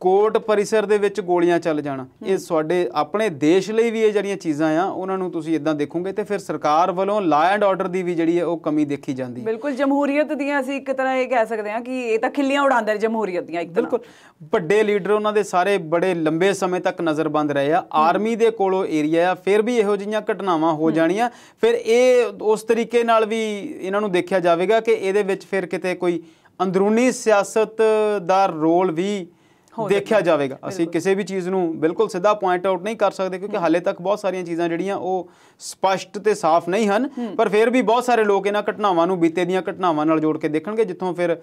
ਕੋਰਟ ਪਰਿਸਰ ਦੇ ਵਿੱਚ ਗੋਲੀਆਂ ਚੱਲ ਜਾਣਾ ਇਹ ਸਾਡੇ ਆਪਣੇ ਦੇਸ਼ ਲਈ ਵੀ ਇਹ ਜਿਹੜੀਆਂ ਚੀਜ਼ਾਂ ਆ ਉਹਨਾਂ ਨੂੰ ਤੁਸੀਂ ਇਦਾਂ ਦੇਖੋਗੇ ਤੇ ਫਿਰ ਸਰਕਾਰ ਵੱਲੋਂ ਲਾ ਐਂਡ ਆਰਡਰ ਦੀ ਵੀ ਜਿਹੜੀ ਹੈ ਉਹ ਕਮੀ ਦੇਖੀ ਜਾਂਦੀ ਹੈ ਬਿਲਕੁਲ ਜਮਹੂਰੀਅਤ ਦੀਆਂ ਅਸੀਂ ਇੱਕ ਤਰ੍ਹਾਂ ਇਹ ਕਹਿ ਸਕਦੇ ਹਾਂ ਕਿ ਇਹ ਤਾਂ ਖਿੱਲੀਆਂ ਉਡਾਉਂਦੇ ਨੇ ਜਮਹੂਰੀਅਤ ਦੀਆਂ ਇੱਕ ਤਰ੍ਹਾਂ ਬਿਲਕੁਲ ਵੱਡੇ ਲੀਡਰ ਉਹਨਾਂ ਦੇ ਸਾਰੇ ਬੜੇ ਲੰਬੇ ਸਮੇਂ ਤੱਕ ਨਜ਼ਰਬੰਦ ਰਹੇ ਆ ਆਰਮੀ ਦੇ ਕੋਲੋਂ ਏਰੀਆ ਆ ਫਿਰ ਵੀ ਇਹੋ ਜਿਹੀਆਂ ਘਟਨਾਵਾਂ ਹੋ ਜਾਣੀਆਂ ਫਿਰ ਇਹ ਉਸ ਤਰੀਕੇ ਨਾਲ ਵੀ ਇਹਨਾਂ ਨੂੰ ਦੇਖਿਆ ਜਾਵੇਗਾ ਕਿ ਇਹਦੇ ਵਿੱਚ ਫਿਰ ਕਿਤੇ ਕੋਈ ਅੰਦਰੂਨੀ ਸਿਆਸਤ ਦਾ ਰੋਲ ਵੀ ਦੇਖਿਆ ਜਾਵੇਗਾ ਅਸੀਂ ਕਿਸੇ ਵੀ ਚੀਜ਼ ਨੂੰ ਬਿਲਕੁਲ ਸਿੱਧਾ ਪੁਆਇੰਟ ਆਊਟ ਨਹੀਂ ਕਰ ਸਕਦੇ ਕਿਉਂਕਿ ਹਾਲੇ ਤੱਕ ਬਹੁਤ ਸਾਰੀਆਂ ਚੀਜ਼ਾਂ ਜਿਹੜੀਆਂ ਉਹ ਸਪਸ਼ਟ ਤੇ ਸਾਫ਼ ਨਹੀਂ ਹਨ ਪਰ ਫਿਰ ਵੀ ਬਹੁਤ ਸਾਰੇ ਲੋਕ ਇਹਨਾਂ ਘਟਨਾਵਾਂ ਨੂੰ ਬੀਤੇ ਦੀਆਂ ਘਟਨਾਵਾਂ ਨਾਲ ਜੋੜ ਕੇ ਦੇਖਣਗੇ ਜਿੱਥੋਂ ਫਿਰ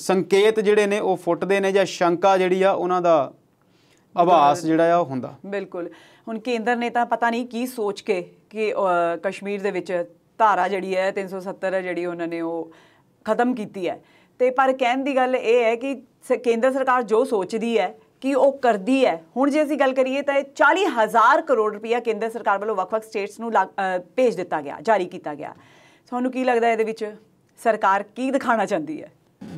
ਸੰਕੇਤ ਜਿਹੜੇ ਨੇ ਉਹ ਫੁੱਟਦੇ ਨੇ ਜਾਂ ਸ਼ੰਕਾ ਜਿਹੜੀ ਆ ਉਹਨਾਂ ਦਾ ਆਵਾਸ ਜਿਹੜਾ ਆ ਉਹ ਹੁੰਦਾ ਬਿਲਕੁਲ ਹੁਣ ਕੇਂਦਰ ਨੇ ਤਾਂ ਪਤਾ ਨਹੀਂ ਕੀ ਸੋਚ ਕੇ ਕਿ ਕਸ਼ਮੀਰ ਦੇ ਵਿੱਚ ਧਾਰਾ ਜਿਹੜੀ ਹੈ 370 ਜਿਹੜੀ ਉਹਨਾਂ ਨੇ ਉਹ ਖਤਮ ਕੀਤੀ ਹੈ ਤੇ ਪਰ ਕਹਿਣ ਦੀ ਗੱਲ ਇਹ ਹੈ ਕਿ ਕੇਂਦਰ ਸਰਕਾਰ ਜੋ ਸੋਚਦੀ ਹੈ ਕਿ ਉਹ ਕਰਦੀ ਹੈ ਹੁਣ ਜੇ ਅਸੀਂ ਗੱਲ ਕਰੀਏ ਤਾਂ ਇਹ 40000 ਕਰੋੜ ਰੁਪਇਆ ਕੇਂਦਰ ਸਰਕਾਰ ਵੱਲੋਂ ਵੱਖ-ਵੱਖ ਸਟੇਟਸ ਨੂੰ ਭੇਜ ਦਿੱਤਾ ਗਿਆ ਜਾਰੀ ਕੀਤਾ ਗਿਆ ਤੁਹਾਨੂੰ ਕੀ ਲੱਗਦਾ ਇਹਦੇ ਵਿੱਚ ਸਰਕਾਰ ਕੀ ਦਿਖਾਣਾ ਚਾਹੁੰਦੀ ਹੈ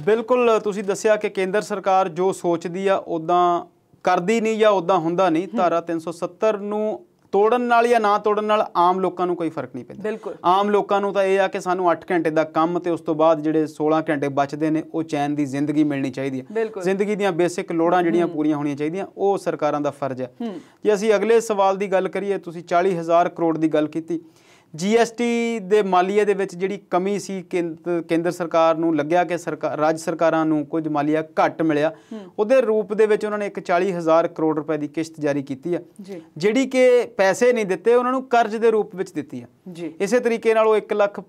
ਬਿਲਕੁਲ ਤੁਸੀਂ ਦੱਸਿਆ ਕਿ ਕੇਂਦਰ ਸਰਕਾਰ ਜੋ ਸੋਚਦੀ ਆ ਉਦਾਂ ਕਰਦੀ ਨਹੀਂ ਜਾਂ ਉਦਾਂ ਹੁੰਦਾ ਨਹੀਂ ਧਾਰਾ 370 ਨੂੰ ਤੋੜਨ ਨਾਲ ਜਾਂ ਨਾ ਤੋੜਨ ਨਾਲ ਆਮ ਲੋਕਾਂ ਨੂੰ ਕੋਈ ਫਰਕ ਨਹੀਂ ਪੈਂਦਾ ਆਮ ਲੋਕਾਂ ਨੂੰ ਤਾਂ ਇਹ ਆ ਕਿ ਸਾਨੂੰ 8 ਘੰਟੇ ਦਾ ਕੰਮ ਤੇ ਉਸ ਤੋਂ ਬਾਅਦ ਜਿਹੜੇ 16 ਘੰਟੇ ਬਚਦੇ ਨੇ ਉਹ ਚੈਨ ਦੀ ਜ਼ਿੰਦਗੀ ਮਿਲਣੀ ਚਾਹੀਦੀ ਹੈ ਜ਼ਿੰਦਗੀ ਦੀਆਂ ਬੇਸਿਕ ਲੋੜਾਂ ਜਿਹੜੀਆਂ ਪੂਰੀਆਂ ਹੋਣੀਆਂ ਚਾਹੀਦੀਆਂ ਉਹ ਸਰਕਾਰਾਂ ਦਾ ਫਰਜ਼ ਹੈ ਜੇ ਅਸੀਂ ਅਗਲੇ ਸਵਾਲ ਦੀ ਗੱਲ ਕਰੀਏ ਤੁਸੀਂ 40000 ਕਰੋੜ ਦੀ ਗੱਲ ਕੀਤੀ ਜੀਐਸਟੀ ਦੇ ਮਾਲੀਏ ਦੇ ਵਿੱਚ ਜਿਹੜੀ ਕਮੀ ਸੀ ਕੇਂਦਰ ਸਰਕਾਰ ਨੂੰ ਲੱਗਿਆ ਕਿ ਸਰਕਾਰ ਰਾਜ ਸਰਕਾਰਾਂ ਨੂੰ ਕੁਝ ਮਾਲੀਆ ਘੱਟ ਮਿਲਿਆ ਉਹਦੇ ਰੂਪ ਦੇ ਵਿੱਚ ਉਹਨਾਂ ਨੇ ਇੱਕ 40000 ਕਰੋੜ ਰੁਪਏ ਦੀ ਕਿਸ਼ਤ ਜਾਰੀ ਕੀਤੀ ਆ ਜਿਹੜੀ ਕਿ ਪੈਸੇ ਨਹੀਂ ਦਿੱਤੇ ਉਹਨਾਂ ਨੂੰ ਕਰਜ਼ ਦੇ ਰੂਪ ਵਿੱਚ ਦਿੱਤੀ ਆ ਇਸੇ ਤਰੀਕੇ ਨਾਲ ਉਹ 1 ਲੱਖ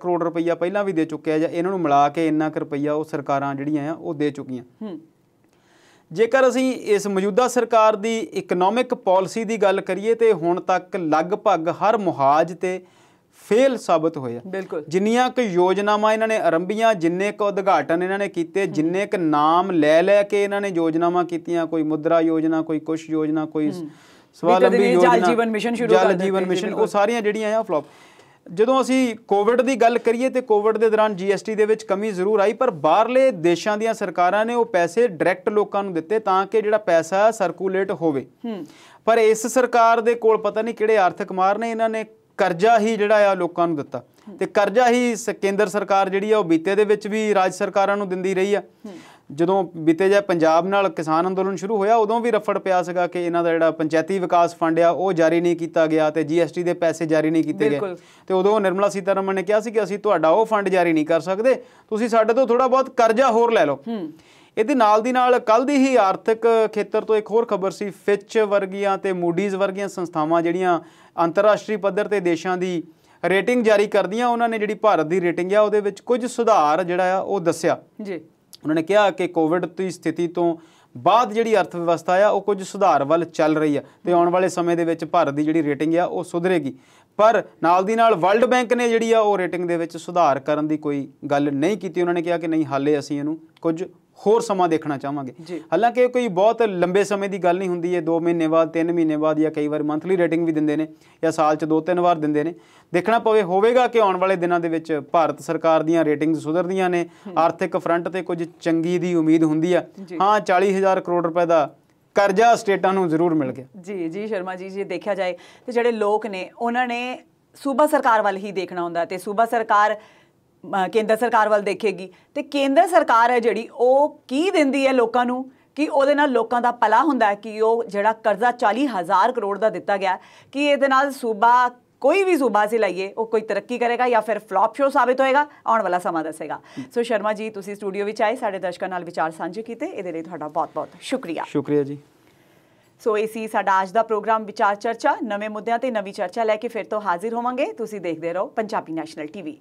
ਕਰੋੜ ਰੁਪਈਆ ਪਹਿਲਾਂ ਵੀ ਦੇ ਚੁੱਕਿਆ ਜਾਂ ਇਹਨਾਂ ਨੂੰ ਮਿਲਾ ਕੇ ਇੰਨਾ ਕੁ ਰੁਪਈਆ ਉਹ ਸਰਕਾਰਾਂ ਜਿਹੜੀਆਂ ਆ ਉਹ ਦੇ ਚੁੱਕੀਆਂ ਜੇਕਰ ਅਸੀਂ ਇਸ ਮੌਜੂਦਾ ਸਰਕਾਰ ਦੀ ਇਕਨੋਮਿਕ ਪਾਲਿਸੀ ਦੀ ਗੱਲ ਕਰੀਏ ਤੇ ਹੁਣ ਤੱਕ ਲਗਭਗ ਹਰ ਮੁਹਾਜ ਤੇ ਫੇਲ ਸਾਬਤ ਹੋਇਆ ਬਿਲਕੁਲ ਜਿੰਨੀਆਂ ਕੁ ਯੋਜਨਾਵਾਂ ਇਹਨਾਂ ਨੇ ਆਰੰਭੀਆਂ ਜਿੰਨੇ ਕੁ ਉਦਘਾਟਨ ਇਹਨਾਂ ਨੇ ਕੀਤੇ ਜਿੰਨੇ ਕੁ ਨਾਮ ਲੈ ਲੈ ਕੇ ਇਹਨਾਂ ਨੇ ਯੋਜਨਾਵਾਂ ਕੀਤੀਆਂ ਕੋਈ ਮੁਦਰਾ ਯੋਜਨਾ ਕੋਈ ਕੁਸ਼ ਯੋਜਨਾ ਕੋਈ ਸਵਾਲੰਬੀ ਯੋਜਨਾ ਜਲ ਜੀਵਨ ਮਿਸ਼ਨ ਸ਼ੁਰੂ ਕਰ ਦਿੱਤਾ ਜਲ ਜੀਵਨ ਮਿਸ਼ਨ ਉਹ ਸਾਰੀਆਂ ਜਿਹੜੀਆਂ ਆ ਫਲॉप ਜਦੋਂ ਅਸੀਂ ਕੋਵਿਡ ਦੀ ਗੱਲ ਕਰੀਏ ਤੇ ਕੋਵਿਡ ਦੇ ਦੌਰਾਨ ਜੀਐਸਟੀ ਦੇ ਵਿੱਚ ਕਮੀ ਜ਼ਰੂਰ ਆਈ ਪਰ ਬਾਹਰਲੇ ਦੇਸ਼ਾਂ ਦੀਆਂ ਸਰਕਾਰਾਂ ਨੇ ਉਹ ਪੈਸੇ ਡਾਇਰੈਕਟ ਲੋਕਾਂ ਨੂੰ ਦਿੱਤੇ ਤਾਂ ਕਿ ਜਿਹੜਾ ਪੈਸਾ ਸਰਕੂਲੇਟ ਹੋਵੇ ਪਰ ਇਸ ਸਰਕਾਰ ਦੇ ਕੋਲ ਪਤਾ ਨਹੀਂ ਕਿਹੜੇ ਆਰਥਿਕ ਮਾਰ ਨੇ ਇਹਨਾਂ ਨੇ ਕਰਜ਼ਾ ਹੀ ਜਿਹੜਾ ਆ ਲੋਕਾਂ ਨੂੰ ਦਿੱਤਾ ਤੇ ਕਰਜ਼ਾ ਹੀ ਕੇਂਦਰ ਸਰਕਾਰ ਜਿਹੜੀ ਆ ਉਹ ਬੀਤੇ ਦੇ ਵਿੱਚ ਵੀ ਰਾਜ ਸਰਕਾਰਾਂ ਨੂੰ ਦਿੰਦੀ ਰਹੀ ਆ ਜਦੋਂ ਬੀਤੇ ਜਾ ਪੰਜਾਬ ਨਾਲ ਕਿਸਾਨ ਅੰਦੋਲਨ ਸ਼ੁਰੂ ਹੋਇਆ ਉਦੋਂ ਵੀ ਰਫੜ ਪਿਆ ਸੀਗਾ ਕਿ ਇਹਨਾਂ ਦਾ ਜਿਹੜਾ ਪੰਚਾਇਤੀ ਵਿਕਾਸ ਫੰਡ ਆ ਉਹ ਜਾਰੀ ਨਹੀਂ ਕੀਤਾ ਗਿਆ ਤੇ ਜੀਐਸਟੀ ਦੇ ਪੈਸੇ ਜਾਰੀ ਨਹੀਂ ਕੀਤੇ ਗਏ ਤੇ ਉਦੋਂ ਨਿਰਮਲਾ ਸੀਤਾਰਮਨ ਨੇ ਕਿਹਾ ਸੀ ਕਿ ਅਸੀਂ ਤੁਹਾਡਾ ਉਹ ਫੰਡ ਜਾਰੀ ਨਹੀਂ ਕਰ ਸਕਦੇ ਤੁਸੀਂ ਸਾਡੇ ਤੋਂ ਥੋੜਾ ਬਹੁਤ ਕਰਜ਼ਾ ਹੋਰ ਲੈ ਲਓ ਇਹਦੇ ਨਾਲ ਦੀ ਨਾਲ ਕੱਲ ਦੀ ਹੀ ਆਰਥਿਕ ਖੇਤਰ ਤੋਂ ਇੱਕ ਹੋਰ ਖਬਰ ਸੀ ਫਿਚ ਵਰਗੀਆਂ ਤੇ ਮੂਡੀਜ਼ ਵਰਗੀਆਂ ਸੰਸਥਾਵਾਂ ਜਿਹੜੀਆਂ ਅੰਤਰਰਾਸ਼ਟਰੀ ਪੱਧਰ ਤੇ ਦੇਸ਼ਾਂ ਦੀ ਰੇਟਿੰਗ ਜਾਰੀ ਕਰਦੀਆਂ ਉਹਨਾਂ ਨੇ ਜਿਹੜੀ ਭਾਰਤ ਦੀ ਰੇਟਿੰਗ ਆ ਉਹਦੇ ਵਿੱਚ ਕੁਝ ਸੁਧਾਰ ਜਿਹੜਾ ਆ ਉਹ ਦੱਸਿਆ ਜੀ ਉਹਨਾਂ ਨੇ ਕਿਹਾ ਕਿ ਕੋਵਿਡ ਦੀ ਸਥਿਤੀ ਤੋਂ ਬਾਅਦ ਜਿਹੜੀ ਅਰਥ ਵਿਵਸਥਾ ਆ ਉਹ ਕੁਝ ਸੁਧਾਰ ਵੱਲ ਚੱਲ ਰਹੀ ਆ ਤੇ ਆਉਣ ਵਾਲੇ ਸਮੇਂ ਦੇ ਵਿੱਚ ਭਾਰਤ ਦੀ ਜਿਹੜੀ ਰੇਟਿੰਗ ਆ ਉਹ ਸੁਧਰੇਗੀ ਪਰ ਨਾਲ ਦੀ ਨਾਲ ਵਰਲਡ ਬੈਂਕ ਨੇ ਜਿਹੜੀ ਆ ਉਹ ਰੇਟਿੰਗ ਦੇ ਵਿੱਚ ਸੁਧਾਰ ਕਰਨ ਦੀ ਕੋਈ ਗੱਲ ਨਹੀਂ ਕੀਤੀ ਉਹਨਾਂ ਨੇ ਕਿਹਾ ਕਿ ਨਹੀਂ ਹਾਲੇ ਅਸੀਂ ਇਹਨੂੰ ਕੁਝ ਹੋਰ ਸਮਾਂ ਦੇਖਣਾ ਚਾਹਾਂਗੇ ਹਾਲਾਂਕਿ ਇਹ ਕੋਈ ਬਹੁਤ ਲੰਬੇ ਸਮੇਂ ਦੀ ਗੱਲ ਨਹੀਂ ਹੁੰਦੀ ਹੈ 2 ਮਹੀਨੇ ਬਾਅਦ 3 ਮਹੀਨੇ ਬਾਅਦ ਜਾਂ ਕਈ ਵਾਰ ਮੰਥਲੀ ਰੇਟਿੰਗ ਵੀ ਦਿੰਦੇ ਨੇ ਜਾਂ ਸਾਲ 'ਚ 2-3 ਵਾਰ ਦਿੰਦੇ ਨੇ ਦੇਖਣਾ ਪਵੇ ਹੋਵੇਗਾ ਕਿ ਆਉਣ ਵਾਲੇ ਦਿਨਾਂ ਦੇ ਵਿੱਚ ਭਾਰਤ ਸਰਕਾਰ ਦੀਆਂ ਰੇਟਿੰਗਸ ਸੁਧਰਦੀਆਂ ਨੇ ਆਰਥਿਕ ਫਰੰਟ ਤੇ ਕੁਝ ਚੰਗੀ ਦੀ ਉਮੀਦ ਹੁੰਦੀ ਆ ਹਾਂ 40000 ਕਰੋੜ ਰੁਪਏ ਦਾ ਕਰਜ਼ਾ ਸਟੇਟਾਂ ਨੂੰ ਜ਼ਰੂਰ ਮਿਲ ਗਿਆ ਜੀ ਜੀ ਸ਼ਰਮਾ ਜੀ ਜੇ ਦੇਖਿਆ ਜਾਏ ਤੇ ਜਿਹੜੇ ਲੋਕ ਨੇ ਉਹਨਾਂ ਨੇ ਸੂਬਾ ਸਰਕਾਰ ਵੱਲ ਹੀ ਦੇਖਣਾ ਹੁੰਦਾ ਤੇ ਸੂਬਾ ਸਰਕਾਰ ਕੇਂਦਰ ਸਰਕਾਰ ਵੱਲ ਦੇਖੇਗੀ ਤੇ ਕੇਂਦਰ ਸਰਕਾਰ ਹੈ ਜਿਹੜੀ ਉਹ ਕੀ ਦਿੰਦੀ ਹੈ ਲੋਕਾਂ ਨੂੰ ਕਿ ਉਹਦੇ ਨਾਲ ਲੋਕਾਂ ਦਾ ਪਲਾ ਹੁੰਦਾ ਹੈ ਕਿ ਉਹ ਜਿਹੜਾ ਕਰਜ਼ਾ 40000 ਕਰੋੜ ਦਾ ਦਿੱਤਾ ਗਿਆ ਕਿ ਇਹਦੇ ਨਾਲ ਸੂਬਾ ਕੋਈ ਵੀ ਸੂਬਾ ਸੀ ਲਈਏ ਉਹ ਕੋਈ ਤਰੱਕੀ ਕਰੇਗਾ ਜਾਂ ਫਿਰ ਫਲॉप ਸ਼ੋ ਸਾਬਿਤ ਹੋਏਗਾ ਆਉਣ ਵਾਲਾ ਸਮਾਂ ਦੱਸੇਗਾ ਸੋ ਸ਼ਰਮਾ ਜੀ ਤੁਸੀਂ ਸਟੂਡੀਓ ਵਿੱਚ ਆਏ ਸਾਡੇ ਦਰਸ਼ਕਾਂ ਨਾਲ ਵਿਚਾਰ ਸਾਂਝੇ ਕੀਤੇ ਇਹਦੇ ਲਈ ਤੁਹਾਡਾ ਬਹੁਤ-ਬਹੁਤ ਸ਼ੁਕਰੀਆ ਸ਼ੁਕਰੀਆ ਜੀ ਸੋ ਇਹ ਸੀ ਸਾਡਾ ਅੱਜ ਦਾ ਪ੍ਰੋਗਰਾਮ ਵਿਚਾਰ ਚਰਚਾ ਨਵੇਂ ਮੁੱਦਿਆਂ ਤੇ ਨਵੀਂ ਚਰਚਾ ਲੈ ਕੇ ਫਿਰ ਤੋਂ ਹਾਜ਼ਰ ਹੋਵਾਂਗੇ ਤੁਸੀਂ ਦੇਖਦੇ ਰਹੋ ਪੰਜਾਬੀ ਨੈਸ਼ਨਲ ਟੀਵੀ